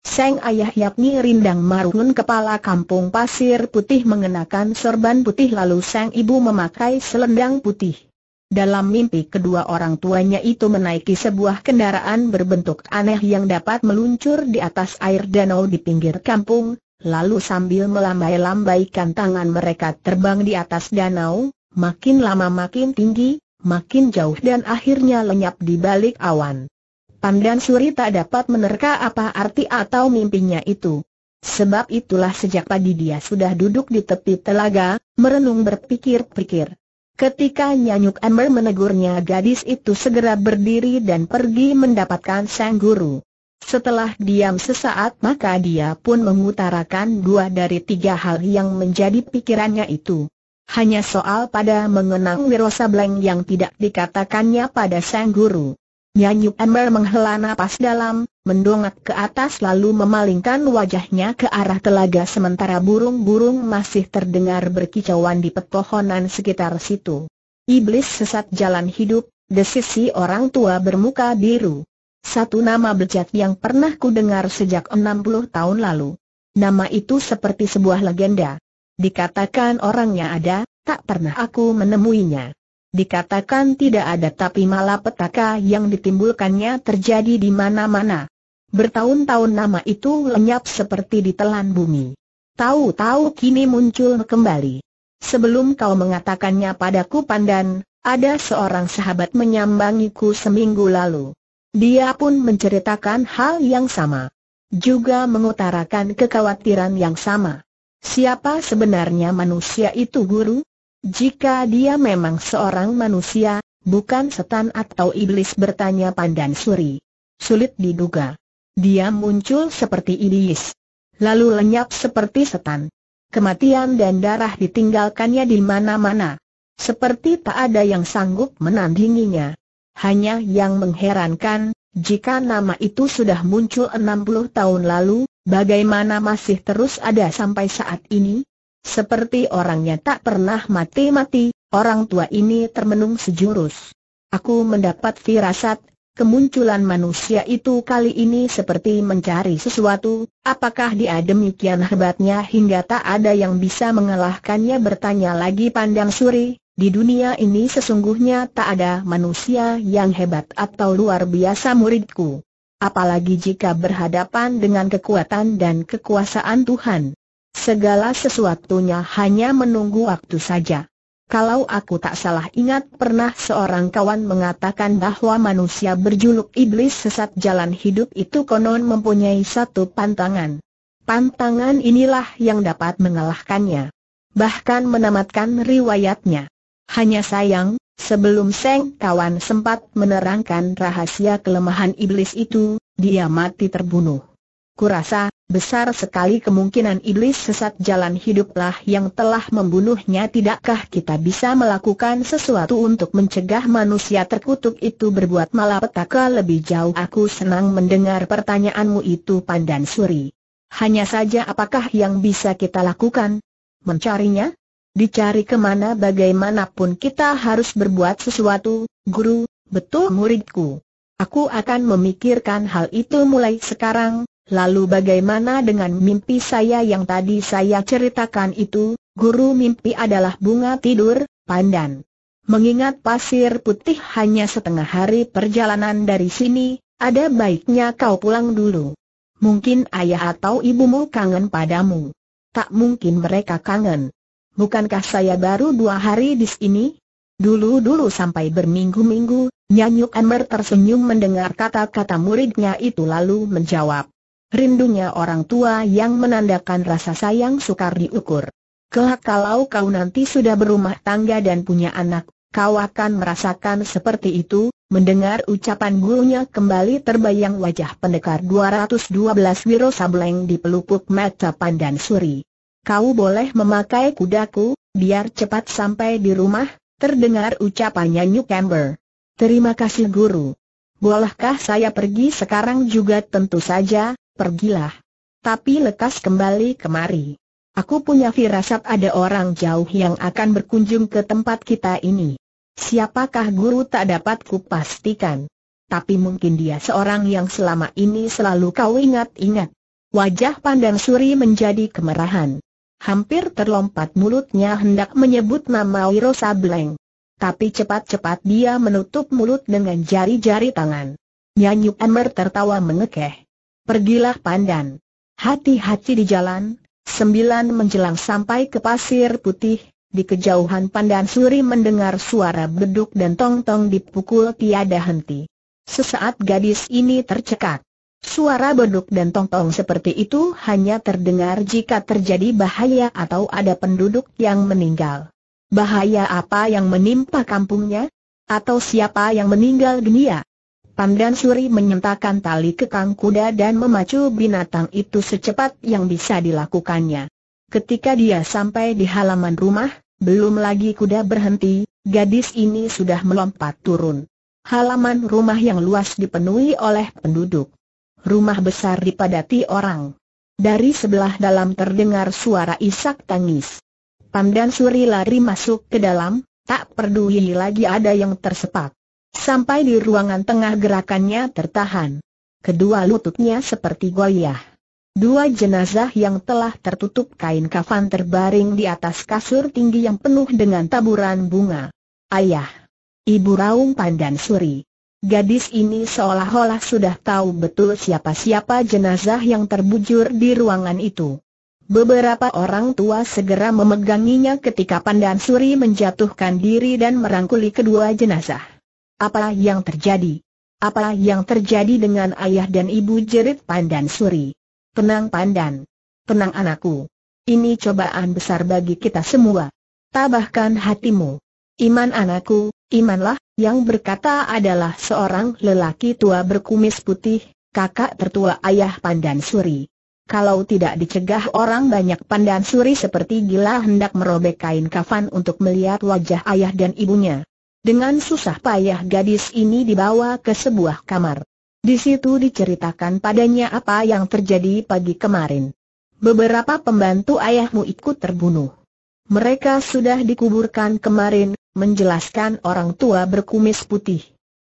A: Seng ayah yakni Rindang Marun kepala kampung pasir putih mengenakan sorban putih lalu sang ibu memakai selendang putih. Dalam mimpi kedua orang tuanya itu menaiki sebuah kendaraan berbentuk aneh yang dapat meluncur di atas air danau di pinggir kampung, lalu sambil melambai-lambaikan tangan mereka terbang di atas danau, makin lama makin tinggi, makin jauh dan akhirnya lenyap di balik awan. Pandan Suri tak dapat menerka apa arti atau mimpinya itu. Sebab itulah sejak pagi dia sudah duduk di tepi telaga, merenung berpikir-pikir. Ketika Nyanyuk Ember menegurnya gadis itu segera berdiri dan pergi mendapatkan sang guru. Setelah diam sesaat maka dia pun mengutarakan dua dari tiga hal yang menjadi pikirannya itu. Hanya soal pada mengenang Wiro Sableng yang tidak dikatakannya pada sang guru. Nyanyuk Ember menghela napas dalam, mendongak ke atas lalu memalingkan wajahnya ke arah telaga sementara burung-burung masih terdengar berkicauan di pepohonan sekitar situ. Iblis sesat jalan hidup, desisi orang tua bermuka biru. Satu nama bejat yang pernah ku dengar sejak 60 tahun lalu. Nama itu seperti sebuah legenda. Dikatakan orangnya ada, tak pernah aku menemuinya. Dikatakan tidak ada tapi malah petaka yang ditimbulkannya terjadi di mana-mana. Bertahun-tahun nama itu lenyap seperti ditelan bumi. Tahu-tahu kini muncul kembali. Sebelum kau mengatakannya padaku Pandan, ada seorang sahabat menyambangiku seminggu lalu. Dia pun menceritakan hal yang sama. Juga mengutarakan kekhawatiran yang sama. Siapa sebenarnya manusia itu guru? Jika dia memang seorang manusia, bukan setan atau iblis bertanya Pandan Suri. Sulit diduga. Dia muncul seperti iblis. Lalu lenyap seperti setan. Kematian dan darah ditinggalkannya di mana-mana. Seperti tak ada yang sanggup menandinginya. Hanya yang mengherankan, jika nama itu sudah muncul 60 tahun lalu, bagaimana masih terus ada sampai saat ini? Seperti orangnya tak pernah mati-mati, orang tua ini termenung sejurus. Aku mendapat firasat, kemunculan manusia itu kali ini seperti mencari sesuatu, apakah dia demikian hebatnya hingga tak ada yang bisa mengalahkannya bertanya lagi pandang suri, di dunia ini sesungguhnya tak ada manusia yang hebat atau luar biasa muridku. Apalagi jika berhadapan dengan kekuatan dan kekuasaan Tuhan. Segala sesuatunya hanya menunggu waktu saja. Kalau aku tak salah ingat pernah seorang kawan mengatakan bahwa manusia berjuluk iblis sesat jalan hidup itu konon mempunyai satu pantangan. Pantangan inilah yang dapat mengalahkannya. Bahkan menamatkan riwayatnya. Hanya sayang, sebelum Seng kawan sempat menerangkan rahasia kelemahan iblis itu, dia mati terbunuh. Kurasa, Besar sekali kemungkinan iblis sesat jalan hiduplah yang telah membunuhnya Tidakkah kita bisa melakukan sesuatu untuk mencegah manusia terkutuk itu berbuat malapetaka lebih jauh Aku senang mendengar pertanyaanmu itu Pandan Suri Hanya saja apakah yang bisa kita lakukan? Mencarinya? Dicari kemana bagaimanapun kita harus berbuat sesuatu, guru, betul muridku Aku akan memikirkan hal itu mulai sekarang, Lalu bagaimana dengan mimpi saya yang tadi saya ceritakan itu? Guru mimpi adalah bunga tidur, pandan. Mengingat pasir putih hanya setengah hari perjalanan dari sini, ada baiknya kau pulang dulu. Mungkin ayah atau ibumu kangen padamu. Tak mungkin mereka kangen. Bukankah saya baru dua hari di sini? Dulu-dulu sampai berminggu-minggu, Nyanyuk Amber tersenyum mendengar kata-kata muridnya itu lalu menjawab. Rindunya orang tua yang menandakan rasa sayang sukar diukur. Kelak kalau kau nanti sudah berumah tangga dan punya anak, kau akan merasakan seperti itu, mendengar ucapan gurunya kembali terbayang wajah pendekar 212 Wiro Sableng di pelupuk mata pandan suri. Kau boleh memakai kudaku, biar cepat sampai di rumah, terdengar ucapannya New Camber. Terima kasih guru. Bolehkah saya pergi sekarang juga tentu saja, pergilah. Tapi lekas kembali kemari. Aku punya firasat ada orang jauh yang akan berkunjung ke tempat kita ini. Siapakah guru tak dapat kupastikan. Tapi mungkin dia seorang yang selama ini selalu kau ingat-ingat. Wajah Pandan Suri menjadi kemerahan. Hampir terlompat mulutnya hendak menyebut nama Wiro Sableng. Tapi cepat-cepat dia menutup mulut dengan jari-jari tangan. nyanyuk Amber tertawa mengekeh pergilah pandan. Hati-hati di jalan, sembilan menjelang sampai ke pasir putih, di kejauhan Pandan Suri mendengar suara beduk dan tong-tong dipukul tiada henti. Sesaat gadis ini tercekat. Suara beduk dan tong-tong seperti itu hanya terdengar jika terjadi bahaya atau ada penduduk yang meninggal. Bahaya apa yang menimpa kampungnya? Atau siapa yang meninggal dunia? Pandan Suri menyentakan tali kekang kuda dan memacu binatang itu secepat yang bisa dilakukannya. Ketika dia sampai di halaman rumah, belum lagi kuda berhenti, gadis ini sudah melompat turun. Halaman rumah yang luas dipenuhi oleh penduduk. Rumah besar dipadati orang. Dari sebelah dalam terdengar suara isak tangis. Pandan Suri lari masuk ke dalam, tak peduli lagi ada yang tersepak. Sampai di ruangan tengah gerakannya tertahan. Kedua lututnya seperti goyah. Dua jenazah yang telah tertutup kain kafan terbaring di atas kasur tinggi yang penuh dengan taburan bunga. Ayah. Ibu Raung Pandan Suri. Gadis ini seolah-olah sudah tahu betul siapa-siapa jenazah yang terbujur di ruangan itu. Beberapa orang tua segera memeganginya ketika Pandan Suri menjatuhkan diri dan merangkuli kedua jenazah. Apa yang terjadi? Apa yang terjadi dengan ayah dan ibu jerit Pandan Suri? Tenang Pandan. Tenang anakku. Ini cobaan besar bagi kita semua. Tabahkan hatimu. Iman anakku, imanlah, yang berkata adalah seorang lelaki tua berkumis putih, kakak tertua ayah Pandan Suri. Kalau tidak dicegah orang banyak pandan suri seperti gila hendak merobek kain kafan untuk melihat wajah ayah dan ibunya. Dengan susah payah gadis ini dibawa ke sebuah kamar. Di situ diceritakan padanya apa yang terjadi pagi kemarin. Beberapa pembantu ayahmu ikut terbunuh. Mereka sudah dikuburkan kemarin, menjelaskan orang tua berkumis putih.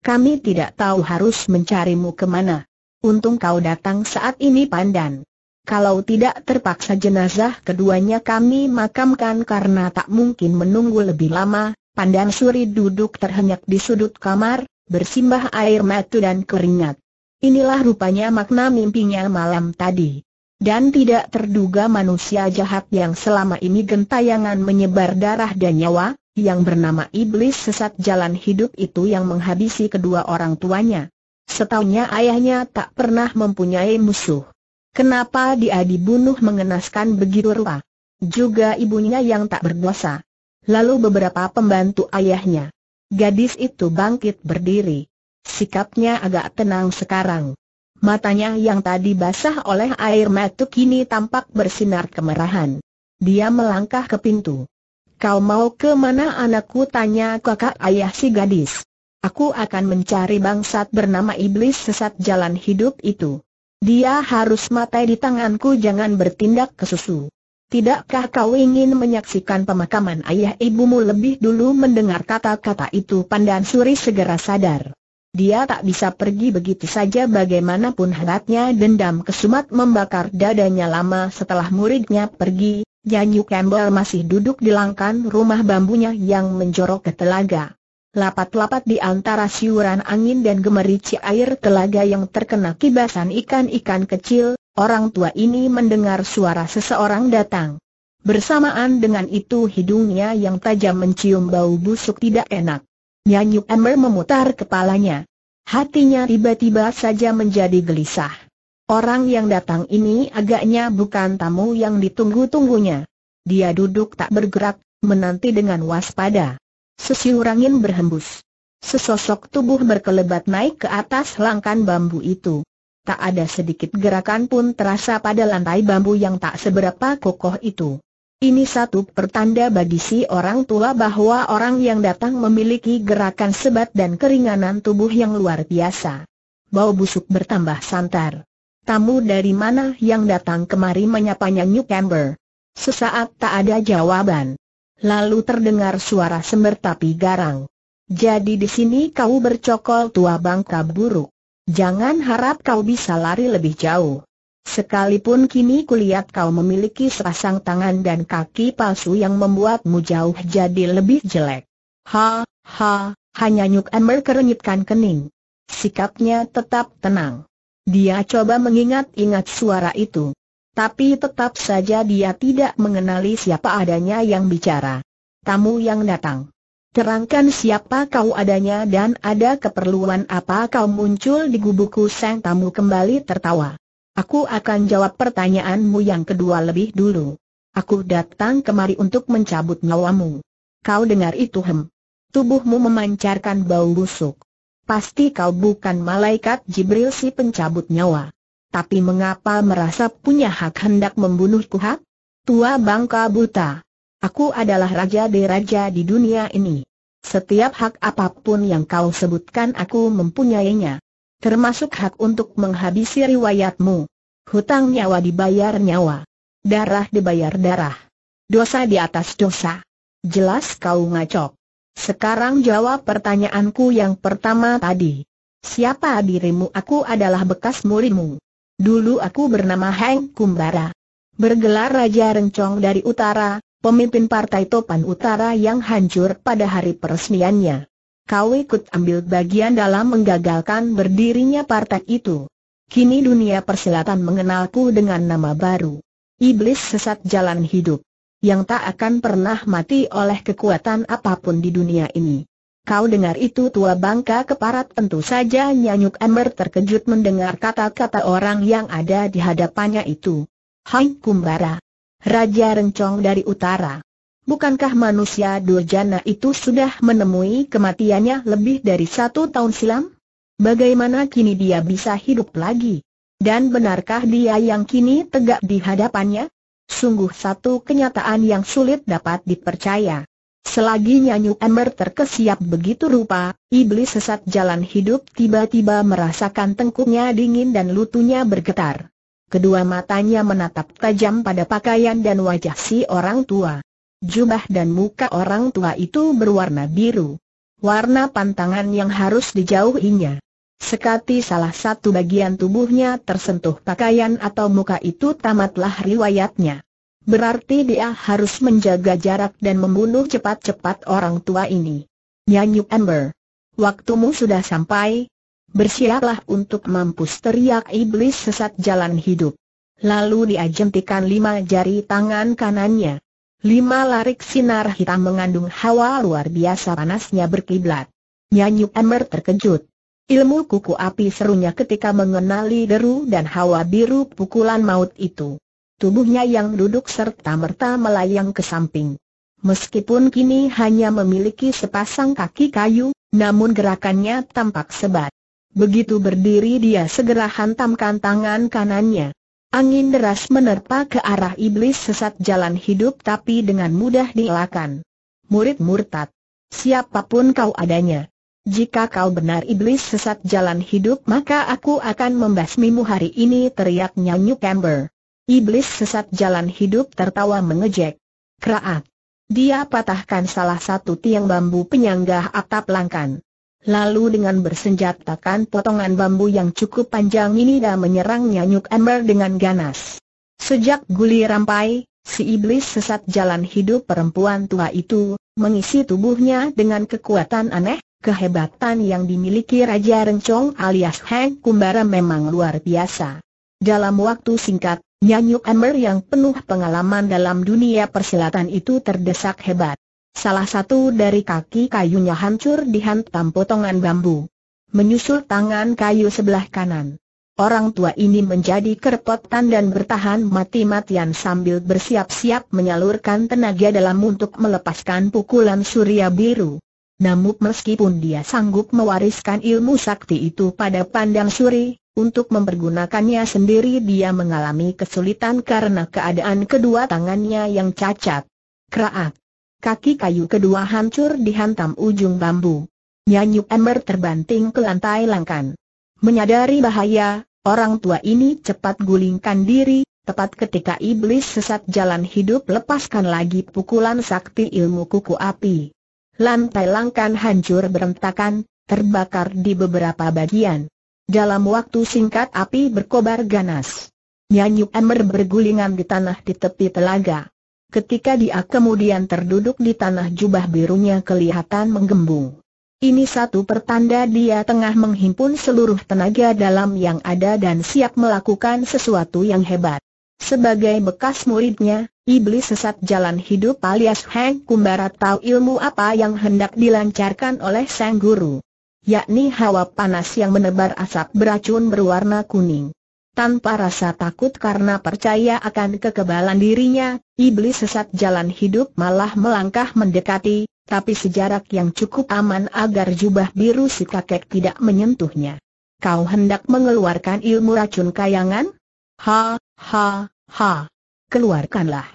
A: Kami tidak tahu harus mencarimu kemana. Untung kau datang saat ini pandan. Kalau tidak terpaksa jenazah keduanya kami makamkan karena tak mungkin menunggu lebih lama, Pandang Suri duduk terhenyak di sudut kamar, bersimbah air mata dan keringat. Inilah rupanya makna mimpinya malam tadi. Dan tidak terduga manusia jahat yang selama ini gentayangan menyebar darah dan nyawa, yang bernama iblis sesat jalan hidup itu yang menghabisi kedua orang tuanya. Setahunya ayahnya tak pernah mempunyai musuh. Kenapa dia dibunuh mengenaskan begitu rupa? Juga ibunya yang tak berdosa lalu beberapa pembantu ayahnya. Gadis itu bangkit berdiri. Sikapnya agak tenang sekarang. Matanya yang tadi basah oleh air mata kini tampak bersinar kemerahan. Dia melangkah ke pintu. Kau mau ke mana anakku tanya kakak ayah si gadis. Aku akan mencari bangsat bernama iblis sesat jalan hidup itu. Dia harus mati di tanganku jangan bertindak kesusu. Tidakkah kau ingin menyaksikan pemakaman ayah ibumu lebih dulu mendengar kata-kata itu pandan suri segera sadar. Dia tak bisa pergi begitu saja bagaimanapun hangatnya dendam kesumat membakar dadanya lama setelah muridnya pergi, Nyanyu Campbell masih duduk di langkan rumah bambunya yang menjorok ke telaga. Lapat-lapat di antara siuran angin dan gemerici air telaga yang terkena kibasan ikan-ikan kecil, Orang tua ini mendengar suara seseorang datang. Bersamaan dengan itu hidungnya yang tajam mencium bau busuk tidak enak. Nyanyu Emer memutar kepalanya. Hatinya tiba-tiba saja menjadi gelisah. Orang yang datang ini agaknya bukan tamu yang ditunggu-tunggunya. Dia duduk tak bergerak, menanti dengan waspada. Sesiur angin berhembus. Sesosok tubuh berkelebat naik ke atas langkan bambu itu. Tak ada sedikit gerakan pun terasa pada lantai bambu yang tak seberapa kokoh itu. Ini satu pertanda bagi si orang tua bahwa orang yang datang memiliki gerakan sebat dan keringanan tubuh yang luar biasa. Bau busuk bertambah santar. Tamu dari mana yang datang kemari menyapanya Newcamber? Sesaat tak ada jawaban. Lalu terdengar suara semertapi garang. Jadi di sini kau bercokol tua bangka buruk. Jangan harap kau bisa lari lebih jauh. Sekalipun kini kulihat kau memiliki sepasang tangan dan kaki palsu yang membuatmu jauh jadi lebih jelek. Ha, ha, hanya Nyuk Amber kerenyitkan kening. Sikapnya tetap tenang. Dia coba mengingat-ingat suara itu. Tapi tetap saja dia tidak mengenali siapa adanya yang bicara. Tamu yang datang. Terangkan siapa kau adanya dan ada keperluan apa kau muncul di gubukku sang tamu kembali tertawa. Aku akan jawab pertanyaanmu yang kedua lebih dulu. Aku datang kemari untuk mencabut nyawamu. Kau dengar itu hem. Tubuhmu memancarkan bau busuk. Pasti kau bukan malaikat Jibril si pencabut nyawa. Tapi mengapa merasa punya hak hendak membunuhku hak? Tua bangka buta. Aku adalah raja de raja di dunia ini. Setiap hak apapun yang kau sebutkan aku mempunyainya. Termasuk hak untuk menghabisi riwayatmu. Hutang nyawa dibayar nyawa. Darah dibayar darah. Dosa di atas dosa. Jelas kau ngacok. Sekarang jawab pertanyaanku yang pertama tadi. Siapa dirimu? Aku adalah bekas murimu. Dulu aku bernama Heng Kumbara. Bergelar Raja Rencong dari utara, pemimpin partai Topan Utara yang hancur pada hari peresmiannya. Kau ikut ambil bagian dalam menggagalkan berdirinya partai itu. Kini dunia persilatan mengenalku dengan nama baru. Iblis sesat jalan hidup. Yang tak akan pernah mati oleh kekuatan apapun di dunia ini. Kau dengar itu tua bangka keparat tentu saja Nyanyuk Ember terkejut mendengar kata-kata orang yang ada di hadapannya itu. Hai Kumbara, Raja Rencong dari utara. Bukankah manusia durjana itu sudah menemui kematiannya lebih dari satu tahun silam? Bagaimana kini dia bisa hidup lagi? Dan benarkah dia yang kini tegak di hadapannya? Sungguh satu kenyataan yang sulit dapat dipercaya. Selagi Nyanyu Ember terkesiap begitu rupa, iblis sesat jalan hidup tiba-tiba merasakan tengkuknya dingin dan lututnya bergetar. Kedua matanya menatap tajam pada pakaian dan wajah si orang tua. Jubah dan muka orang tua itu berwarna biru. Warna pantangan yang harus dijauhinya. Sekati salah satu bagian tubuhnya tersentuh pakaian atau muka itu tamatlah riwayatnya. Berarti dia harus menjaga jarak dan membunuh cepat-cepat orang tua ini. Nyanyi Amber. Waktumu sudah sampai, Bersiaplah untuk mampus teriak iblis sesat jalan hidup. Lalu diajentikan lima jari tangan kanannya. Lima larik sinar hitam mengandung hawa luar biasa panasnya berkiblat. nyanyuk Emer terkejut. Ilmu kuku api serunya ketika mengenali deru dan hawa biru pukulan maut itu. Tubuhnya yang duduk serta merta melayang ke samping. Meskipun kini hanya memiliki sepasang kaki kayu, namun gerakannya tampak sebat. Begitu berdiri dia segera hantamkan tangan kanannya. Angin deras menerpa ke arah iblis sesat jalan hidup tapi dengan mudah dielakkan. Murid murtad. Siapapun kau adanya. Jika kau benar iblis sesat jalan hidup maka aku akan membasmimu hari ini teriaknya New Camber. Iblis sesat jalan hidup tertawa mengejek. Kraat, Dia patahkan salah satu tiang bambu penyangga atap langkan. Lalu dengan bersenjatakan potongan bambu yang cukup panjang ini dia menyerang Nyanyuk Ember dengan ganas. Sejak guli rampai, si iblis sesat jalan hidup perempuan tua itu, mengisi tubuhnya dengan kekuatan aneh, kehebatan yang dimiliki Raja Rencong alias Heng Kumbara memang luar biasa. Dalam waktu singkat, Nyanyuk Ember yang penuh pengalaman dalam dunia persilatan itu terdesak hebat. Salah satu dari kaki kayunya hancur dihantam potongan bambu. Menyusul tangan kayu sebelah kanan. Orang tua ini menjadi kerepotan dan bertahan mati-matian sambil bersiap-siap menyalurkan tenaga dalam untuk melepaskan pukulan surya biru. Namun meskipun dia sanggup mewariskan ilmu sakti itu pada pandang suri, untuk mempergunakannya sendiri dia mengalami kesulitan karena keadaan kedua tangannya yang cacat. Kraak! Kaki kayu kedua hancur dihantam ujung bambu. Nyanyu Ember terbanting ke lantai langkan. Menyadari bahaya, orang tua ini cepat gulingkan diri, tepat ketika iblis sesat jalan hidup lepaskan lagi pukulan sakti ilmu kuku api. Lantai langkan hancur berentakan, terbakar di beberapa bagian. Dalam waktu singkat api berkobar ganas. Nyanyu Ember bergulingan di tanah di tepi telaga. Ketika dia kemudian terduduk di tanah jubah birunya kelihatan menggembung. Ini satu pertanda dia tengah menghimpun seluruh tenaga dalam yang ada dan siap melakukan sesuatu yang hebat. Sebagai bekas muridnya, iblis sesat jalan hidup alias Heng Kumbara tahu ilmu apa yang hendak dilancarkan oleh sang guru. Yakni hawa panas yang menebar asap beracun berwarna kuning tanpa rasa takut karena percaya akan kekebalan dirinya, iblis sesat jalan hidup malah melangkah mendekati, tapi sejarak yang cukup aman agar jubah biru si kakek tidak menyentuhnya. Kau hendak mengeluarkan ilmu racun kayangan? Ha, ha, ha. Keluarkanlah.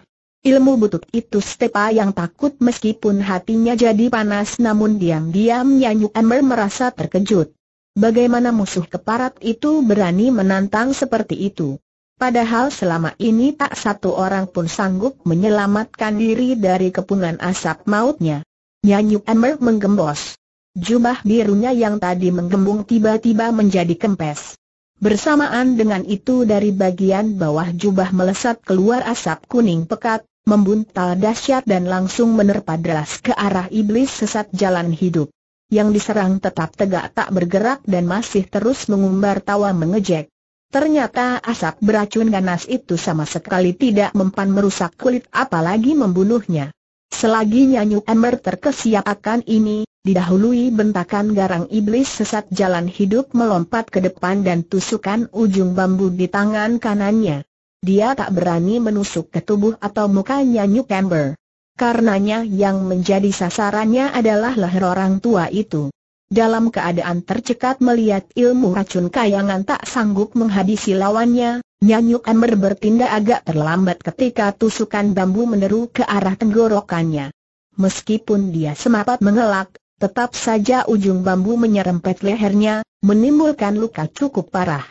A: Ilmu butut itu Stepa yang takut meskipun hatinya jadi panas namun diam-diam Nyanyu Ember merasa terkejut. Bagaimana musuh keparat itu berani menantang seperti itu? Padahal selama ini tak satu orang pun sanggup menyelamatkan diri dari kepungan asap mautnya. Nyanyi Amber menggembos. Jubah birunya yang tadi menggembung tiba-tiba menjadi kempes. Bersamaan dengan itu dari bagian bawah jubah melesat keluar asap kuning pekat, membuntal dahsyat dan langsung menerpa deras ke arah iblis sesat jalan hidup yang diserang tetap tegak tak bergerak dan masih terus mengumbar tawa mengejek. Ternyata asap beracun ganas itu sama sekali tidak mempan merusak kulit apalagi membunuhnya. Selagi Nyanyu Ember terkesiap akan ini, didahului bentakan garang iblis sesat jalan hidup melompat ke depan dan tusukan ujung bambu di tangan kanannya. Dia tak berani menusuk ke tubuh atau muka Nyanyu Ember. Karenanya yang menjadi sasarannya adalah leher orang tua itu. Dalam keadaan tercekat melihat ilmu racun kayangan tak sanggup menghabisi lawannya, Nyanyuk Amber bertindak agak terlambat ketika tusukan bambu meneru ke arah tenggorokannya. Meskipun dia semapat mengelak, tetap saja ujung bambu menyerempet lehernya, menimbulkan luka cukup parah.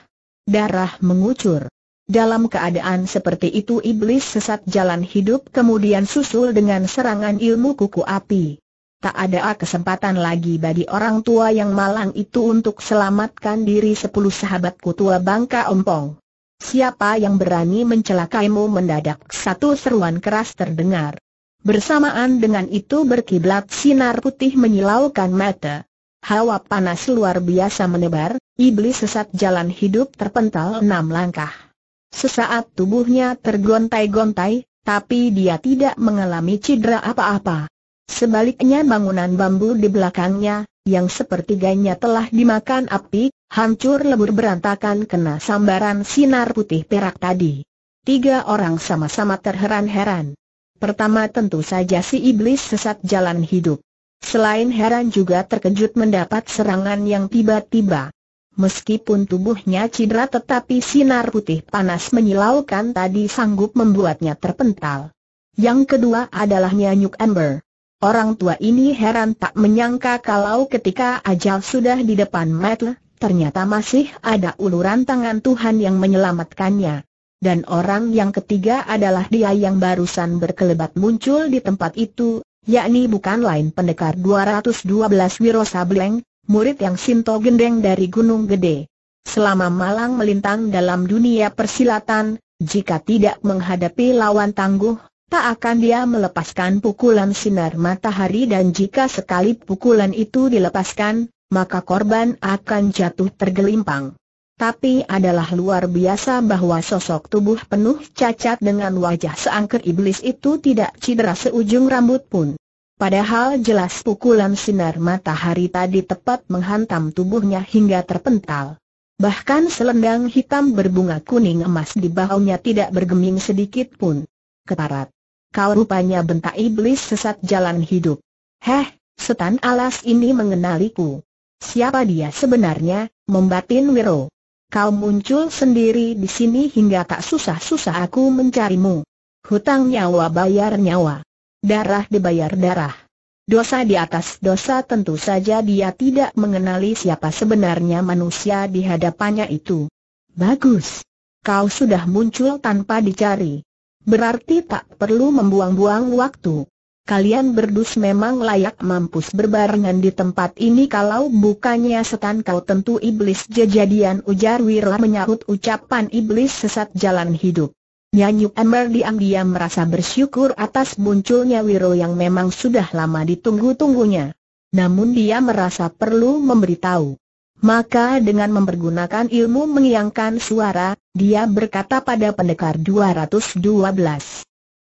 A: Darah mengucur. Dalam keadaan seperti itu iblis sesat jalan hidup kemudian susul dengan serangan ilmu kuku api. Tak ada kesempatan lagi bagi orang tua yang malang itu untuk selamatkan diri sepuluh sahabatku tua bangka ompong. Siapa yang berani mencelakaimu mendadak satu seruan keras terdengar. Bersamaan dengan itu berkiblat sinar putih menyilaukan mata. Hawa panas luar biasa menebar, iblis sesat jalan hidup terpental enam langkah. Sesaat tubuhnya tergontai-gontai, tapi dia tidak mengalami cedera apa-apa. Sebaliknya bangunan bambu di belakangnya, yang sepertiganya telah dimakan api, hancur lebur berantakan kena sambaran sinar putih perak tadi. Tiga orang sama-sama terheran-heran. Pertama tentu saja si iblis sesat jalan hidup. Selain heran juga terkejut mendapat serangan yang tiba-tiba. Meskipun tubuhnya cedera tetapi sinar putih panas menyilaukan tadi sanggup membuatnya terpental. Yang kedua adalah Nyanyuk Amber. Orang tua ini heran tak menyangka kalau ketika ajal sudah di depan mata, ternyata masih ada uluran tangan Tuhan yang menyelamatkannya. Dan orang yang ketiga adalah dia yang barusan berkelebat muncul di tempat itu, yakni bukan lain pendekar 212 Wiro Sableng, murid yang Sinto Gendeng dari Gunung Gede. Selama malang melintang dalam dunia persilatan, jika tidak menghadapi lawan tangguh, tak akan dia melepaskan pukulan sinar matahari dan jika sekali pukulan itu dilepaskan, maka korban akan jatuh tergelimpang. Tapi adalah luar biasa bahwa sosok tubuh penuh cacat dengan wajah seangker iblis itu tidak cedera seujung rambut pun. Padahal jelas pukulan sinar matahari tadi tepat menghantam tubuhnya hingga terpental. Bahkan selendang hitam berbunga kuning emas di bahunya tidak bergeming sedikit pun. Keparat. Kau rupanya bentak iblis sesat jalan hidup. Heh, setan alas ini mengenaliku. Siapa dia sebenarnya, membatin Wiro. Kau muncul sendiri di sini hingga tak susah-susah aku mencarimu. Hutang nyawa bayar nyawa. Darah dibayar darah. Dosa di atas dosa tentu saja dia tidak mengenali siapa sebenarnya manusia di hadapannya itu. Bagus. Kau sudah muncul tanpa dicari. Berarti tak perlu membuang-buang waktu. Kalian berdus memang layak mampus berbarengan di tempat ini kalau bukannya setan kau tentu iblis jejadian ujar Wira menyahut ucapan iblis sesat jalan hidup. Nyanyu Ember diam-diam merasa bersyukur atas munculnya Wiro yang memang sudah lama ditunggu-tunggunya. Namun dia merasa perlu memberitahu. Maka dengan mempergunakan ilmu mengiangkan suara, dia berkata pada pendekar 212.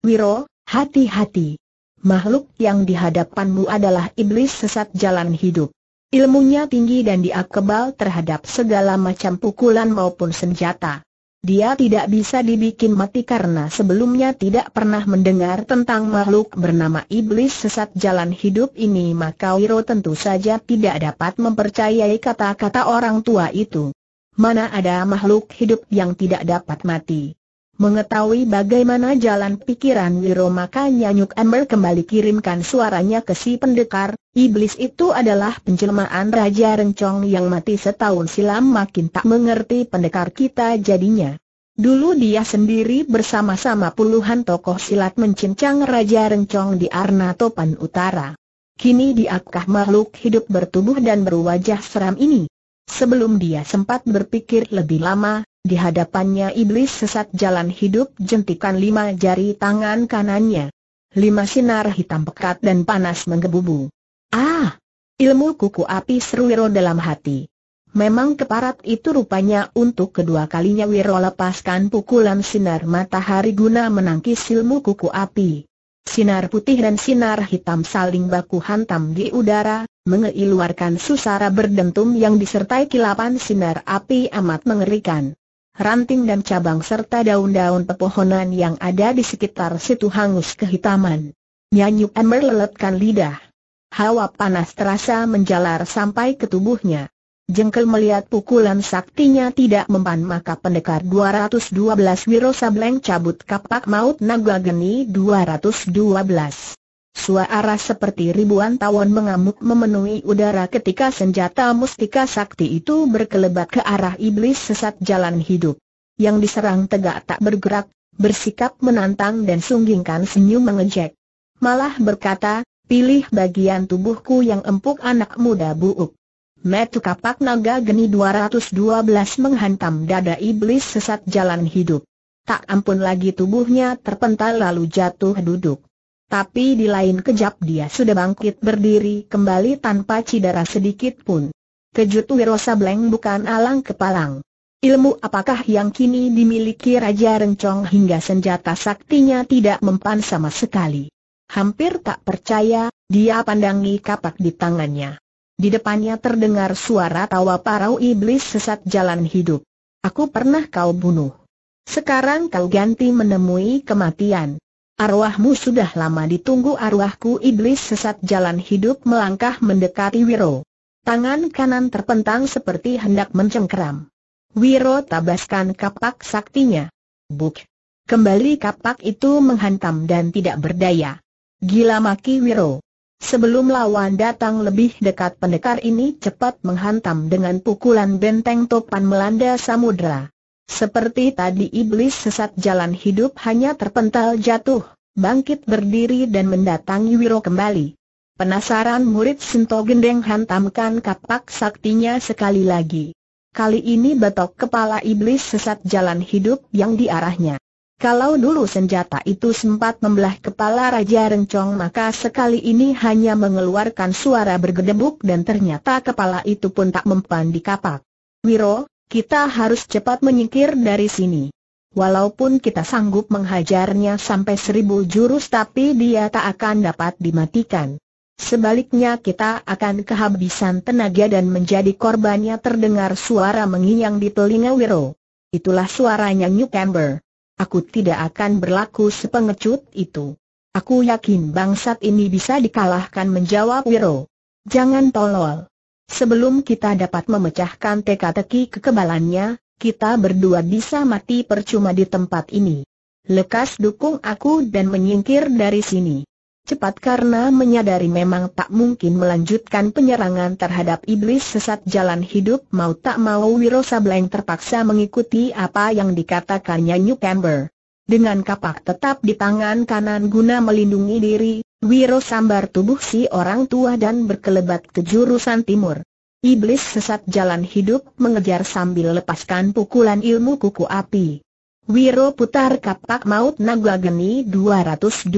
A: Wiro, hati-hati. Makhluk yang di hadapanmu adalah iblis sesat jalan hidup. Ilmunya tinggi dan dia kebal terhadap segala macam pukulan maupun senjata. Dia tidak bisa dibikin mati karena sebelumnya tidak pernah mendengar tentang makhluk bernama iblis sesat jalan hidup ini maka Wiro tentu saja tidak dapat mempercayai kata-kata orang tua itu. Mana ada makhluk hidup yang tidak dapat mati? Mengetahui bagaimana jalan pikiran Wiro maka Nyanyuk Ember kembali kirimkan suaranya ke si pendekar, iblis itu adalah penjelmaan Raja Rencong yang mati setahun silam makin tak mengerti pendekar kita jadinya. Dulu dia sendiri bersama-sama puluhan tokoh silat mencincang Raja Rencong di Arna Topan Utara. Kini diakah makhluk hidup bertubuh dan berwajah seram ini? Sebelum dia sempat berpikir lebih lama, di hadapannya iblis sesat jalan hidup jentikan lima jari tangan kanannya. Lima sinar hitam pekat dan panas menggebubu. Ah! Ilmu kuku api Wiro dalam hati. Memang keparat itu rupanya untuk kedua kalinya Wiro lepaskan pukulan sinar matahari guna menangkis ilmu kuku api. Sinar putih dan sinar hitam saling baku hantam di udara, mengeluarkan susara berdentum yang disertai kilapan sinar api amat mengerikan. Ranting dan cabang serta daun-daun pepohonan yang ada di sekitar situ hangus kehitaman. Nyanyuk Ember leletkan lidah. Hawa panas terasa menjalar sampai ke tubuhnya. Jengkel melihat pukulan saktinya tidak mempan maka pendekar 212 Wiro Sableng cabut kapak maut naga geni 212. Suara seperti ribuan tawon mengamuk memenuhi udara ketika senjata mustika sakti itu berkelebat ke arah iblis sesat jalan hidup. Yang diserang tegak tak bergerak, bersikap menantang dan sunggingkan senyum mengejek. Malah berkata, pilih bagian tubuhku yang empuk anak muda buuk. Metu kapak naga geni 212 menghantam dada iblis sesat jalan hidup. Tak ampun lagi tubuhnya terpental lalu jatuh duduk. Tapi di lain kejap dia sudah bangkit berdiri kembali tanpa cedera sedikit pun. Kejut Wiro Sableng bukan alang kepalang. Ilmu apakah yang kini dimiliki Raja Rencong hingga senjata saktinya tidak mempan sama sekali. Hampir tak percaya, dia pandangi kapak di tangannya. Di depannya terdengar suara tawa parau iblis sesat jalan hidup. Aku pernah kau bunuh. Sekarang kau ganti menemui kematian. Arwahmu sudah lama ditunggu arwahku iblis sesat jalan hidup melangkah mendekati Wiro. Tangan kanan terpentang seperti hendak mencengkeram. Wiro tabaskan kapak saktinya. Buk. Kembali kapak itu menghantam dan tidak berdaya. Gila maki Wiro. Sebelum lawan datang lebih dekat pendekar ini cepat menghantam dengan pukulan benteng topan melanda samudera. Seperti tadi iblis sesat jalan hidup hanya terpental jatuh, bangkit berdiri dan mendatangi Wiro kembali. Penasaran murid Sinto Gendeng hantamkan kapak saktinya sekali lagi. Kali ini batok kepala iblis sesat jalan hidup yang diarahnya. Kalau dulu senjata itu sempat membelah kepala Raja Rencong maka sekali ini hanya mengeluarkan suara bergedebuk dan ternyata kepala itu pun tak mempan di kapak. Wiro, kita harus cepat menyingkir dari sini. Walaupun kita sanggup menghajarnya sampai seribu jurus tapi dia tak akan dapat dimatikan. Sebaliknya kita akan kehabisan tenaga dan menjadi korbannya terdengar suara menginyang di telinga Wiro. Itulah suaranya New Camber. Aku tidak akan berlaku sepengecut itu. Aku yakin bangsat ini bisa dikalahkan menjawab Wiro. Jangan tolol. Sebelum kita dapat memecahkan teka-teki kekebalannya, kita berdua bisa mati percuma di tempat ini. Lekas dukung aku dan menyingkir dari sini cepat karena menyadari memang tak mungkin melanjutkan penyerangan terhadap iblis sesat jalan hidup mau tak mau Wiro Sableng terpaksa mengikuti apa yang dikatakannya New Camber. Dengan kapak tetap di tangan kanan guna melindungi diri, Wiro sambar tubuh si orang tua dan berkelebat ke jurusan timur. Iblis sesat jalan hidup mengejar sambil lepaskan pukulan ilmu kuku api. Wiro putar kapak maut naga geni 212.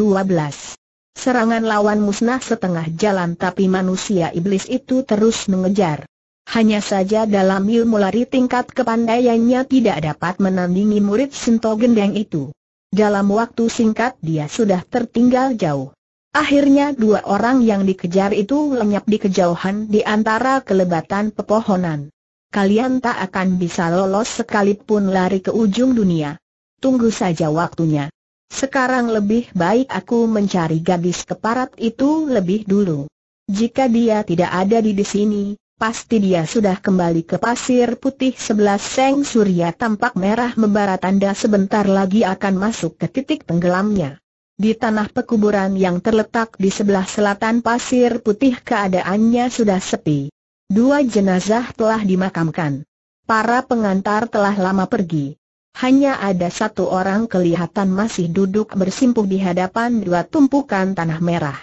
A: Serangan lawan musnah setengah jalan tapi manusia iblis itu terus mengejar. Hanya saja dalam ilmu lari tingkat kepandaiannya tidak dapat menandingi murid Sinto Gendeng itu. Dalam waktu singkat dia sudah tertinggal jauh. Akhirnya dua orang yang dikejar itu lenyap di kejauhan di antara kelebatan pepohonan. Kalian tak akan bisa lolos sekalipun lari ke ujung dunia. Tunggu saja waktunya. Sekarang lebih baik aku mencari gadis keparat itu lebih dulu. Jika dia tidak ada di, sini, pasti dia sudah kembali ke pasir putih sebelah seng surya tampak merah membara tanda sebentar lagi akan masuk ke titik tenggelamnya. Di tanah pekuburan yang terletak di sebelah selatan pasir putih keadaannya sudah sepi. Dua jenazah telah dimakamkan. Para pengantar telah lama pergi. Hanya ada satu orang kelihatan masih duduk bersimpuh di hadapan dua tumpukan tanah merah.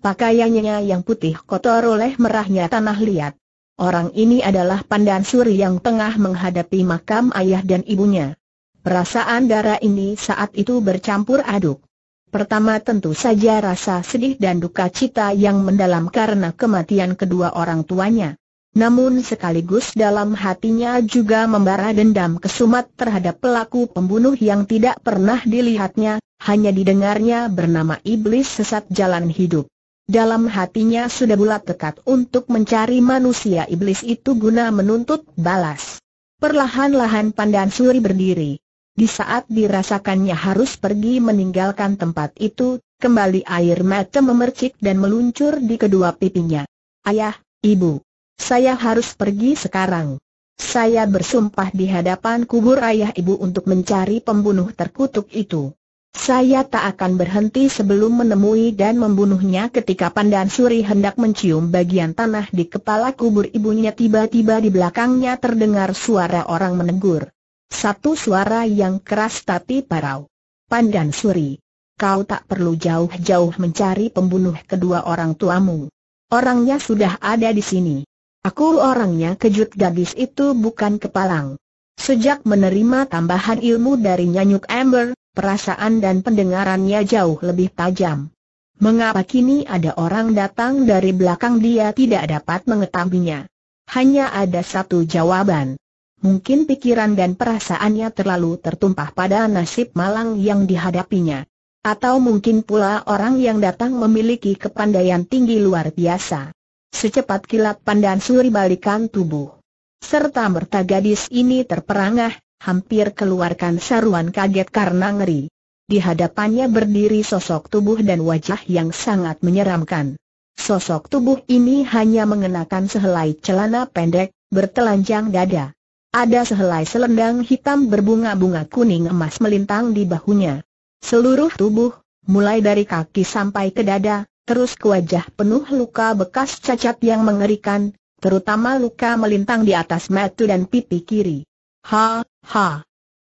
A: Pakaiannya yang putih kotor oleh merahnya tanah liat. Orang ini adalah Pandan Suri yang tengah menghadapi makam ayah dan ibunya. Perasaan darah ini saat itu bercampur aduk. Pertama tentu saja rasa sedih dan duka cita yang mendalam karena kematian kedua orang tuanya. Namun sekaligus dalam hatinya juga membara dendam kesumat terhadap pelaku pembunuh yang tidak pernah dilihatnya, hanya didengarnya bernama Iblis Sesat Jalan Hidup. Dalam hatinya sudah bulat tekad untuk mencari manusia iblis itu guna menuntut balas. Perlahan-lahan Pandan Suri berdiri. Di saat dirasakannya harus pergi meninggalkan tempat itu, kembali air mata memercik dan meluncur di kedua pipinya. Ayah, ibu. Saya harus pergi sekarang. Saya bersumpah di hadapan kubur ayah ibu untuk mencari pembunuh terkutuk itu. Saya tak akan berhenti sebelum menemui dan membunuhnya ketika Pandan Suri hendak mencium bagian tanah di kepala kubur ibunya tiba-tiba di belakangnya terdengar suara orang menegur. Satu suara yang keras tapi parau. Pandan Suri, kau tak perlu jauh-jauh mencari pembunuh kedua orang tuamu. Orangnya sudah ada di sini. Aku orangnya kejut gadis itu bukan kepalang. Sejak menerima tambahan ilmu dari Nyanyuk Amber, perasaan dan pendengarannya jauh lebih tajam. Mengapa kini ada orang datang dari belakang dia tidak dapat mengetahuinya? Hanya ada satu jawaban. Mungkin pikiran dan perasaannya terlalu tertumpah pada nasib malang yang dihadapinya. Atau mungkin pula orang yang datang memiliki kepandaian tinggi luar biasa. Secepat kilat pandan suri balikan tubuh. Serta merta gadis ini terperangah, hampir keluarkan saruan kaget karena ngeri. Di hadapannya berdiri sosok tubuh dan wajah yang sangat menyeramkan. Sosok tubuh ini hanya mengenakan sehelai celana pendek, bertelanjang dada. Ada sehelai selendang hitam berbunga-bunga kuning emas melintang di bahunya. Seluruh tubuh, mulai dari kaki sampai ke dada, terus ke wajah penuh luka bekas cacat yang mengerikan, terutama luka melintang di atas mata dan pipi kiri. Ha, ha,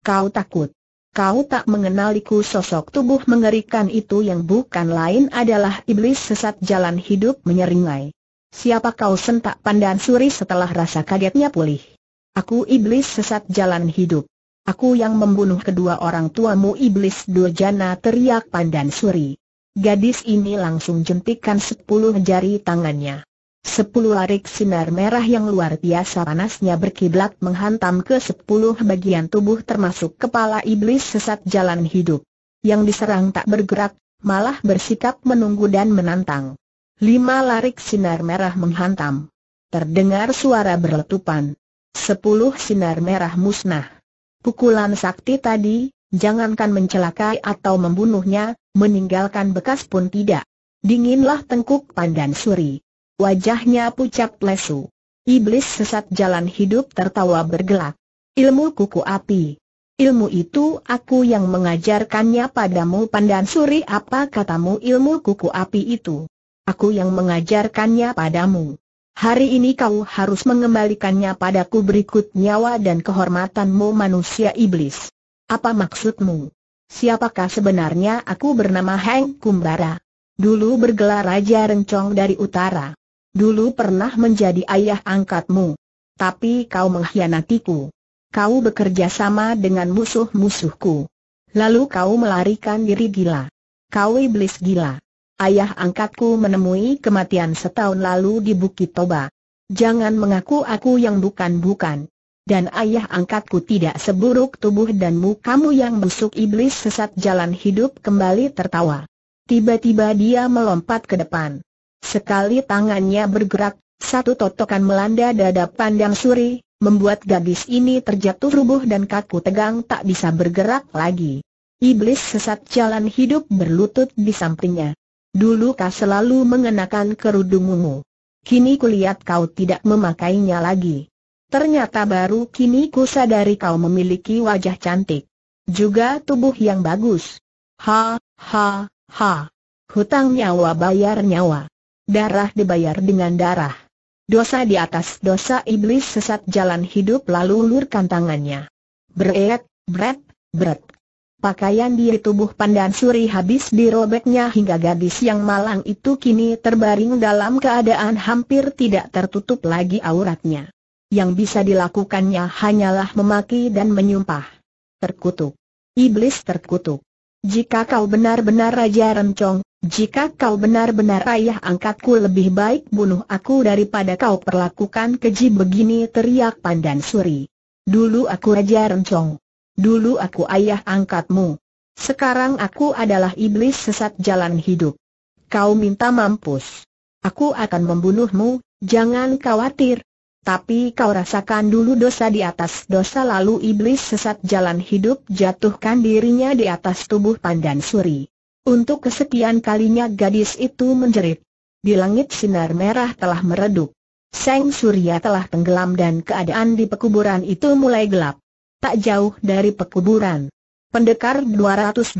A: kau takut. Kau tak mengenaliku sosok tubuh mengerikan itu yang bukan lain adalah iblis sesat jalan hidup menyeringai. Siapa kau sentak pandan suri setelah rasa kagetnya pulih? Aku iblis sesat jalan hidup. Aku yang membunuh kedua orang tuamu iblis durjana teriak pandan suri. Gadis ini langsung jentikan sepuluh jari tangannya. Sepuluh arik sinar merah yang luar biasa panasnya berkiblat menghantam ke sepuluh bagian tubuh termasuk kepala iblis sesat jalan hidup. Yang diserang tak bergerak, malah bersikap menunggu dan menantang. Lima larik sinar merah menghantam. Terdengar suara berletupan. Sepuluh sinar merah musnah. Pukulan sakti tadi, Jangankan mencelakai atau membunuhnya, meninggalkan bekas pun tidak. Dinginlah tengkuk pandan suri. Wajahnya pucat lesu. Iblis sesat jalan hidup tertawa bergelak. Ilmu kuku api. Ilmu itu aku yang mengajarkannya padamu pandan suri apa katamu ilmu kuku api itu. Aku yang mengajarkannya padamu. Hari ini kau harus mengembalikannya padaku berikut nyawa dan kehormatanmu manusia iblis. Apa maksudmu? Siapakah sebenarnya aku bernama Heng Kumbara? Dulu bergelar Raja Rencong dari Utara. Dulu pernah menjadi ayah angkatmu. Tapi kau mengkhianatiku. Kau bekerja sama dengan musuh-musuhku. Lalu kau melarikan diri gila. Kau iblis gila. Ayah angkatku menemui kematian setahun lalu di Bukit Toba. Jangan mengaku aku yang bukan-bukan dan ayah angkatku tidak seburuk tubuh dan mukamu yang busuk iblis sesat jalan hidup kembali tertawa. Tiba-tiba dia melompat ke depan. Sekali tangannya bergerak, satu totokan melanda dada pandang suri, membuat gadis ini terjatuh rubuh dan kaku tegang tak bisa bergerak lagi. Iblis sesat jalan hidup berlutut di sampingnya. Dulu kau selalu mengenakan kerudung ungu. Kini kulihat kau tidak memakainya lagi. Ternyata baru kini ku sadari kau memiliki wajah cantik. Juga tubuh yang bagus. Ha, ha, ha. Hutang nyawa bayar nyawa. Darah dibayar dengan darah. Dosa di atas dosa iblis sesat jalan hidup lalu lurkan tangannya. Beret, bret, bret. Pakaian di tubuh pandan suri habis dirobeknya hingga gadis yang malang itu kini terbaring dalam keadaan hampir tidak tertutup lagi auratnya yang bisa dilakukannya hanyalah memaki dan menyumpah. Terkutuk. Iblis terkutuk. Jika kau benar-benar Raja rencong, jika kau benar-benar ayah angkatku lebih baik bunuh aku daripada kau perlakukan keji begini teriak Pandan Suri. Dulu aku Raja Rencong. Dulu aku ayah angkatmu. Sekarang aku adalah iblis sesat jalan hidup. Kau minta mampus. Aku akan membunuhmu, jangan khawatir, tapi kau rasakan dulu dosa di atas dosa lalu iblis sesat jalan hidup jatuhkan dirinya di atas tubuh pandan suri. Untuk kesekian kalinya gadis itu menjerit. Di langit sinar merah telah meredup. Seng surya telah tenggelam dan keadaan di pekuburan itu mulai gelap. Tak jauh dari pekuburan. Pendekar 212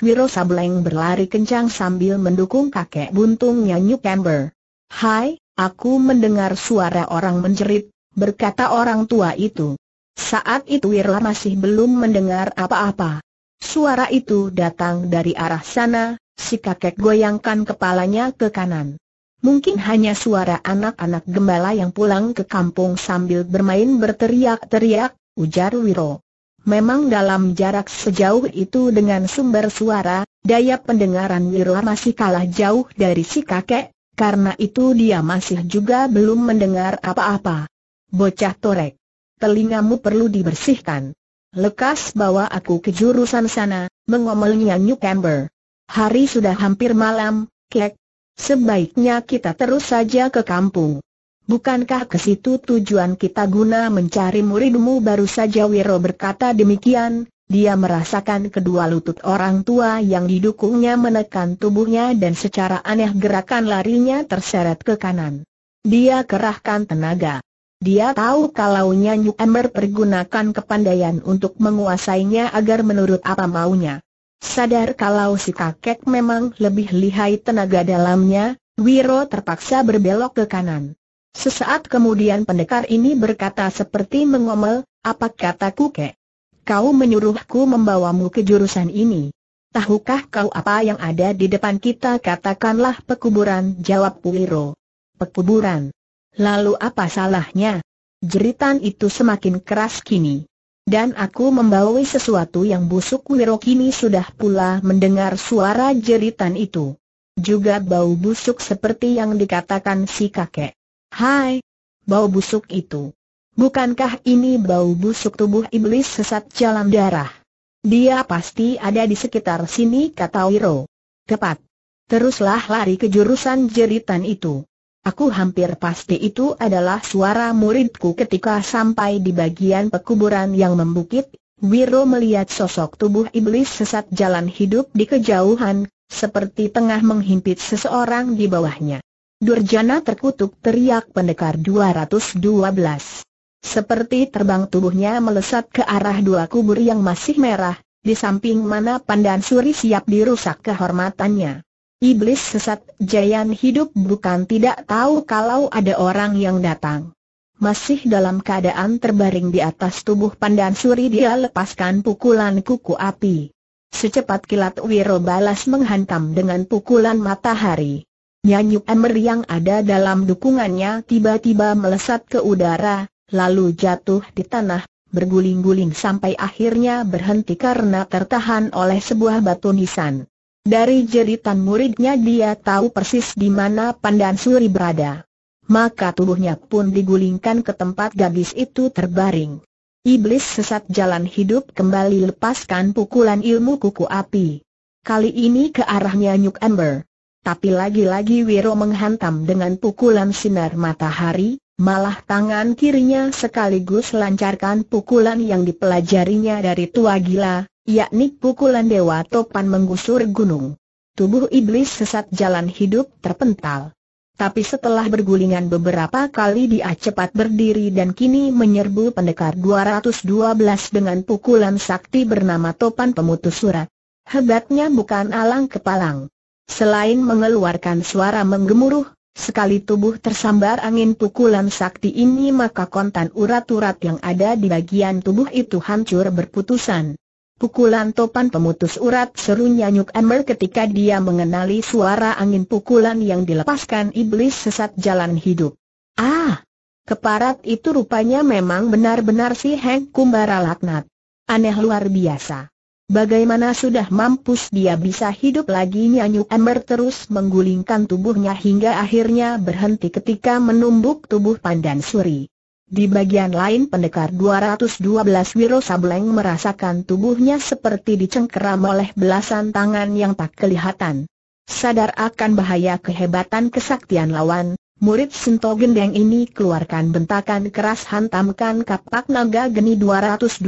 A: Wiro Sableng berlari kencang sambil mendukung kakek buntungnya New Camber. Hai, Aku mendengar suara orang menjerit, berkata orang tua itu. Saat itu Wirla masih belum mendengar apa-apa. Suara itu datang dari arah sana, si kakek goyangkan kepalanya ke kanan. Mungkin hanya suara anak-anak gembala yang pulang ke kampung sambil bermain berteriak-teriak, ujar Wiro. Memang dalam jarak sejauh itu dengan sumber suara, daya pendengaran Wiro masih kalah jauh dari si kakek, karena itu dia masih juga belum mendengar apa-apa. Bocah torek. Telingamu perlu dibersihkan. Lekas bawa aku ke jurusan sana, mengomelnya New Camber. Hari sudah hampir malam, kek. Sebaiknya kita terus saja ke kampung. Bukankah ke situ tujuan kita guna mencari muridmu baru saja Wiro berkata demikian, dia merasakan kedua lutut orang tua yang didukungnya menekan tubuhnya dan secara aneh gerakan larinya terseret ke kanan. Dia kerahkan tenaga. Dia tahu kalau Nyanyu Ember pergunakan kepandaian untuk menguasainya agar menurut apa maunya. Sadar kalau si kakek memang lebih lihai tenaga dalamnya, Wiro terpaksa berbelok ke kanan. Sesaat kemudian pendekar ini berkata seperti mengomel, apa kataku kek? kau menyuruhku membawamu ke jurusan ini. Tahukah kau apa yang ada di depan kita katakanlah pekuburan jawab Puwiro. Pekuburan. Lalu apa salahnya? Jeritan itu semakin keras kini. Dan aku membawa sesuatu yang busuk Wiro kini sudah pula mendengar suara jeritan itu. Juga bau busuk seperti yang dikatakan si kakek. Hai! Bau busuk itu. Bukankah ini bau busuk tubuh iblis sesat jalan darah? Dia pasti ada di sekitar sini kata Wiro. Tepat. Teruslah lari ke jurusan jeritan itu. Aku hampir pasti itu adalah suara muridku ketika sampai di bagian pekuburan yang membukit. Wiro melihat sosok tubuh iblis sesat jalan hidup di kejauhan, seperti tengah menghimpit seseorang di bawahnya. Durjana terkutuk teriak pendekar 212. Seperti terbang tubuhnya melesat ke arah dua kubur yang masih merah, di samping mana pandan suri siap dirusak kehormatannya. Iblis sesat Jayan hidup bukan tidak tahu kalau ada orang yang datang. Masih dalam keadaan terbaring di atas tubuh pandan suri dia lepaskan pukulan kuku api. Secepat kilat Wiro balas menghantam dengan pukulan matahari. Nyanyuk Emer yang ada dalam dukungannya tiba-tiba melesat ke udara, lalu jatuh di tanah, berguling-guling sampai akhirnya berhenti karena tertahan oleh sebuah batu nisan. Dari jeritan muridnya dia tahu persis di mana Pandan Suri berada. Maka tubuhnya pun digulingkan ke tempat gadis itu terbaring. Iblis sesat jalan hidup kembali lepaskan pukulan ilmu kuku api. Kali ini ke arahnya Nyuk Ember. Tapi lagi-lagi Wiro menghantam dengan pukulan sinar matahari, Malah tangan kirinya sekaligus lancarkan pukulan yang dipelajarinya dari tua gila, yakni pukulan Dewa Topan menggusur gunung. Tubuh iblis sesat jalan hidup terpental. Tapi setelah bergulingan beberapa kali dia cepat berdiri dan kini menyerbu pendekar 212 dengan pukulan sakti bernama Topan Pemutus Surat. Hebatnya bukan alang kepalang. Selain mengeluarkan suara menggemuruh, Sekali tubuh tersambar angin pukulan sakti ini maka kontan urat-urat yang ada di bagian tubuh itu hancur berputusan. Pukulan topan pemutus urat seru nyanyuk Amber ketika dia mengenali suara angin pukulan yang dilepaskan iblis sesat jalan hidup. Ah! Keparat itu rupanya memang benar-benar si Heng Kumbara laknat. Aneh luar biasa. Bagaimana sudah mampus dia bisa hidup lagi Nyanyu Ember terus menggulingkan tubuhnya hingga akhirnya berhenti ketika menumbuk tubuh Pandan Suri. Di bagian lain pendekar 212 Wiro Sableng merasakan tubuhnya seperti dicengkeram oleh belasan tangan yang tak kelihatan. Sadar akan bahaya kehebatan kesaktian lawan, Murid Sento Gendeng ini keluarkan bentakan keras hantamkan kapak naga geni 212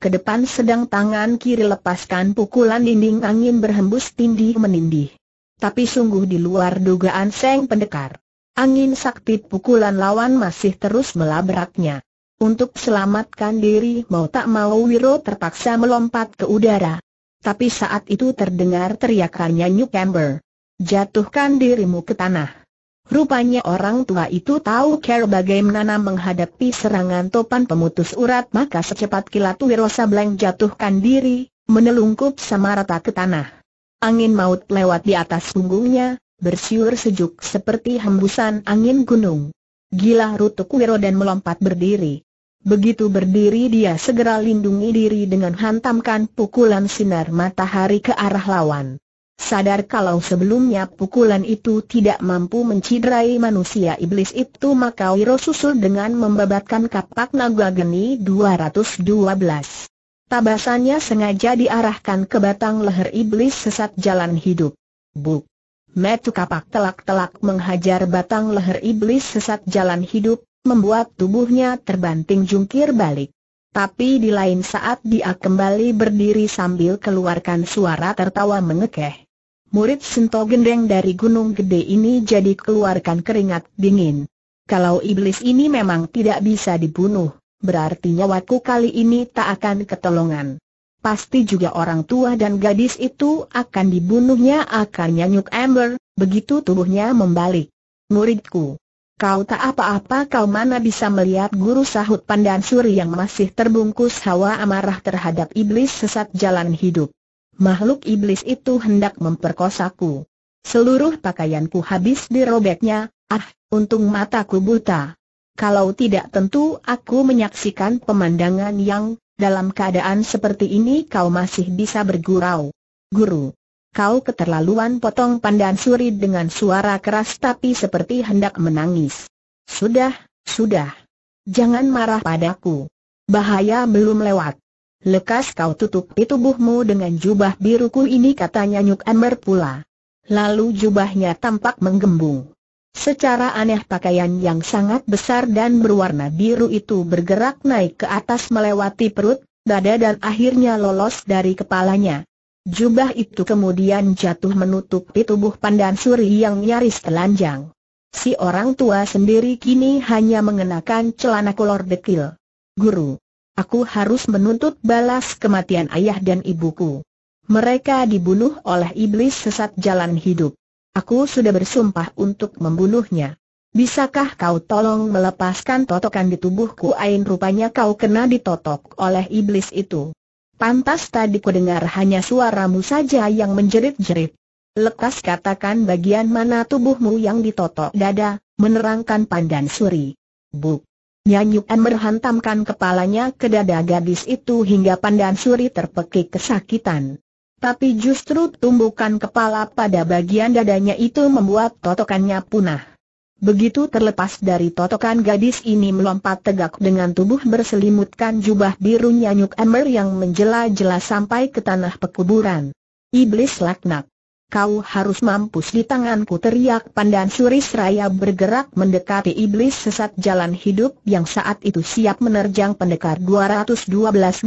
A: ke depan sedang tangan kiri lepaskan pukulan dinding angin berhembus tindih menindih. Tapi sungguh di luar dugaan Seng Pendekar. Angin sakti pukulan lawan masih terus melabraknya. Untuk selamatkan diri mau tak mau Wiro terpaksa melompat ke udara. Tapi saat itu terdengar teriakannya New Camber. Jatuhkan dirimu ke tanah. Rupanya orang tua itu tahu cara bagaimana menghadapi serangan topan pemutus urat maka secepat kilat Wirosa Bleng jatuhkan diri, menelungkup sama rata ke tanah. Angin maut lewat di atas punggungnya, bersiur sejuk seperti hembusan angin gunung. Gila rutuk Wiro dan melompat berdiri. Begitu berdiri dia segera lindungi diri dengan hantamkan pukulan sinar matahari ke arah lawan. Sadar kalau sebelumnya pukulan itu tidak mampu menciderai manusia iblis itu maka Wiro susul dengan membabatkan kapak naga geni 212. Tabasannya sengaja diarahkan ke batang leher iblis sesat jalan hidup. Buk! Metu kapak telak-telak menghajar batang leher iblis sesat jalan hidup, membuat tubuhnya terbanting jungkir balik. Tapi di lain saat dia kembali berdiri sambil keluarkan suara tertawa mengekeh murid Sinto Gendeng dari Gunung Gede ini jadi keluarkan keringat dingin. Kalau iblis ini memang tidak bisa dibunuh, berarti nyawaku kali ini tak akan ketolongan. Pasti juga orang tua dan gadis itu akan dibunuhnya akan nyanyuk Amber, begitu tubuhnya membalik. Muridku, kau tak apa-apa kau mana bisa melihat guru sahut pandan suri yang masih terbungkus hawa amarah terhadap iblis sesat jalan hidup makhluk iblis itu hendak memperkosaku. Seluruh pakaianku habis dirobeknya, ah, untung mataku buta. Kalau tidak tentu aku menyaksikan pemandangan yang, dalam keadaan seperti ini kau masih bisa bergurau. Guru, kau keterlaluan potong pandan suri dengan suara keras tapi seperti hendak menangis. Sudah, sudah. Jangan marah padaku. Bahaya belum lewat lekas kau tutupi tubuhmu dengan jubah biruku ini katanya Nyuk Amber pula. Lalu jubahnya tampak menggembung. Secara aneh pakaian yang sangat besar dan berwarna biru itu bergerak naik ke atas melewati perut, dada dan akhirnya lolos dari kepalanya. Jubah itu kemudian jatuh menutupi tubuh pandan suri yang nyaris telanjang. Si orang tua sendiri kini hanya mengenakan celana kolor dekil. Guru, Aku harus menuntut balas kematian ayah dan ibuku. Mereka dibunuh oleh iblis sesat jalan hidup. Aku sudah bersumpah untuk membunuhnya. Bisakah kau tolong melepaskan totokan di tubuhku? Ain rupanya kau kena ditotok oleh iblis itu. Pantas tadi ku dengar hanya suaramu saja yang menjerit-jerit. Lekas katakan bagian mana tubuhmu yang ditotok dada, menerangkan pandan suri. Buk. Nyanyuk An hantamkan kepalanya ke dada gadis itu hingga pandan suri terpekik kesakitan. Tapi justru tumbukan kepala pada bagian dadanya itu membuat totokannya punah. Begitu terlepas dari totokan gadis ini melompat tegak dengan tubuh berselimutkan jubah biru Nyanyuk ember yang menjela-jela sampai ke tanah pekuburan. Iblis laknat kau harus mampus di tanganku teriak pandan Suri seraya bergerak mendekati iblis sesat jalan hidup yang saat itu siap menerjang pendekar 212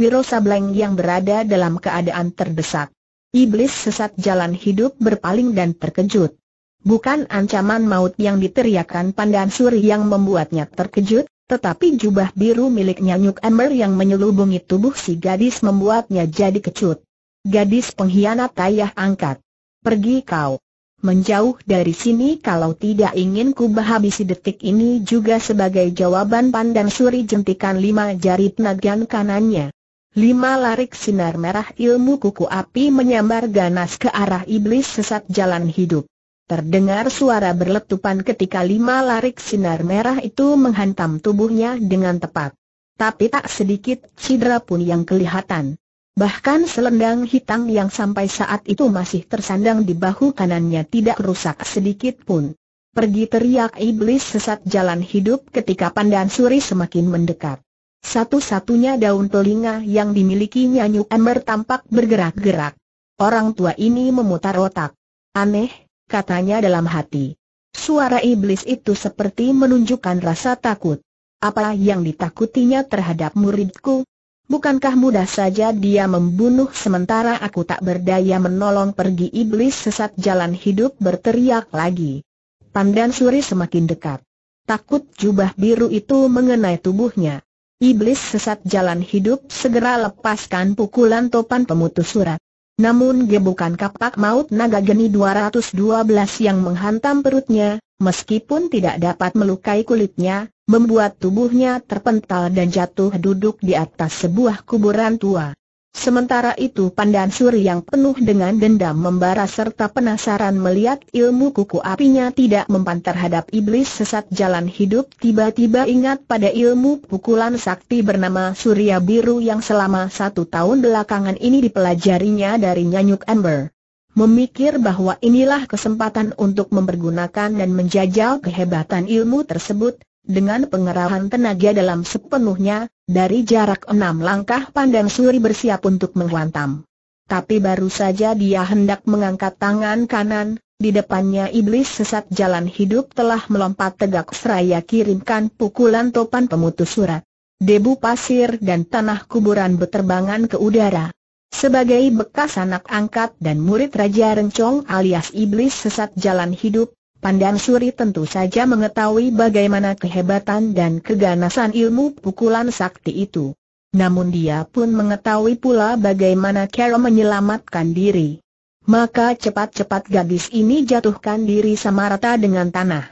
A: Wiro Sableng yang berada dalam keadaan terdesak. Iblis sesat jalan hidup berpaling dan terkejut. Bukan ancaman maut yang diteriakkan pandan suri yang membuatnya terkejut, tetapi jubah biru milik nyanyuk Ember yang menyelubungi tubuh si gadis membuatnya jadi kecut. Gadis pengkhianat ayah angkat. Pergi kau. Menjauh dari sini kalau tidak ingin ku habisi detik ini juga sebagai jawaban pandang suri jentikan lima jari tenagian kanannya. Lima larik sinar merah ilmu kuku api menyambar ganas ke arah iblis sesat jalan hidup. Terdengar suara berletupan ketika lima larik sinar merah itu menghantam tubuhnya dengan tepat. Tapi tak sedikit cedera pun yang kelihatan. Bahkan selendang hitam yang sampai saat itu masih tersandang di bahu kanannya tidak rusak sedikit pun. Pergi teriak iblis sesat jalan hidup ketika pandan suri semakin mendekat. Satu-satunya daun telinga yang dimiliki Nyanyu Ember tampak bergerak-gerak. Orang tua ini memutar otak. Aneh, katanya dalam hati. Suara iblis itu seperti menunjukkan rasa takut. Apa yang ditakutinya terhadap muridku? Bukankah mudah saja dia membunuh sementara aku tak berdaya menolong pergi iblis sesat jalan hidup berteriak lagi. Pandan suri semakin dekat. Takut jubah biru itu mengenai tubuhnya. Iblis sesat jalan hidup segera lepaskan pukulan topan pemutus surat. Namun gebukan kapak maut naga geni 212 yang menghantam perutnya, meskipun tidak dapat melukai kulitnya, membuat tubuhnya terpental dan jatuh duduk di atas sebuah kuburan tua. Sementara itu pandan suri yang penuh dengan dendam membara serta penasaran melihat ilmu kuku apinya tidak mempan terhadap iblis sesat jalan hidup tiba-tiba ingat pada ilmu pukulan sakti bernama Surya Biru yang selama satu tahun belakangan ini dipelajarinya dari Nyanyuk Amber. Memikir bahwa inilah kesempatan untuk mempergunakan dan menjajal kehebatan ilmu tersebut, dengan pengerahan tenaga dalam sepenuhnya, dari jarak enam langkah pandang Suri bersiap untuk menghantam. Tapi baru saja dia hendak mengangkat tangan kanan, di depannya iblis sesat jalan hidup telah melompat tegak seraya kirimkan pukulan topan pemutus surat. Debu pasir dan tanah kuburan berterbangan ke udara. Sebagai bekas anak angkat dan murid Raja Rencong alias iblis sesat jalan hidup, Pandan Suri tentu saja mengetahui bagaimana kehebatan dan keganasan ilmu pukulan sakti itu. Namun dia pun mengetahui pula bagaimana Kero menyelamatkan diri. Maka cepat-cepat gadis ini jatuhkan diri sama rata dengan tanah.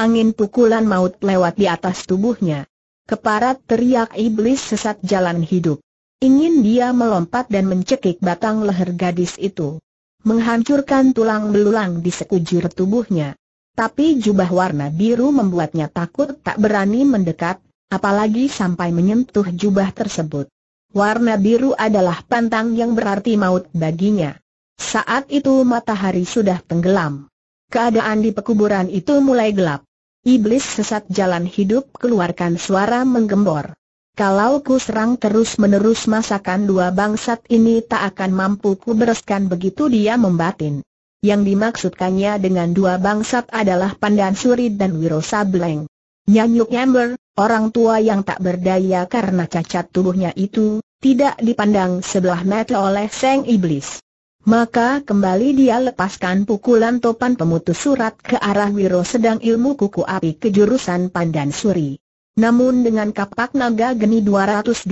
A: Angin pukulan maut lewat di atas tubuhnya. Keparat teriak iblis sesat jalan hidup. Ingin dia melompat dan mencekik batang leher gadis itu. Menghancurkan tulang belulang di sekujur tubuhnya. Tapi jubah warna biru membuatnya takut tak berani mendekat, apalagi sampai menyentuh jubah tersebut. Warna biru adalah pantang yang berarti maut baginya. Saat itu matahari sudah tenggelam. Keadaan di pekuburan itu mulai gelap. Iblis sesat jalan hidup keluarkan suara menggembor. Kalau ku serang terus-menerus masakan dua bangsat ini tak akan mampu ku bereskan begitu dia membatin. Yang dimaksudkannya dengan dua bangsat adalah Pandan Suri dan Wiro Sableng. Nyanyuk Ember, orang tua yang tak berdaya karena cacat tubuhnya itu, tidak dipandang sebelah mata oleh Seng Iblis. Maka kembali dia lepaskan pukulan topan pemutus surat ke arah Wiro sedang ilmu kuku api ke jurusan Pandan Suri. Namun dengan kapak naga geni 212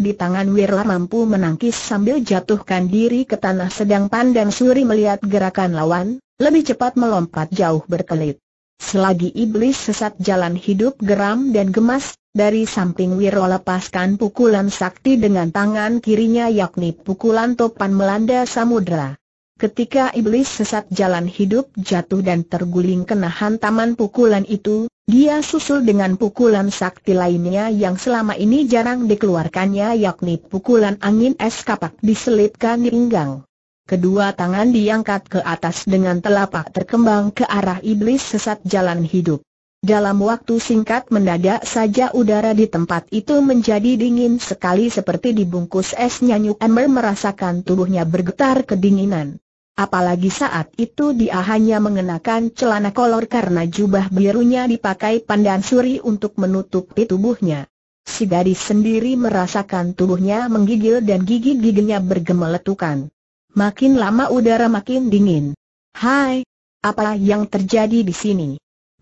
A: di tangan Wirla mampu menangkis sambil jatuhkan diri ke tanah sedang pandang suri melihat gerakan lawan, lebih cepat melompat jauh berkelit. Selagi iblis sesat jalan hidup geram dan gemas, dari samping Wiro lepaskan pukulan sakti dengan tangan kirinya yakni pukulan topan melanda samudera. Ketika iblis sesat jalan hidup jatuh dan terguling kena hantaman pukulan itu, dia susul dengan pukulan sakti lainnya yang selama ini jarang dikeluarkannya yakni pukulan angin es kapak diselipkan di pinggang. Kedua tangan diangkat ke atas dengan telapak terkembang ke arah iblis sesat jalan hidup. Dalam waktu singkat mendadak saja udara di tempat itu menjadi dingin sekali seperti dibungkus es nyanyuk Ember merasakan tubuhnya bergetar kedinginan. Apalagi saat itu dia hanya mengenakan celana kolor karena jubah birunya dipakai pandan suri untuk menutupi tubuhnya. Si gadis sendiri merasakan tubuhnya menggigil dan gigi-giginya bergemeletukan. Makin lama udara makin dingin. Hai, apa yang terjadi di sini?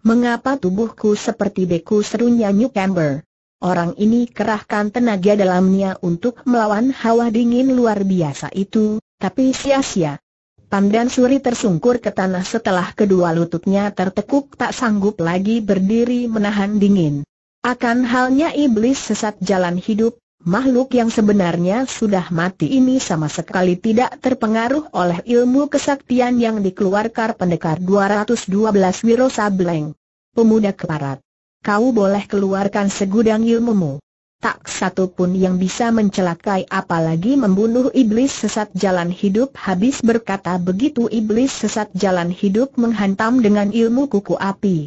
A: Mengapa tubuhku seperti beku serunya New Camber? Orang ini kerahkan tenaga dalamnya untuk melawan hawa dingin luar biasa itu, tapi sia-sia. Pandan Suri tersungkur ke tanah setelah kedua lututnya tertekuk tak sanggup lagi berdiri menahan dingin. Akan halnya iblis sesat jalan hidup, makhluk yang sebenarnya sudah mati ini sama sekali tidak terpengaruh oleh ilmu kesaktian yang dikeluarkan pendekar 212 Wiro Sableng. Pemuda keparat, kau boleh keluarkan segudang ilmumu tak satu pun yang bisa mencelakai apalagi membunuh iblis sesat jalan hidup habis berkata begitu iblis sesat jalan hidup menghantam dengan ilmu kuku api.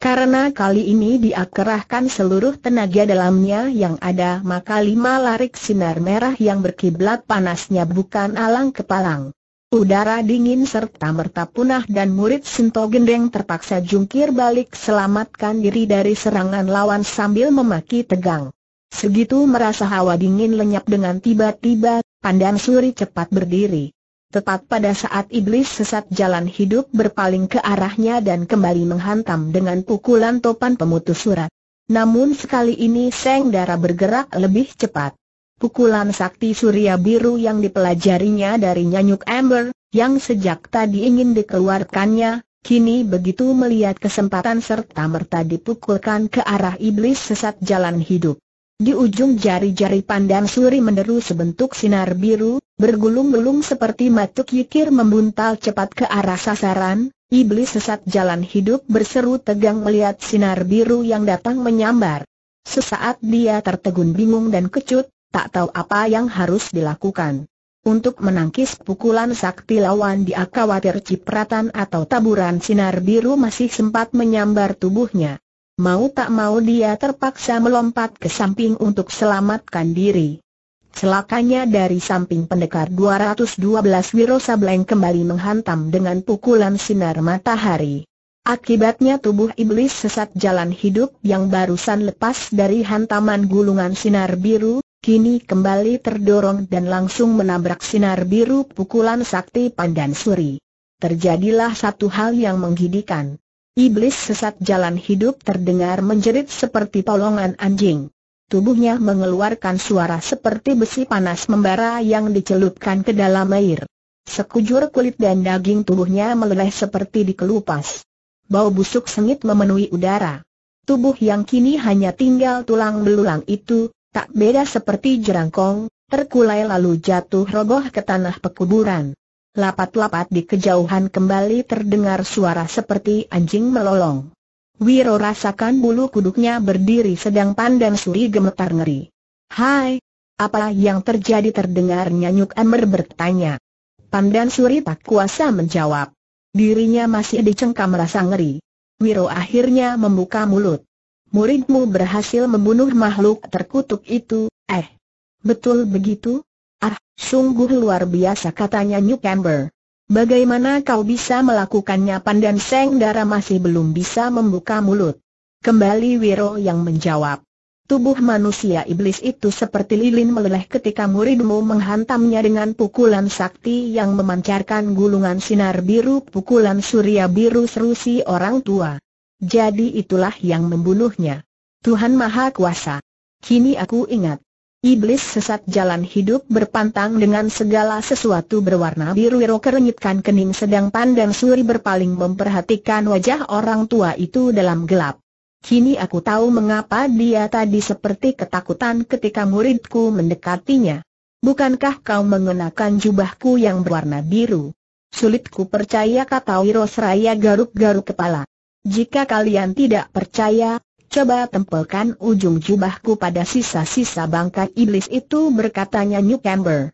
A: Karena kali ini dia kerahkan seluruh tenaga dalamnya yang ada maka lima larik sinar merah yang berkiblat panasnya bukan alang kepalang. Udara dingin serta merta punah dan murid Sinto Gendeng terpaksa jungkir balik selamatkan diri dari serangan lawan sambil memaki tegang. Segitu merasa hawa dingin lenyap dengan tiba-tiba, pandang suri cepat berdiri. Tepat pada saat iblis sesat jalan hidup berpaling ke arahnya dan kembali menghantam dengan pukulan topan pemutus surat. Namun sekali ini Seng darah bergerak lebih cepat. Pukulan sakti surya biru yang dipelajarinya dari Nyanyuk Amber, yang sejak tadi ingin dikeluarkannya, kini begitu melihat kesempatan serta merta dipukulkan ke arah iblis sesat jalan hidup. Di ujung jari-jari pandang Suri meneru sebentuk sinar biru, bergulung-gulung seperti matuk yikir membuntal cepat ke arah sasaran, iblis sesat jalan hidup berseru tegang melihat sinar biru yang datang menyambar. Sesaat dia tertegun bingung dan kecut, tak tahu apa yang harus dilakukan. Untuk menangkis pukulan sakti lawan dia khawatir cipratan atau taburan sinar biru masih sempat menyambar tubuhnya. Mau tak mau dia terpaksa melompat ke samping untuk selamatkan diri. Celakanya dari samping pendekar 212 Wiro Sableng kembali menghantam dengan pukulan sinar matahari. Akibatnya tubuh iblis sesat jalan hidup yang barusan lepas dari hantaman gulungan sinar biru, kini kembali terdorong dan langsung menabrak sinar biru pukulan sakti pandan suri. Terjadilah satu hal yang menggidikan. Iblis sesat jalan hidup terdengar menjerit seperti polongan anjing. Tubuhnya mengeluarkan suara seperti besi panas membara yang dicelupkan ke dalam air. Sekujur kulit dan daging tubuhnya meleleh seperti dikelupas. Bau busuk sengit memenuhi udara. Tubuh yang kini hanya tinggal tulang belulang itu, tak beda seperti jerangkong, terkulai lalu jatuh roboh ke tanah pekuburan. Lapat-lapat di kejauhan kembali terdengar suara seperti anjing melolong. Wiro rasakan bulu kuduknya berdiri sedang pandan suri gemetar ngeri. Hai, apa yang terjadi terdengar Nyanyuk Amber bertanya. Pandan Suri tak kuasa menjawab. Dirinya masih dicengkam rasa ngeri. Wiro akhirnya membuka mulut. Muridmu berhasil membunuh makhluk terkutuk itu, eh. Betul begitu, Ah, sungguh luar biasa katanya Newcamber. Bagaimana kau bisa melakukannya Pandan Seng darah masih belum bisa membuka mulut. Kembali Wiro yang menjawab. Tubuh manusia iblis itu seperti lilin meleleh ketika muridmu menghantamnya dengan pukulan sakti yang memancarkan gulungan sinar biru pukulan surya biru serusi orang tua. Jadi itulah yang membunuhnya. Tuhan Maha Kuasa. Kini aku ingat. Iblis sesat jalan hidup berpantang dengan segala sesuatu berwarna biru Wiro kerenyitkan kening sedang pandang suri berpaling memperhatikan wajah orang tua itu dalam gelap. Kini aku tahu mengapa dia tadi seperti ketakutan ketika muridku mendekatinya. Bukankah kau mengenakan jubahku yang berwarna biru? Sulitku percaya kata Wiro seraya garuk-garuk kepala. Jika kalian tidak percaya, Coba tempelkan ujung jubahku pada sisa-sisa bangkai iblis itu berkatanya Newcamber.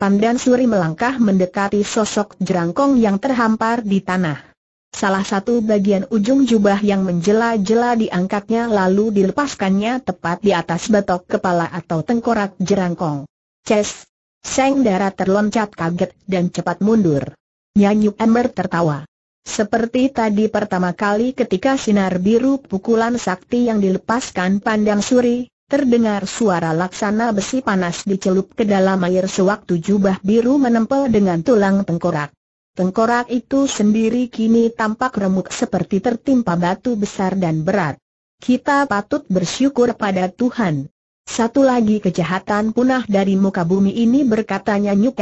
A: Pandan Suri melangkah mendekati sosok jerangkong yang terhampar di tanah. Salah satu bagian ujung jubah yang menjela-jela diangkatnya lalu dilepaskannya tepat di atas batok kepala atau tengkorak jerangkong. Ces! Seng darah terloncat kaget dan cepat mundur. Nyanyu Ember tertawa. Seperti tadi pertama kali ketika sinar biru pukulan sakti yang dilepaskan pandang suri, terdengar suara laksana besi panas dicelup ke dalam air sewaktu jubah biru menempel dengan tulang tengkorak. Tengkorak itu sendiri kini tampak remuk seperti tertimpa batu besar dan berat. Kita patut bersyukur pada Tuhan. Satu lagi kejahatan punah dari muka bumi ini berkatanya New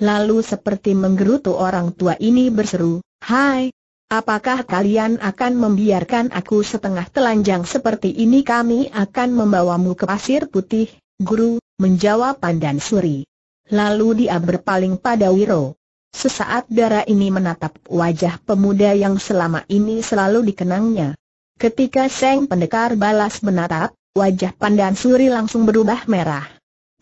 A: Lalu seperti menggerutu orang tua ini berseru, Hai, apakah kalian akan membiarkan aku setengah telanjang seperti ini kami akan membawamu ke pasir putih, guru, menjawab Pandan Suri. Lalu dia berpaling pada Wiro. Sesaat darah ini menatap wajah pemuda yang selama ini selalu dikenangnya. Ketika Seng Pendekar balas menatap, wajah Pandan Suri langsung berubah merah.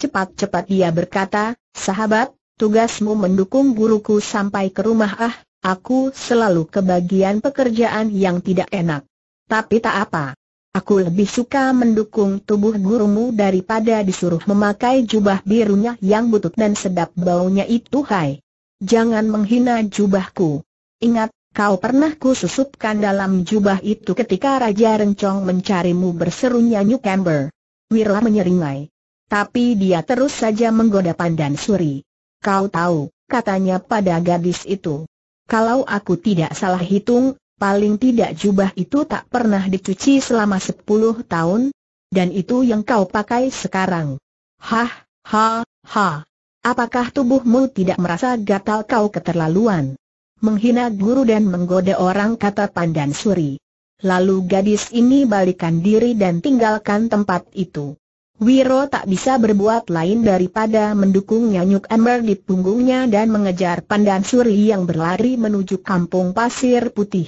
A: Cepat-cepat dia berkata, sahabat, tugasmu mendukung guruku sampai ke rumah ah, Aku selalu kebagian pekerjaan yang tidak enak. Tapi tak apa. Aku lebih suka mendukung tubuh gurumu daripada disuruh memakai jubah birunya yang butut dan sedap baunya itu hai. Jangan menghina jubahku. Ingat, kau pernah kususupkan dalam jubah itu ketika Raja Rencong mencarimu berserunya New Camber. Wira menyeringai. Tapi dia terus saja menggoda Pandan Suri. Kau tahu, katanya pada gadis itu. Kalau aku tidak salah hitung, paling tidak jubah itu tak pernah dicuci selama 10 tahun, dan itu yang kau pakai sekarang. Hah, ha, ha. Apakah tubuhmu tidak merasa gatal kau keterlaluan? Menghina guru dan menggoda orang kata Pandan Suri. Lalu gadis ini balikan diri dan tinggalkan tempat itu. Wiro tak bisa berbuat lain daripada mendukung Nyanyuk Ember di punggungnya dan mengejar pandan suri yang berlari menuju kampung pasir putih.